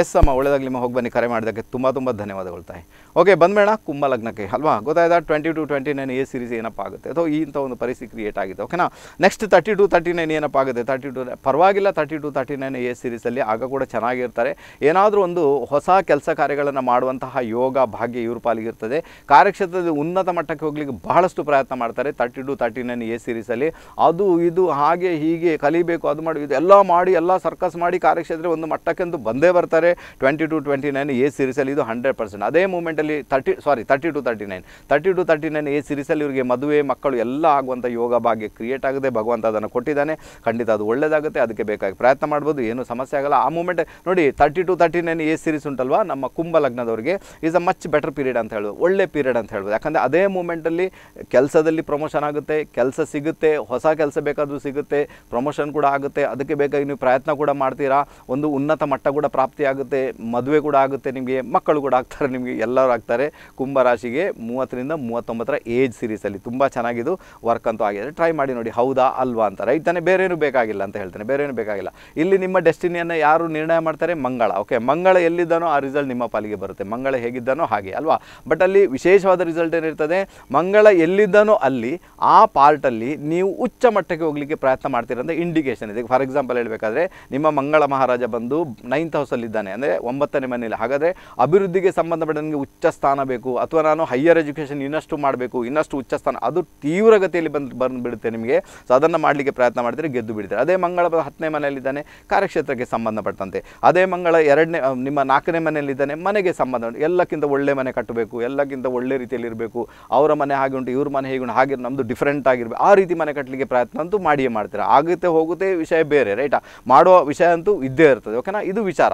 ಎಸ್ ಅಮ್ಮ ನಿಮ್ಮ ಹೋಗಿ ಬನ್ನಿ ಕರೆ ಮಾಡಿದಕ್ಕೆ ತುಂಬ ತುಂಬ ಧನ್ಯವಾದಗಳು ತಾಯಿ ಓಕೆ ಬಂದಬೇಡ ಕುಂಭ ಲಗ್ನಕ್ಕೆ ಅಲ್ವಾ ಗೊತ್ತಾಯ್ತಾ twenty to twenty nine a series ಏನಪ್ಪ ಆಗುತ್ತೆ ಅಥವಾ ಇಂಥ ಒಂದು ಪರಿಸ್ಥಿತಿ ಕ್ರಿಯೇಟ್ ಆಗಿದೆ ಓಕೆನಾ next thirty to thirty nine ಏನಪ್ಪ ಆಗುತ್ತೆ ತರ್ಟಿ ಟು ಪರವಾಗಿಲ್ಲ thirty to thirty nine a ಸೀರೀಸಲ್ಲಿ ಆಗ ಕೂಡ ಚೆನ್ನಾಗಿರ್ತಾರೆ ಏನಾದರೂ ಒಂದು ಹೊಸ ಕೆಲಸ ಕಾರ್ಯಗಳನ್ನು ಮಾಡುವಂತಹ ಯೋಗ ಭಾಗ್ಯ ಇವ್ರ ಪಾಲಿಗಿರ್ತದೆ ಕಾರ್ಯಕ್ಷೇತ್ರದ ಉನ್ನತ ಮಟ್ಟಕ್ಕೆ ಹೋಗ್ಲಿಕ್ಕೆ ಬಹಳಷ್ಟು ಪ್ರಯತ್ನ ಮಾಡ್ತಾರೆ thirty to thirty nine a ಸೀರೀಸಲ್ಲಿ ಅದು ಇದು ಹಾಗೆ ಹೀಗೆ ಕಲಿಬೇಕು ಅದು ಮಾಡಿ ಇದು ಎಲ್ಲ ಮಾಡಿ ಎಲ್ಲ ಸರ್ಕಸ್ ಮಾಡಿ ಕಾರ್ಯಕ್ಷೇತ್ರ ಒಂದು ಮಟ್ಟಕ್ಕೆಂದು ಬಂದೇ ಬರ್ತಾರೆ twenty to twenty nine a ಸೀರೀಸಲ್ಲಿ ಇದು ಹಂಡ್ರೆಡ್ ಪರ್ಸೆಂಟ್ ಅದೇ ಮೂಮೆಂಟಲ್ಲಿ thirty sorry thirty to thirty nine thirty to thirty nine a ಸೀರೀಸಲ್ಲಿ ಇವರಿಗೆ ಮದುವೆ ಮಕ್ಕಳು ಎಲ್ಲ ಆಗುವಂಥ ಯೋಗ ಭಾಗ್ಯ ಕ್ರಿಯೇಟ್ ಆಗದೆ ಭಗವಂತ ಅದನ್ನು ಕೊಟ್ಟಿದ್ದಾನೆ ಖಂಡಿತ ಅದು ಒಳ್ಳೆಯದಾಗುತ್ತೆ ಅದಕ್ಕೆ ಬೇಕಾಗಿ ಪ್ರಯತ್ನ ಮಾಡ್ಬೋದು ಏನೂ ಸಮಸ್ಯೆ ಆಗಲ್ಲ ಆ ಮೂಮೆಂಟ್ ನೋಡಿ thirty to thirty nine a series ಉಂಟಲ್ವಾ ನಮ್ಮ ಕುಂಭ ಲಗ್ನದವರಿಗೆ is a much better period ಅಂತ ಹೇಳ್ಬೋದು ಒಳ್ಳೆ ಪೀರಿಯಡ್ ಅಂತ ಹೇಳ್ಬೋದು ಯಾಕಂದರೆ ಅದೇ ಮೂಮೆಂಟಲ್ಲಿ ಕೆಲಸದಲ್ಲಿ ಪ್ರಮೋಷನ್ ಆಗುತ್ತೆ ಕೆಲಸ ಸಿಗುತ್ತೆ ಹೊಸ ಕೆಲಸ ಬೇಕಾದರೂ ಸಿಗುತ್ತೆ ಪ್ರಮೋಷನ್ ಕೂಡ ಆಗುತ್ತೆ ಅದಕ್ಕೆ ಬೇಕಾಗಿ ನೀವು ಪ್ರಯತ್ನ ಕೂಡ ಮಾಡ್ತೀರಾ ಒಂದು ಉನ್ನತ ಮಟ್ಟ ಕೂಡ ಪ್ರಾಪ್ತಿ ಆಗುತ್ತೆ ಮದುವೆ ಕೂಡ ಆಗುತ್ತೆ ನಿಮಗೆ ಮಕ್ಕಳು ಕೂಡ ಆಗ್ತಾರೆ ನಿಮಗೆ ಎಲ್ಲರೂ ಆಗ್ತಾರೆ ಕುಂಭರಾಶಿಗೆ ಮೂವತ್ತರಿಂದ ಮೂವತ್ತೊಂಬತ್ತರ ಏಜ್ ಸೀರೀಸಲ್ಲಿ ತುಂಬ ಚೆನ್ನಾಗಿದ್ದು ವರ್ಕ್ ಅಂತೂ ಆಗಿದೆ ಟ್ರೈ ಮಾಡಿ ನೋಡಿ ಹೌದಾ ಅಲ್ವಾ ಅಂತ ರೈಟ್ ತಾನೆ ಬೇರೇನು ಬೇಕಾಗಿಲ್ಲ ಅಂತ ಹೇಳ್ತಾನೆ ಬೇರೇನು ಬೇಕಾಗಿಲ್ಲ ಇಲ್ಲಿ ನಿಮ್ಮ ಡೆಸ್ಟಿನಿಯನ್ನು ಯಾರು ನಿರ್ಣಯ ಮಾಡ್ತಾರೆ ಮಂಗಳ ಓಕೆ ಮಂಗಳ ಎಲ್ಲಿದ್ದಾನೋ ಆ ರಿಸಲ್ಟ್ ನಿಮ್ಮ ಪಾಲಿಗೆ ಬರುತ್ತೆ ಮಂಗಳ ಹೇಗಿದ್ದಾನೋ ಹಾಗೆ ಅಲ್ವಾ ಬಟ್ ಅಲ್ಲಿ ವಿಶೇಷವಾದ ರಿಸಲ್ಟ್ ಏನಿರ್ತದೆ ಮಂಗಳ ಎಲ್ಲಿದ್ದಾನೋ ಅಲ್ಲಿ ಆ ಪಾರ್ಟಲ್ಲಿ ನೀವು ಉಚ್ಚ ಮಟ್ಟಕ್ಕೆ ಹೋಗಲಿಕ್ಕೆ ಪ್ರಯತ್ನ ಮಾಡ್ತೀರಂತ ಇಂಡಿಕೇಶನ್ ಇದೆ ಫಾರ್ ಎಕ್ಸಾಂಪಲ್ ಹೇಳಬೇಕಾದ್ರೆ ನಿಮ್ಮ ಮಂಗಳ ಮಹಾರಾಜ ಬಂದು ನೈನ್ತ್ ಹೌಸಲ್ಲಿ ಇದ್ದಾನೆ ಅಂದರೆ ಒಂಬತ್ತನೇ ಮನೆಯಲ್ಲಿ ಹಾಗಾದರೆ ಅಭಿವೃದ್ಧಿಗೆ ಸಂಬಂಧಪಟ್ಟ ನನಗೆ ಉಚ್ಚ ಸ್ಥಾನ ಬೇಕು ಅಥವಾ ನಾನು ಹೈಯರ್ ಎಜುಕೇಷನ್ ಇನ್ನಷ್ಟು ಮಾಡಬೇಕು ಇನ್ನಷ್ಟು ಉಚ್ಚ ಸ್ಥಾನ ಅದು ತೀವ್ರಗತಿಯಲ್ಲಿ ಬಂದು ಬಂದುಬಿಡುತ್ತೆ ನಿಮಗೆ ಸೊ ಅದನ್ನು ಮಾಡಲಿಕ್ಕೆ ಪ್ರಯತ್ನ ಮಾಡಿದರೆ ಗೆದ್ದು ಬಿಡ್ತಾರೆ ಅದೇ ಮಂಗಳ ಹತ್ತನೇ ಮನೆಯಲ್ಲಿದ್ದಾನೆ ಕಾರ್ಯಕ್ಷೇತ್ರಕ್ಕೆ ಸಂಬಂಧಪಟ್ಟಂತೆ ಅದೇ ಮಂಗಳ ಎರಡನೇ ನಿಮ್ಮ ನಾಲ್ಕನೇ ಮನೆಯಲ್ಲಿದ್ದಾನೆ ಮನೆಗೆ ಸಂಬಂಧ ಎಲ್ಲಕ್ಕಿಂತ ಒಳ್ಳೆ ಮನೆ ಕಟ್ಟಬೇಕು ಎಲ್ಲಕ್ಕಿಂತ ಒಳ್ಳೆ ರೀತಿಯಲ್ಲಿ ಇರಬೇಕು ಅವರ ಮನೆ ಹಾಗೆ ಉಂಟು ಇವ್ರ ಮನೆ ಹೇಗೆ ಉಂಟು ಹಾಗೆ ನಮ್ಮದು ಡಿಫ್ರೆಂಟ್ ಆಗಿರಬೇಕು ಆ ರೀತಿ ಮನೆ ಕಟ್ಟಲಿಕ್ಕೆ ಪ್ರಯತ್ನ ಅಂತೂ ಮಾಡಿಯೇ ಮಾಡ್ತಾರೆ ಆಗುತ್ತೆ ಹೋಗುತ್ತೆ ವಿಷಯ ಬೇರೆ ರೈಟಾ ಮಾಡುವ ವಿಷಯ ಅಂತೂ ಇದ್ದೇ ಇರ್ತದೆ ಓಕೆನಾ ಇದು ವಿಚಾರ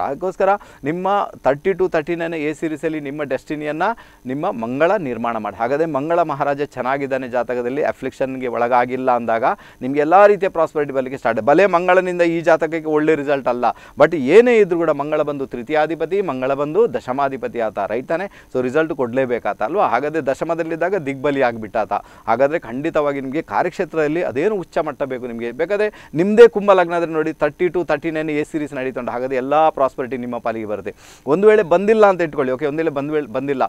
ಅದಕ್ಕೋಸ್ಕರ ನಿಮ್ಮ thirty to thirty nine a ಸಿರೀಸಲ್ಲಿ ನಿಮ್ಮ ಡೆಸ್ಟಿನಿಯನ್ನು ನಿಮ್ಮ ಮಂಗಳ ನಿರ್ಮಾಣ ಮಾಡಿ ಹಾಗಾದರೆ ಮಂಗಳ ಮಹಾರಾಜ ಚೆನ್ನಾಗಿದ್ದಾನೆ ಜಾತಕದಲ್ಲಿ ಅಫ್ಲಿಕ್ಷನ್ಗೆ ಒಳಗಾಗಿಲ್ಲ ಅಂದಾಗ ನಿಮಗೆ ಎಲ್ಲ ರೀತಿಯ ಪ್ರಾಸ್ಪರಿಟಿ ಬರಲಿಕ್ಕೆ ಸ್ಟಾರ್ಟ್ ಬಲೆ ಮಂಗಳನಿಂದ ಈ ಜಾತಕಕ್ಕೆ ಒಳ್ಳೆ ರಿಸಲ್ಟ್ ಅಲ್ಲ ಬಟ್ ಏನೇ ಇದ್ರೂ ಕೂಡ ಮಂಗಳ ಬಂದು ತೃತೀಯಾಧಿಪತಿ ಮಂಗಳ ಬಂದು ದಶಮಾಧಿಪತಿ ಆತ ರೈತಾನೆ ಸೊ ರಿಸಲ್ಟ್ ಕೊಡಲೇಬೇಕಾತ ಅಲ್ವಾ ಹಾಗಾದರೆ ದಶಮದಲ್ಲಿದ್ದಾಗ ದಿಗ್ಬಲಿ ಆಗಿಬಿಟ್ಟಾತ ಹಾಗಾದರೆ ಖಂಡಿತವಾಗಿ ನಿಮಗೆ ಕಾರ್ಯಕ್ಷೇತ್ರದಲ್ಲಿ ಅದೇನು ಉಚ್ಚ ಮಟ್ಟ ಬೇಕು ನಿಮಗೆ ಬೇಕಾದರೆ ನಿಮ್ಮದೇ ಕುಂಭ ಲಗ್ನದ್ರೆ ನೋಡಿ thirty to thirty nine a series ನಡೀತಾ ಹಾಗಾದರೆ ಎಲ್ಲ ಪ್ರಾಸ್ಪರಿಟಿ ನಿಮ್ಮ ಪಾಲಿಗೆ ಬರುತ್ತೆ ಒಂದು ವೇಳೆ ಬಂದಿಲ್ಲ ಅಂತ ಇಟ್ಕೊಳ್ಳಿ ಓಕೆ ಒಂದು ವೇಳೆ ಬಂದ ವೇಳೆ ಬಂದಿಲ್ಲ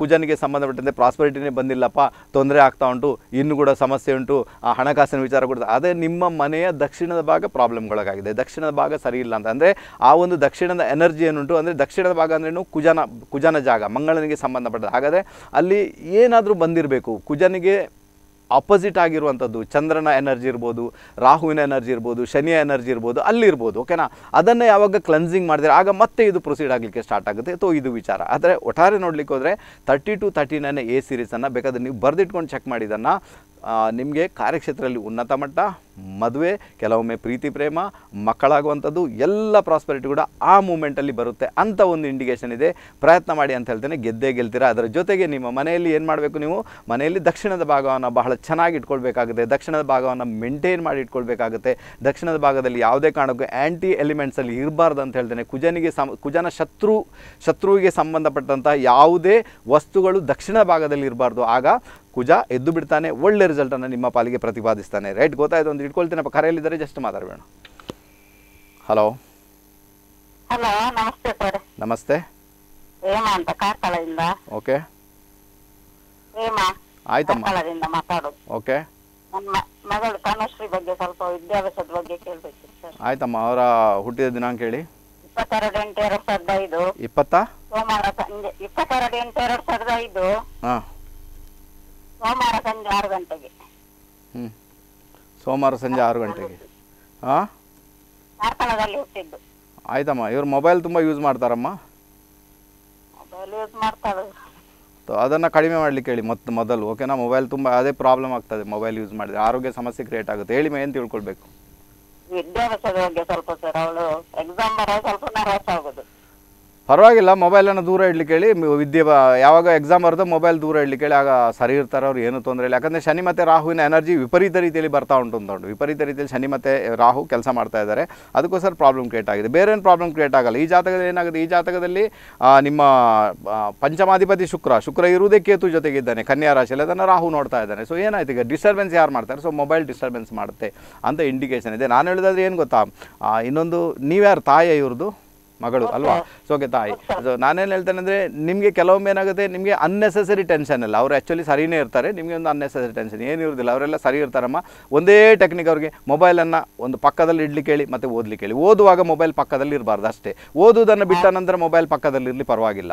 ಕುಜನಿಗೆ ಸಂಬಂಧಪಟ್ಟಂತೆ ಪ್ರಾಸ್ಪರಿಟಿನೇ ಬಂದಿಲ್ಲಪ್ಪ ತೊಂದರೆ ಆಗ್ತಾ ಉಂಟು ಇನ್ನು ಕೂಡ ಸಮಸ್ಯೆ ಉಂಟು ಹಣಕಾಸಿನ ವಿಚಾರ ಕೊಡ್ತದೆ ಅದೇ ನಿಮ್ಮ ಮನೆಯ ದಕ್ಷಿಣದ ಭಾಗ ಪ್ರಾಬ್ಲಮ್ಗಳಾಗಿದೆ ದಕ್ಷಿಣದ ಭಾಗ ಸರಿ ಇಲ್ಲ ಅಂತ ಅಂದರೆ ಆ ಒಂದು ದಕ್ಷಿಣದ ಎನರ್ಜಿ ಏನುಂಟು ಅಂದರೆ ದಕ್ಷಿಣದ ಭಾಗ ಅಂದ್ರೇನು ಕುಜನ ಕುಜನ ಜಾಗ ಮಂಗಳನಿಗೆ ಸಂಬಂಧಪಟ್ಟದ ಹಾಗಾದರೆ ಅಲ್ಲಿ ಏನಾದರೂ ಬಂದಿರಬೇಕು ಕುಜನಿಗೆ ಆಪೋಸಿಟ್ ಆಗಿರುವಂಥದ್ದು ಚಂದ್ರನ ಎನರ್ಜಿ ಇರ್ಬೋದು ರಾಹುವಿನ ಎನರ್ಜಿ ಇರ್ಬೋದು ಶನಿಯ ಎನರ್ಜಿ ಇರ್ಬೋದು ಅಲ್ಲಿರ್ಬೋದು ಓಕೆನಾ ಅದನ್ನು ಯಾವಾಗ ಕ್ಲನ್ಸಿಂಗ್ ಮಾಡಿದರೆ ಆಗ ಮತ್ತೆ ಇದು ಪ್ರೊಸೀಡ್ ಆಗಲಿಕ್ಕೆ ಸ್ಟಾರ್ಟ್ ಆಗುತ್ತೆ ಸೊ ಇದು ವಿಚಾರ ಆದರೆ ಒಟ್ಟಾರೆ ನೋಡಲಿಕ್ಕೆ ಹೋದರೆ thirty to thirty nine a ಸೀರೀಸನ್ನು ಬೇಕಾದರೆ ನೀವು ಬರೆದಿಟ್ಕೊಂಡು ಚೆಕ್ ಮಾಡಿದ್ದನ್ನು ನಿಮಗೆ ಕಾರ್ಯಕ್ಷೇತ್ರದಲ್ಲಿ ಉನ್ನತ ಮಟ್ಟ ಮದುವೆ ಕೆಲವೊಮ್ಮೆ ಪ್ರೀತಿ ಪ್ರೇಮ ಮಕ್ಕಳಾಗುವಂಥದ್ದು ಎಲ್ಲ ಪ್ರಾಸ್ಪೆರಿಟಿ ಕೂಡ ಆ ಮೂಮೆಂಟಲ್ಲಿ ಬರುತ್ತೆ ಅಂತ ಒಂದು ಇಂಡಿಕೇಶನ್ ಇದೆ ಪ್ರಯತ್ನ ಮಾಡಿ ಅಂತ ಹೇಳ್ತೇನೆ ಗೆದ್ದೇ ಗೆಲ್ತೀರಾ ಅದರ ಜೊತೆಗೆ ನಿಮ್ಮ ಮನೆಯಲ್ಲಿ ಏನು ಮಾಡಬೇಕು ನೀವು ಮನೆಯಲ್ಲಿ ದಕ್ಷಿಣದ ಭಾಗವನ್ನು ಬಹಳ ಚೆನ್ನಾಗಿ ಇಟ್ಕೊಳ್ಬೇಕಾಗುತ್ತೆ ದಕ್ಷಿಣದ ಭಾಗವನ್ನು ಮೇಂಟೈನ್ ಮಾಡಿ ಇಟ್ಕೊಳ್ಬೇಕಾಗುತ್ತೆ ದಕ್ಷಿಣದ ಭಾಗದಲ್ಲಿ ಯಾವುದೇ ಕಾರಣಕ್ಕೂ ಆ್ಯಂಟಿ ಎಲಿಮೆಂಟ್ಸಲ್ಲಿ ಇರಬಾರ್ದು ಅಂತ ಹೇಳ್ತೇನೆ ಕುಜನಿಗೆ ಸಮ ಕುಜನ ಶತ್ರು ಶತ್ರುವಿಗೆ ಸಂಬಂಧಪಟ್ಟಂಥ ಯಾವುದೇ ವಸ್ತುಗಳು ದಕ್ಷಿಣ ಭಾಗದಲ್ಲಿ ಇರಬಾರ್ದು ಆಗ ಕುಜ ಎದ್ದು ಬಿಡ್ತಾನೆ ಒಳ್ಳೆ ರಿಸಲ್ಟನ್ನು ನಿಮ್ಮ ಪಾಲಿಗೆ ಪ್ರತಿಪಾದಿಸ್ತಾನೆ ರೈಟ್ ಗೊತ್ತಾಯಿತು ಒಂದು ಒಂದು ಇಟ್ಕೊಳ್ತೀನಪ್ಪ ಕರೆಯಲ್ಲಿದ್ದಾರೆ ಜಸ್ಟ್ ಮಾತಾಡಬೇಡ ಹಲೋ ಹಲೋ ನಮಸ್ತೆ ಸರ್ ನಮಸ್ತೆ ಹೇಮ ಅಂತ ಕಾರ್ಕಳದಿಂದ ಓಕೆ ಹೇಮ ಆಯ್ತಮ್ಮ ಮಾತಾಡೋದು ಓಕೆ ಮಗಳು ಕನಶ್ರೀ ಬಗ್ಗೆ ಸ್ವಲ್ಪ ವಿದ್ಯಾಭ್ಯಾಸದ ಬಗ್ಗೆ ಕೇಳಬೇಕಿತ್ತು ಸರ್ ಆಯ್ತಮ್ಮ ಅವರ ಹುಟ್ಟಿದ ದಿನಾಂಕ ಹೇಳಿ ಇಪ್ಪತ್ತೆರಡು ಎಂಟು ಎರಡು ಸಾವಿರದ ಐದು ಇಪ್ಪತ್ತ ಸೋಮವಾರ ಸಂಜೆ ಇಪ್ಪತ್ತೆರಡು ಎಂಟು ಎರಡು ಸಾವಿರದ ಐದು ಸೋಮವಾರ ಸಂಜೆ ಆರು ಗಂಟೆಗೆ ಹ್ಮ್ ಸೋಮವಾರ ಸಂಜೆ ಆರು ಗಂಟೆಗೆ ಆಯ್ತಮ್ಮ ಇವ್ರು ಮೊಬೈಲ್ ತುಂಬ ಯೂಸ್ ಮಾಡ್ತಾರಮ್ಮ ಅದನ್ನು ಕಡಿಮೆ ಮಾಡ್ಲಿಕ್ಕೆ ಹೇಳಿ ಮತ್ತೆ ಮೊದಲು ಓಕೆನಾ ಮೊಬೈಲ್ ತುಂಬ ಅದೇ ಪ್ರಾಬ್ಲಮ್ ಆಗ್ತದೆ ಮೊಬೈಲ್ ಯೂಸ್ ಮಾಡಿದ್ರೆ ಆರೋಗ್ಯ ಸಮಸ್ಯೆ ಕ್ರಿಯೇಟ್ ಆಗುತ್ತೆ ಹೇಳಿ ಏನು ತಿಳ್ಕೊಳ್ಬೇಕು ವಿದ್ಯಾಭ್ಯಾಸದ ಬಗ್ಗೆ ಸ್ವಲ್ಪ ಸರ್ ಅವಳು ಎಕ್ಸಾಮ್ ಬರೋ ಸ್ವಲ್ಪ ನರ್ವಸ್ ಆಗೋದು ಪರವಾಗಿಲ್ಲ ಮೊಬೈಲನ್ನು ದೂರ ಇಡ್ಲಿಕ್ಕೆ ಹೇಳಿ ವಿದ್ಯೆ ಯಾವಾಗ ಎಕ್ಸಾಮ್ ಬರೋದು ಮೊಬೈಲ್ ದೂರ ಇಡ್ಲಿಕ್ಕೆ ಹೇಳಿ ಆಗ ಸರಿ ಇರ್ತಾರೆ ಅವ್ರು ಏನು ತೊಂದರೆ ಇಲ್ಲ ಯಾಕಂದರೆ ಶನಿ ಮತ್ತು ರಾಹುವಿನ ಎನರ್ಜಿ ವಿಪರೀತ ರೀತಿಯಲ್ಲಿ ಬರ್ತಾ ಉಂಟು ಅಂತ ಉಂಟು ವಿಪರೀತ ರೀತಿಯಲ್ಲಿ ಶನಿ ಮತ್ತು ರಾಹು ಕೆಲಸ ಮಾಡ್ತಾ ಇದ್ದಾರೆ ಅದಕ್ಕೋಸ್ಕರ ಪ್ರಾಬ್ಲಮ್ ಕ್ರಿಯೇಟ್ ಆಗಿದೆ ಬೇರೇನು ಪ್ರಾಬ್ಲಮ್ ಕ್ರಿಯೇಟ್ ಆಗಲ್ಲ ಈ ಜಾತಕದಲ್ಲಿ ಏನಾಗುತ್ತೆ ಈ ಜಾತಕದಲ್ಲಿ ನಿಮ್ಮ ಪಂಚಮಾಧಿಪತಿ ಶುಕ್ರ ಶುಕ್ರ ಇರುವುದೇ ಕೇತು ಜೊತೆಗಿದ್ದಾನೆ ಕನ್ಯಾ ರಾಶಿಯಲ್ಲಿ ಅದನ್ನು ರಾಹು ನೋಡ್ತಾ ಇದ್ದಾನೆ ಸೊ ಏನಾಯ್ತು ಈಗ ಡಿಸ್ಟರ್ಬೆನ್ಸ್ ಯಾರು ಮಾಡ್ತಾರೆ ಸೊ ಮೊಬೈಲ್ ಡಿಸ್ಟರ್ಬೆನ್ಸ್ ಮಾಡುತ್ತೆ ಅಂತ ಇಂಡಿಕೇಶನ್ ಇದೆ ನಾನು ಹೇಳಿದಾದ್ರೆ ಏನು ಗೊತ್ತಾ ಇನ್ನೊಂದು ನೀವ್ಯಾರು ತಾಯಿ ಇವ್ರದ್ದು ಮಗಳು ಅಲ್ವಾ ಸೊ ಓಕೆ ತಾಯಿ ಸೊ ನಾನೇನು ಹೇಳ್ತೇನೆ ಅಂದರೆ ನಿಮಗೆ ಕೆಲವೊಮ್ಮೆ ಏನಾಗುತ್ತೆ ನಿಮಗೆ ಅನ್ನೆಸೆಸರಿ ಟೆನ್ಷನ್ ಅಲ್ಲ ಅವ್ರು ಆ್ಯಕ್ಚುಲಿ ಸರಿನೇ ಇರ್ತಾರೆ ನಿಮಗೆ ಒಂದು ಅನ್ನೆಸೆಸರಿ ಟೆನ್ಷನ್ ಏನು ಇರೋದಿಲ್ಲ ಅವರೆಲ್ಲ ಸರಿ ಇರ್ತಾರಮ್ಮ ಒಂದೇ ಟೆಕ್ನಿಕ್ ಅವ್ರಿಗೆ ಮೊಬೈಲನ್ನು ಒಂದು ಪಕ್ಕದಲ್ಲಿ ಇಡ್ಲಿಕ್ಕೆ ಹೇಳಿ ಮತ್ತು ಓದಲಿಕ್ಕೆ ಹೇಳಿ ಓದುವಾಗ ಮೊಬೈಲ್ ಪಕ್ಕದಲ್ಲಿ ಇರಬಾರ್ದು ಅಷ್ಟೇ ಓದುವುದನ್ನು ಬಿಟ್ಟ ನಂತರ ಮೊಬೈಲ್ ಪಕ್ಕದಲ್ಲಿ ಇರಲಿ ಪರವಾಗಿಲ್ಲ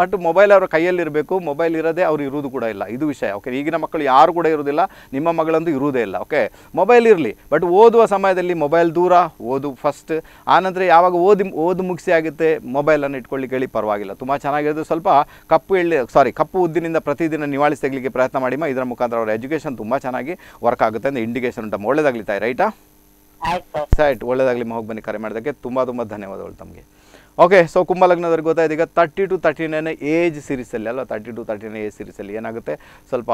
ಬಟ್ ಮೊಬೈಲ್ ಅವರ ಕೈಯಲ್ಲಿರಬೇಕು ಮೊಬೈಲ್ ಇರೋದೇ ಅವ್ರು ಇರುವುದು ಕೂಡ ಇಲ್ಲ ಇದು ವಿಷಯ ಓಕೆ ಈಗಿನ ಮಕ್ಕಳು ಯಾರು ಕೂಡ ಇರುವುದಿಲ್ಲ ನಿಮ್ಮ ಮಗಳಂದು ಇರುವುದೇ ಇಲ್ಲ ಓಕೆ ಮೊಬೈಲ್ ಇರಲಿ ಬಟ್ ಓದುವ ಸಮಯದಲ್ಲಿ ಮೊಬೈಲ್ ದೂರ ಓದು ಫಸ್ಟ್ ಆನಂತರ ಯಾವಾಗ ಓದಿ ಓದು ಮುಗಿಸಿ ಆಗುತ್ತೆ ಮೊಬೈಲನ್ನು ಇಟ್ಕೊಳ್ಳಿಕ್ಕೆ ಹೇಳಿ ಪರವಾಗಿಲ್ಲ ತುಂಬ ಚೆನ್ನಾಗಿರೋದು ಸ್ವಲ್ಪ ಕಪ್ಪು ಎಳ್ಳಿ ಸಾರಿ ಕಪ್ಪು ಉದ್ದಿನಿಂದ ಪ್ರತಿದಿನ ನಿವಾಳಿಸಿ ತೆಗಲಿಕ್ಕೆ ಪ್ರಯತ್ನ ಮಾಡಿಮ್ಮ ಇದರ ಮುಖಾಂತರ ಅವರ ಎಜುಕೇಷನ್ ತುಂಬ ಚೆನ್ನಾಗಿ ವರ್ಕ್ ಆಗುತ್ತೆ ಅಂತ ಇಂಡಿಕೇಶನ್ ಉಂಟು ಒಳ್ಳೇದಾಗಲಿ ತಾಯಿ ರೈಟಾ ಸೈಟ್ ಒಳ್ಳೇದಾಗಲಿ ಹೋಗಿ ಬನ್ನಿ ಕರೆ ಮಾಡೋದಕ್ಕೆ ತುಂಬ ತುಂಬ ಧನ್ಯವಾದಗಳು ತಮಗೆ ಓಕೆ ಸೊ ಕುಂಭಲಗ್ನದವ್ರಿಗೆ ಗೊತ್ತಾಯ್ತು ಈಗ thirty to thirty nine age ಸೀರೀಸಲ್ಲಿ ಅಲ್ಲ thirty to thirty nine age ಸೀರೀಸಲ್ಲಿ ಏನಾಗುತ್ತೆ ಸ್ವಲ್ಪ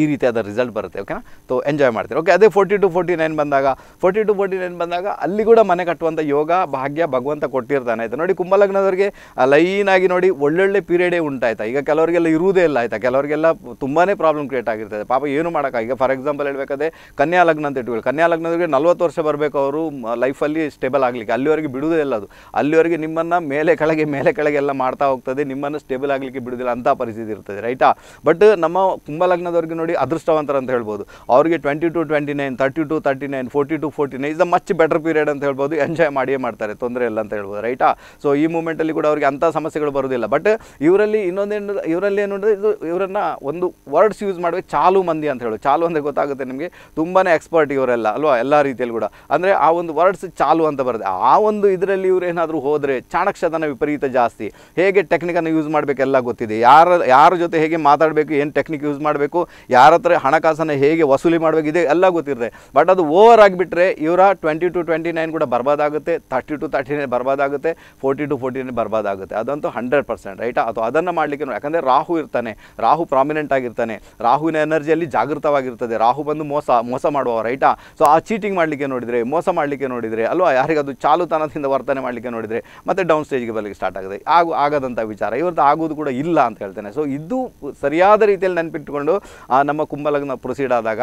ಈ ರೀತಿಯಾದ ರಿಸಲ್ಟ್ ಬರುತ್ತೆ ಓಕೆನಾ ಸೊ ಎಂಜಾಯ್ ಮಾಡ್ತೀರಿ ಓಕೆ ಅದೇ ಫೋರ್ಟಿ ಟು ಫೋರ್ಟಿ ನೈನ್ ಬಂದಾಗ ಫೋರ್ಟಿ ಟು ಫೋರ್ಟಿ ನೈನ್ ಬಂದಾಗ ಅಲ್ಲಿ ಕೂಡ ಮನೆ ಕಟ್ಟುವಂಥ ಯೋಗ ಭಾಗ್ಯ ಭಗವಂತ ಕೊಟ್ಟಿರ್ತಾನೆ ಆಯಿತು ನೋಡಿ ಕುಂಭಲಗ್ನದವ್ರಿಗೆ ಲೈನಾಗಿ ನೋಡಿ ಒಳ್ಳೊಳ್ಳೆ ಪೀರಿಯಡೇ ಉಂಟಾಯ್ತಾ ಈಗ ಕೆಲವರಿಗೆಲ್ಲ ಇರುವುದೇ ಇಲ್ಲ ಆಯಿತಾ ಕೆಲವರಿಗೆಲ್ಲ ತುಂಬಾ ಪ್ರಾಬ್ಲಮ್ ಕ್ರಿಯೇಟ್ ಆಗಿರ್ತದೆ ಪಾಪ ಏನು ಮಾಡೋಕ್ಕಾಗ ಈಗ ಫಾರ್ ಎಕ್ಸಾಂಪಲ್ ಹೇಳಬೇಕಾದ್ರೆ ಕನ್ಯಾ ಲಗ್ನ ಅಂತ ಇಟ್ಕೊಳ್ಳಿ ಕನ್ಯಾ ಲಗ್ನದವರಿಗೆ ನಲ್ವತ್ತು ವರ್ಷ ಬರಬೇಕು ಅವರು ಲೈಫಲ್ಲಿ ಸ್ಟೇಬಲ್ ಆಗಲಿಕ್ಕೆ ಅಲ್ಲಿವರೆಗೆ ಬಿಡುವುದೇ ಇಲ್ಲ ಅದು ಅಲ್ಲಿವರೆಗೆ ನಿಮ್ಮನ್ನು ಮೇಲೆ ಕೆಳಗೆ ಮೇಲೆ ಕೆಳಗೆ ಎಲ್ಲ ಮಾಡ್ತಾ ಹೋಗ್ತದೆ ನಿಮ್ಮನ್ನು ಸ್ಟೇಬಲ್ ಆಗಲಿಕ್ಕೆ ಬಿಡುವುದಿಲ್ಲ ಅಂತ ಪರಿಸ್ಥಿತಿ ಇರ್ತದೆ ರೈಟಾ ಬಟ್ ನಮ್ಮ ಕುಂಭಲಗ್ನದವ್ರಿಗೆ ನೋಡಿ ನೋಡಿ ಅದೃಷ್ಟವಂತರ ಅಂತ ಹೇಳ್ಬೋದು ಅವರಿಗೆ twenty to twenty nine thirty to thirty nine forty to forty nine is a much better period ಅಂತ ಹೇಳ್ಬೋದು ಎಂಜಾಯ್ ಮಾಡಿಯೇ ಮಾಡ್ತಾರೆ ತೊಂದರೆ ಇಲ್ಲ ಅಂತ ಹೇಳ್ಬೋದು ರೈಟಾ ಸೊ ಈ ಮೂಮೆಂಟಲ್ಲಿ ಕೂಡ ಅವರಿಗೆ ಅಂಥ ಸಮಸ್ಯೆಗಳು ಬರೋದಿಲ್ಲ ಬಟ್ ಇವರಲ್ಲಿ ಇನ್ನೊಂದೇನು ಇವರಲ್ಲಿ ಏನು ಅಂದರೆ ಇದು ಇವರನ್ನ ಒಂದು ವರ್ಡ್ಸ್ ಯೂಸ್ ಮಾಡಿ ಚಾಲು ಮಂದಿ ಅಂತ ಹೇಳೋದು ಚಾಲು ಅಂದರೆ ಗೊತ್ತಾಗುತ್ತೆ ನಿಮಗೆ ತುಂಬಾ ಎಕ್ಸ್ಪರ್ಟ್ ಇವರೆಲ್ಲ ಅಲ್ವಾ ಎಲ್ಲ ರೀತಿಯಲ್ಲಿ ಕೂಡ ಅಂದರೆ ಆ ಒಂದು ವರ್ಡ್ಸ್ ಚಾಲು ಅಂತ ಬರುತ್ತೆ ಆ ಒಂದು ಇದರಲ್ಲಿ ಇವರು ಏನಾದರೂ ಹೋದರೆ ಚಾಣಕ್ಷತನ ವಿಪರೀತ ಜಾಸ್ತಿ ಹೇಗೆ ಟೆಕ್ನಿಕನ್ನು ಯೂಸ್ ಮಾಡಬೇಕೆಲ್ಲ ಗೊತ್ತಿದೆ ಯಾರ ಯಾರ ಜೊತೆ ಹೇಗೆ ಮಾತಾಡಬೇಕು ಏನು ಟೆಕ್ನಿಕ್ ಯೂಸ್ ಮಾಡಬೇಕು ಯಾರ ಹತ್ರ ಹಣಕಾಸನ್ನು ಹೇಗೆ ವಸೂಲಿ ಮಾಡಬೇಕು ಇದೆ ಎಲ್ಲ ಗೊತ್ತಿರುತ್ತೆ ಬಟ್ ಅದು ಓವರ್ ಆಗಿಬಿಟ್ರೆ ಇವರ ಟ್ವೆಂಟಿ ಟು ಟ್ವೆಂಟಿ ನೈನ್ ಕೂಡ ಬರ್ಬಾದಾಗುತ್ತೆ ತರ್ಟಿ ಟು ತರ್ಟಿ ನೈನ್ ಬರ್ಬಾದಾಗುತ್ತೆ ಫೋರ್ಟಿ ಟು ಫೋರ್ಟಿ ನೈನ್ ಬರ್ಬಾದಾಗುತ್ತೆ ಅದಂತೂ ಹಂಡ್ರೆಡ್ ಪರ್ಸೆಂಟ್ ರೈಟ್ ಅಥವಾ ಅದನ್ನು ಮಾಡಲಿಕ್ಕೆ ಯಾಕಂದರೆ ರಾಹು ಇರ್ತಾನೆ ರಾಹು ಪ್ರಾಮಿನೆಂಟ್ ಆಗಿರ್ತಾನೆ ರಾಹುವಿನ ಎನರ್ಜಿಯಲ್ಲಿ ಜಾಗೃತವಾಗಿರ್ತದೆ ರಾಹು ಬಂದು ಮೋಸ ಮೋಸ ಮಾಡುವ ರೈಟಾ ಸೊ ಆ ಚೀಟಿಂಗ್ ಮಾಡಲಿಕ್ಕೆ ನೋಡಿದರೆ ಮೋಸ ಮಾಡಲಿಕ್ಕೆ ನೋಡಿದರೆ ಅಲ್ವಾ ಯಾರಿಗದು ಚಾಲುತನದಿಂದ ವರ್ತನೆ ಮಾಡಲಿಕ್ಕೆ ನೋಡಿದರೆ ಮತ್ತೆ ಡೌನ್ ಸ್ಟೇಜ್ಗೆ ಬರಲಿಕ್ಕೆ ಸ್ಟಾರ್ಟ್ ಆಗಿದೆ ಆಗು ಆಗದಂಥ ವಿಚಾರ ಇವ್ರದ್ದು ಆಗೋದು ಕೂಡ ಇಲ್ಲ ಅಂತ ಹೇಳ್ತೇನೆ ಸೊ ಇದು ಸರಿಯಾದ ರೀತಿಯಲ್ಲಿ ನೆನಪಿಟ್ಟುಕೊಂಡು ಆ ನಮ್ಮ ಕುಂಭಲಗ್ನ ಪ್ರೊಸೀಡ್ ಆದಾಗ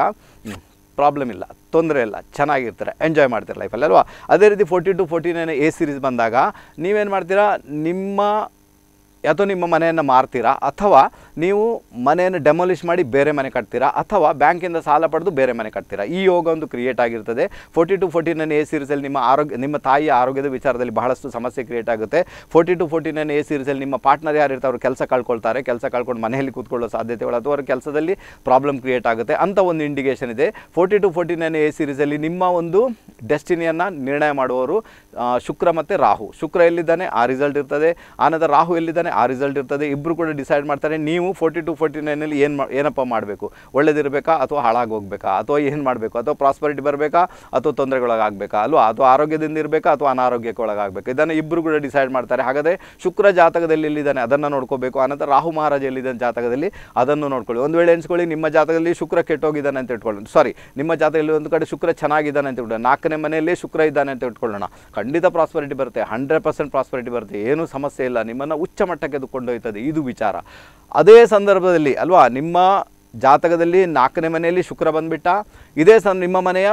ಪ್ರಾಬ್ಲಮ್ ಇಲ್ಲ ತೊಂದರೆ ಇಲ್ಲ ಚೆನ್ನಾಗಿರ್ತಾರೆ ಎಂಜಾಯ್ ಮಾಡ್ತಾರೆ ಲೈಫಲ್ಲಿ ಅಲ್ವಾ ಅದೇ ರೀತಿ forty to forty nine a series ಬಂದಾಗ ನೀವೇನು ಮಾಡ್ತೀರಾ ನಿಮ್ಮ ಅದು ನಿಮ್ಮ ಮನೆಯನ್ನು ಮಾರ್ತೀರಾ ಅಥವಾ ನೀವು ಮನೆಯನ್ನು ಡೆಮೊಲಿಷ್ ಮಾಡಿ ಬೇರೆ ಮನೆ ಕಟ್ತೀರಾ ಅಥವಾ ಬ್ಯಾಂಕಿಂದ ಸಾಲ ಪಡೆದು ಬೇರೆ ಮನೆ ಕಟ್ತೀರಾ ಈ ಯೋಗ ಒಂದು ಕ್ರಿಯೇಟ್ ಆಗಿರ್ತದೆ forty to forty nine a ಸೀರೀಸಲ್ಲಿ ನಿಮ್ಮ ಆರೋಗ್ಯ ನಿಮ್ಮ ತಾಯಿಯ ಆರೋಗ್ಯದ ವಿಚಾರದಲ್ಲಿ ಬಹಳಷ್ಟು ಸಮಸ್ಯೆ ಕ್ರಿಯೇಟ್ ಆಗುತ್ತೆ forty to forty nine a ಸೀರೀಸಲ್ಲಿ ನಿಮ್ಮ ಪಾರ್ಟ್ನರ್ ಯಾರು ಇರ್ತಾರೆ ಅವರು ಕೆಲಸ ಕಳ್ಕೊಳ್ತಾರೆ ಕೆಲಸ ಕಳ್ಕೊಂಡು ಮನೆಯಲ್ಲಿ ಕೂತ್ಕೊಳ್ಳೋ ಸಾಧ್ಯತೆಗಳು ಅಥವಾ ಅವ್ರ ಕೆಲಸದಲ್ಲಿ ಪ್ರಾಬ್ಲಮ್ ಕ್ರಿಯೇಟ್ ಆಗುತ್ತೆ ಅಂತ ಒಂದು ಇಂಡಿಕೇಷನ್ ಇದೆ forty to forty nine a ಸೀರೀಸಲ್ಲಿ ನಿಮ್ಮ ಒಂದು ಡೆಸ್ಟಿನಿಯನ್ನು ನಿರ್ಣಯ ಮಾಡುವವರು ಶುಕ್ರ ಮತ್ತು ರಾಹು ಶುಕ್ರ ಎಲ್ಲಿದ್ದಾನೆ ಆ ರಿಸಲ್ಟ್ ಇರ್ತದೆ ಆನಂತರ ರಾಹು ಎಲ್ಲಿದ್ದಾನೆ ಆ ರಿಸಲ್ಟ್ ಇರ್ತದೆ ಇಬ್ಬರು ಕೂಡ ಡಿಸೈಡ್ ಮಾಡ್ತಾರೆ ನೀವು ಫೋರ್ಟಿ ಟು ಫೋರ್ಟಿ ನೈನಲ್ಲಿ ಏನು ಏನಪ್ಪ ಮಾಡಬೇಕು ಒಳ್ಳೇದಿರಬೇಕಾ ಅಥವಾ ಹಾಳಾಗಿ ಹೋಗಬೇಕಾ ಅಥವಾ ಏನು ಮಾಡಬೇಕು ಅಥವಾ ಪ್ರಾಸ್ಪರಿಟಿ ಬರಬೇಕಾ ಅಥವಾ ತೊಂದರೆಗೊಳಗಾಗಬೇಕಾ ಅಲ್ವಾ ಅಥವಾ ಆರೋಗ್ಯದಿಂದ ಇರಬೇಕಾ ಅಥವಾ ಅನಾರೋಗ್ಯಕ್ಕೆ ಒಳಗಾಗಬೇಕು ಇದನ್ನು ಇಬ್ಬರು ಕೂಡ ಡಿಸೈಡ್ ಮಾಡ್ತಾರೆ ಹಾಗಾದರೆ ಶುಕ್ರ ಜಾತಕದಲ್ಲಿ ಎಲ್ಲಿದ್ದಾನೆ ಅದನ್ನು ನೋಡ್ಕೋಬೇಕು ಆನಂತರ ರಾಹು ಮಹಾರಾಜ ಎಲ್ಲಿದ್ದಾನೆ ಜಾತಕದಲ್ಲಿ ಅದನ್ನು ನೋಡ್ಕೊಳ್ಳಿ ಒಂದು ವೇಳೆ ಎಣಿಸ್ಕೊಳ್ಳಿ ನಿಮ್ಮ ಜಾತಕದಲ್ಲಿ ಶುಕ್ರ ಕೆಟ್ಟೋಗಿದ್ದಾನೆ ಅಂತ ಇಟ್ಕೊಳ್ಳೋಣ ಸಾರಿ ನಿಮ್ಮ ಜಾತಕದಲ್ಲಿ ಒಂದು ಕಡೆ ಶುಕ್ರ ಚೆನ್ನಾಗಿದ್ದಾನೆ ಅಂತ ಇಟ್ಕೊಳ್ಳೋಣ ನಾಲ್ಕನೇ ಮನೆಯಲ್ಲಿ ಶುಕ್ರ ಇದ್ದಾನೆ ಅಂತ ಇಟ್ಕೊಳ್ಳೋಣ ಖಂಡಿತ ಪ್ರಾಸ್ಪರಿಟಿ ಬರುತ್ತೆ ಹಂಡ್ರೆಡ್ ಪರ್ಸೆಂಟ್ ಪ್ರಾಸ್ಪರಿಟಿ ಬರುತ್ತೆ ಏನೂ ಸಮಸ್ಯೆ ಇಲ್ಲ ನಿಮ್ಮನ್ನು ಉಚ್ಚ ತೆಗೆದುಕೊಂಡೊಯ್ತದೆ ಇದು ವಿಚಾರ ಅದೇ ಸಂದರ್ಭದಲ್ಲಿ ಅಲ್ವಾ ನಿಮ್ಮ ಜಾತಕದಲ್ಲಿ ನಾಲ್ಕನೇ ಮನೆಯಲ್ಲಿ ಶುಕ್ರ ಬಂದ್ಬಿಟ್ಟ ಇದೇ ಸರ್ ನಿಮ್ಮ ಮನೆಯ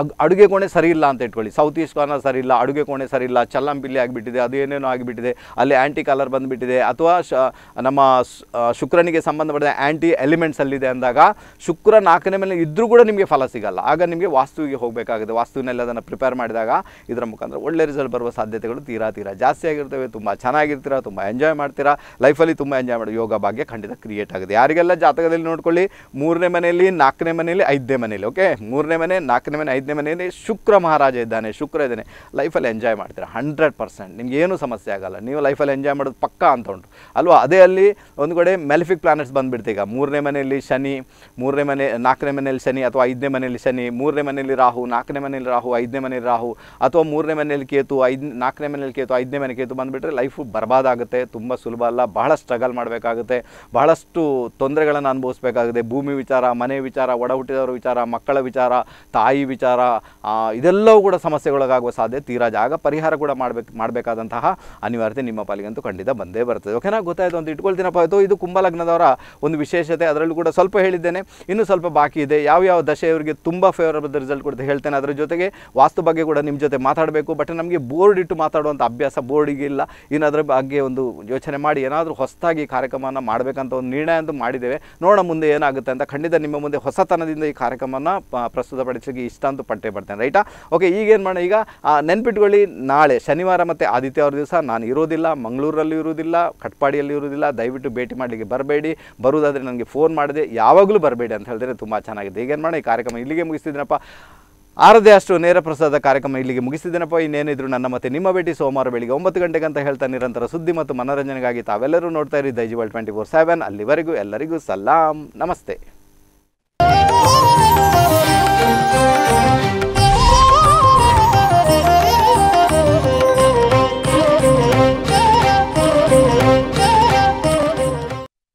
ಅಗ್ ಅಡುಗೆ ಕೋಣೆ ಸರಿ ಇಲ್ಲ ಅಂತ ಇಟ್ಕೊಳ್ಳಿ ಸೌತ್ ಈಸ್ಟ್ ಕಾರ್ನರ್ ಸರಿ ಇಲ್ಲ ಅಡುಗೆ ಕೋಣೆ ಸರಿ ಇಲ್ಲ ಚಲ್ಲಂಪಿಲ್ಲಿ ಆಗಿಬಿಟ್ಟಿದೆ ಅದು ಏನೇನೋ ಆಗಿಬಿಟ್ಟಿದೆ ಅಲ್ಲಿ ಆ್ಯಂಟಿ ಕಲರ್ ಬಂದುಬಿಟ್ಟಿದೆ ಅಥವಾ ಶ ನಮ್ಮ ಶುಕ್ರನಿಗೆ ಸಂಬಂಧಪಟ್ಟ ಆ್ಯಂಟಿ ಎಲಿಮೆಂಟ್ಸ್ ಅಲ್ಲಿದೆ ಅಂದಾಗ ಶುಕ್ರ ನಾಲ್ಕನೇ ಮೇಲೆ ಇದ್ದರೂ ಕೂಡ ನಿಮಗೆ ಫಲ ಸಿಗಲ್ಲ ಆಗ ನಿಮಗೆ ವಾಸ್ತುವಿಗೆ ಹೋಗಬೇಕಾಗುತ್ತೆ ವಾಸ್ತುವಿನಲ್ಲಿ ಅದನ್ನು ಪ್ರಿಪೇರ್ ಮಾಡಿದಾಗ ಇದರ ಮುಖಾಂತರ ಒಳ್ಳೆ ರಿಸಲ್ಟ್ ಬರುವ ಸಾಧ್ಯತೆಗಳು ತೀರಾ ತೀರಾ ಜಾಸ್ತಿ ಆಗಿರ್ತವೆ ತುಂಬ ಚೆನ್ನಾಗಿರ್ತೀರ ತುಂಬ ಎಂಜಾಯ್ ಮಾಡ್ತೀರಾ ಲೈಫಲ್ಲಿ ತುಂಬ ಎಂಜಾಯ್ ಮಾಡಿ ಯೋಗ ಭಾಗ್ಯ ಖಂಡಿತ ಕ್ರಿಯೇಟ್ ಆಗುತ್ತೆ ಯಾರಿಗೆಲ್ಲ ಜಾತಕದಲ್ಲಿ ನೋಡ್ಕೊಳ್ಳಿ ಮೂರನೇ ಮನೆಯಲ್ಲಿ ನಾಲ್ಕನೇ ಮನೆಯಲ್ಲಿ ಐದನೇ ಮನೆಯಲ್ಲಿ ಓಕೆ ಓಕೆ ಮೂರನೇ ಮನೆ ನಾಲ್ಕನೇ ಮನೆ ಐದನೇ ಮನೆಯಲ್ಲಿ ಶುಕ್ರ ಮಹಾರಾಜ ಇದ್ದಾನೆ ಶುಕ್ರ ಇದ್ದಾನೆ ಲೈಫಲ್ಲಿ ಎಂಜಾಯ್ ಮಾಡ್ತೀರಾ ಹಂಡ್ರೆಡ್ ಪರ್ಸೆಂಟ್ ನಿಮ್ಗೆ ಸಮಸ್ಯೆ ಆಗಲ್ಲ ನೀವು ಲೈಫಲ್ಲಿ ಎಂಜಾಯ್ ಮಾಡೋದು ಪಕ್ಕ ಅಂತ ಉಂಟು ಅಲ್ವಾ ಅದೇ ಅಲ್ಲಿ ಒಂದು ಕಡೆ ಮೆಲಿಫಿಕ್ ಪ್ಲಾನೆಟ್ಸ್ ಬಂದುಬಿಡ್ತೀಗ ಮೂರನೇ ಮನೆಯಲ್ಲಿ ಶನಿ ಮೂರನೇ ಮನೆ ನಾಲ್ಕನೇ ಮನೆಯಲ್ಲಿ ಶನಿ ಅಥವಾ ಐದನೇ ಮನೆಯಲ್ಲಿ ಶನಿ ಮೂರನೇ ಮನೆಯಲ್ಲಿ ರಾಹು ನಾಲ್ಕನೇ ಮನೆಯಲ್ಲಿ ರಾಹು ಐದನೇ ಮನೆಯಲ್ಲಿ ರಾಹು ಅಥವಾ ಮೂರನೇ ಮನೆಯಲ್ಲಿ ಕೇತು ಐದು ನಾಲ್ಕನೇ ಮನೆಯಲ್ಲಿ ಕೇತು ಐದನೇ ಮನೆ ಕೇತು ಬಂದುಬಿಟ್ರೆ ಲೈಫು ಆಗುತ್ತೆ ತುಂಬ ಸುಲಭ ಅಲ್ಲ ಬಹಳ ಸ್ಟ್ರಗಲ್ ಮಾಡಬೇಕಾಗುತ್ತೆ ಬಹಳಷ್ಟು ತೊಂದರೆಗಳನ್ನು ಅನುಭವಿಸಬೇಕಾಗಿದೆ ಭೂಮಿ ವಿಚಾರ ಮನೆ ವಿಚಾರ ಒಡ ಹುಟ್ಟಿದವರ ವಿಚಾರ ಮಕ್ಕಳ ಮಕ್ಕಳ ವಿಚಾರ ತಾಯಿ ವಿಚಾರ ಇದೆಲ್ಲವೂ ಕೂಡ ಸಮಸ್ಯೆಗೊಳಗಾಗುವ ಸಾಧ್ಯತೆ ತೀರಾ ಜಾಗ ಪರಿಹಾರ ಕೂಡ ಮಾಡಬೇಕು ಮಾಡಬೇಕಾದಂತಹ ಅನಿವಾರ್ಯತೆ ನಿಮ್ಮ ಪಾಲಿಗಂತೂ ಖಂಡಿತ ಬಂದೇ ಬರ್ತದೆ ಓಕೆನಾ ಗೊತ್ತಾಯಿತು ಅಂತ ಇಟ್ಕೊಳ್ತೀನಪ್ಪ ಆಯಿತು ಇದು ಕುಂಭಲಗ್ನದವರ ಒಂದು ವಿಶೇಷತೆ ಅದರಲ್ಲೂ ಕೂಡ ಸ್ವಲ್ಪ ಹೇಳಿದ್ದೇನೆ ಇನ್ನೂ ಸ್ವಲ್ಪ ಬಾಕಿ ಇದೆ ಯಾವ ಯಾವ ದಶೆ ತುಂಬ ಫೇವರಬಲ್ ರಿಸಲ್ಟ್ ಕೊಡುತ್ತೆ ಹೇಳ್ತೇನೆ ಅದರ ಜೊತೆಗೆ ವಾಸ್ತು ಬಗ್ಗೆ ಕೂಡ ನಿಮ್ಮ ಜೊತೆ ಮಾತಾಡಬೇಕು ಬಟ್ ನಮಗೆ ಬೋರ್ಡ್ ಇಟ್ಟು ಮಾತಾಡುವಂಥ ಅಭ್ಯಾಸ ಬೋರ್ಡಿಗೆ ಇಲ್ಲ ಇನ್ನು ಅದರ ಬಗ್ಗೆ ಒಂದು ಯೋಚನೆ ಮಾಡಿ ಏನಾದರೂ ಹೊಸದಾಗಿ ಕಾರ್ಯಕ್ರಮವನ್ನು ಮಾಡಬೇಕಂತ ಒಂದು ನಿರ್ಣಯ ಅಂತೂ ಮಾಡಿದ್ದೇವೆ ನೋಡೋಣ ಮುಂದೆ ಏನಾಗುತ್ತೆ ಅಂತ ಖಂಡಿತ ನಿಮ್ಮ ಮುಂದೆ ಹೊಸತನದಿಂದ ಈ ಕಾರ್ಯಕ್ರಮವನ್ನು ಪ್ರಸ್ತುತಪಡಿಸಲಿಕ್ಕೆ ಇಷ್ಟ ಅಂತ ಪಟ್ಟೆ ಬರ್ತೇನೆ ರೈಟಾ ಓಕೆ ಈಗೇನು ಮಾಡೋಣ ಈಗ ನೆನ್ಪಿಟ್ಕೊಳ್ಳಿ ನಾಳೆ ಶನಿವಾರ ಮತ್ತು ಆದಿತ್ಯವಾರ ದಿವಸ ನಾನು ಇರೋದಿಲ್ಲ ಮಂಗಳೂರಲ್ಲಿ ಇರೋದಿಲ್ಲ ಕಟ್ಪಾಡಿಯಲ್ಲಿ ಇರೋದಿಲ್ಲ ದಯವಿಟ್ಟು ಭೇಟಿ ಮಾಡಲಿಕ್ಕೆ ಬರಬೇಡಿ ಬರುವುದಾದರೆ ನನಗೆ ಫೋನ್ ಮಾಡಿದೆ ಯಾವಾಗಲೂ ಬರಬೇಡಿ ಅಂತ ಹೇಳಿದ್ರೆ ತುಂಬ ಚೆನ್ನಾಗಿದೆ ಈಗೇನು ಮಾಡೋಣ ಈ ಕಾರ್ಯಕ್ರಮ ಇಲ್ಲಿಗೆ ಮುಗಿಸ್ತಿದ್ದೀನಪ್ಪ ಆರದೇ ಅಷ್ಟು ನೇರ ಪ್ರಸಾದ ಕಾರ್ಯಕ್ರಮ ಇಲ್ಲಿಗೆ ಮುಗಿಸಿದ್ದೇನಪ್ಪ ಇನ್ನೇನಿದ್ರು ನನ್ನ ಮತ್ತೆ ನಿಮ್ಮ ಭೇಟಿ ಸೋಮವಾರ ಬೆಳಿಗ್ಗೆ ಒಂಬತ್ತು ಗಂಟೆಗೆ ಅಂತ ಹೇಳ್ತಾ ನಿರಂತರ ಸುದ್ದಿ ಮತ್ತು ಮನೋರಂಜನೆಗಾಗಿ ತಾವೆಲ್ಲರೂ ನೋಡ್ತಾ ಇರಿ ವರ್ಲ್ಡ್ ಟ್ವೆಂಟಿ ಫೋರ್ ಸೆವೆನ್ ಅಲ್ಲಿವರೆಗೂ ಎಲ್ಲರಿಗೂ ಸಲಾಂ ನಮಸ್ತೆ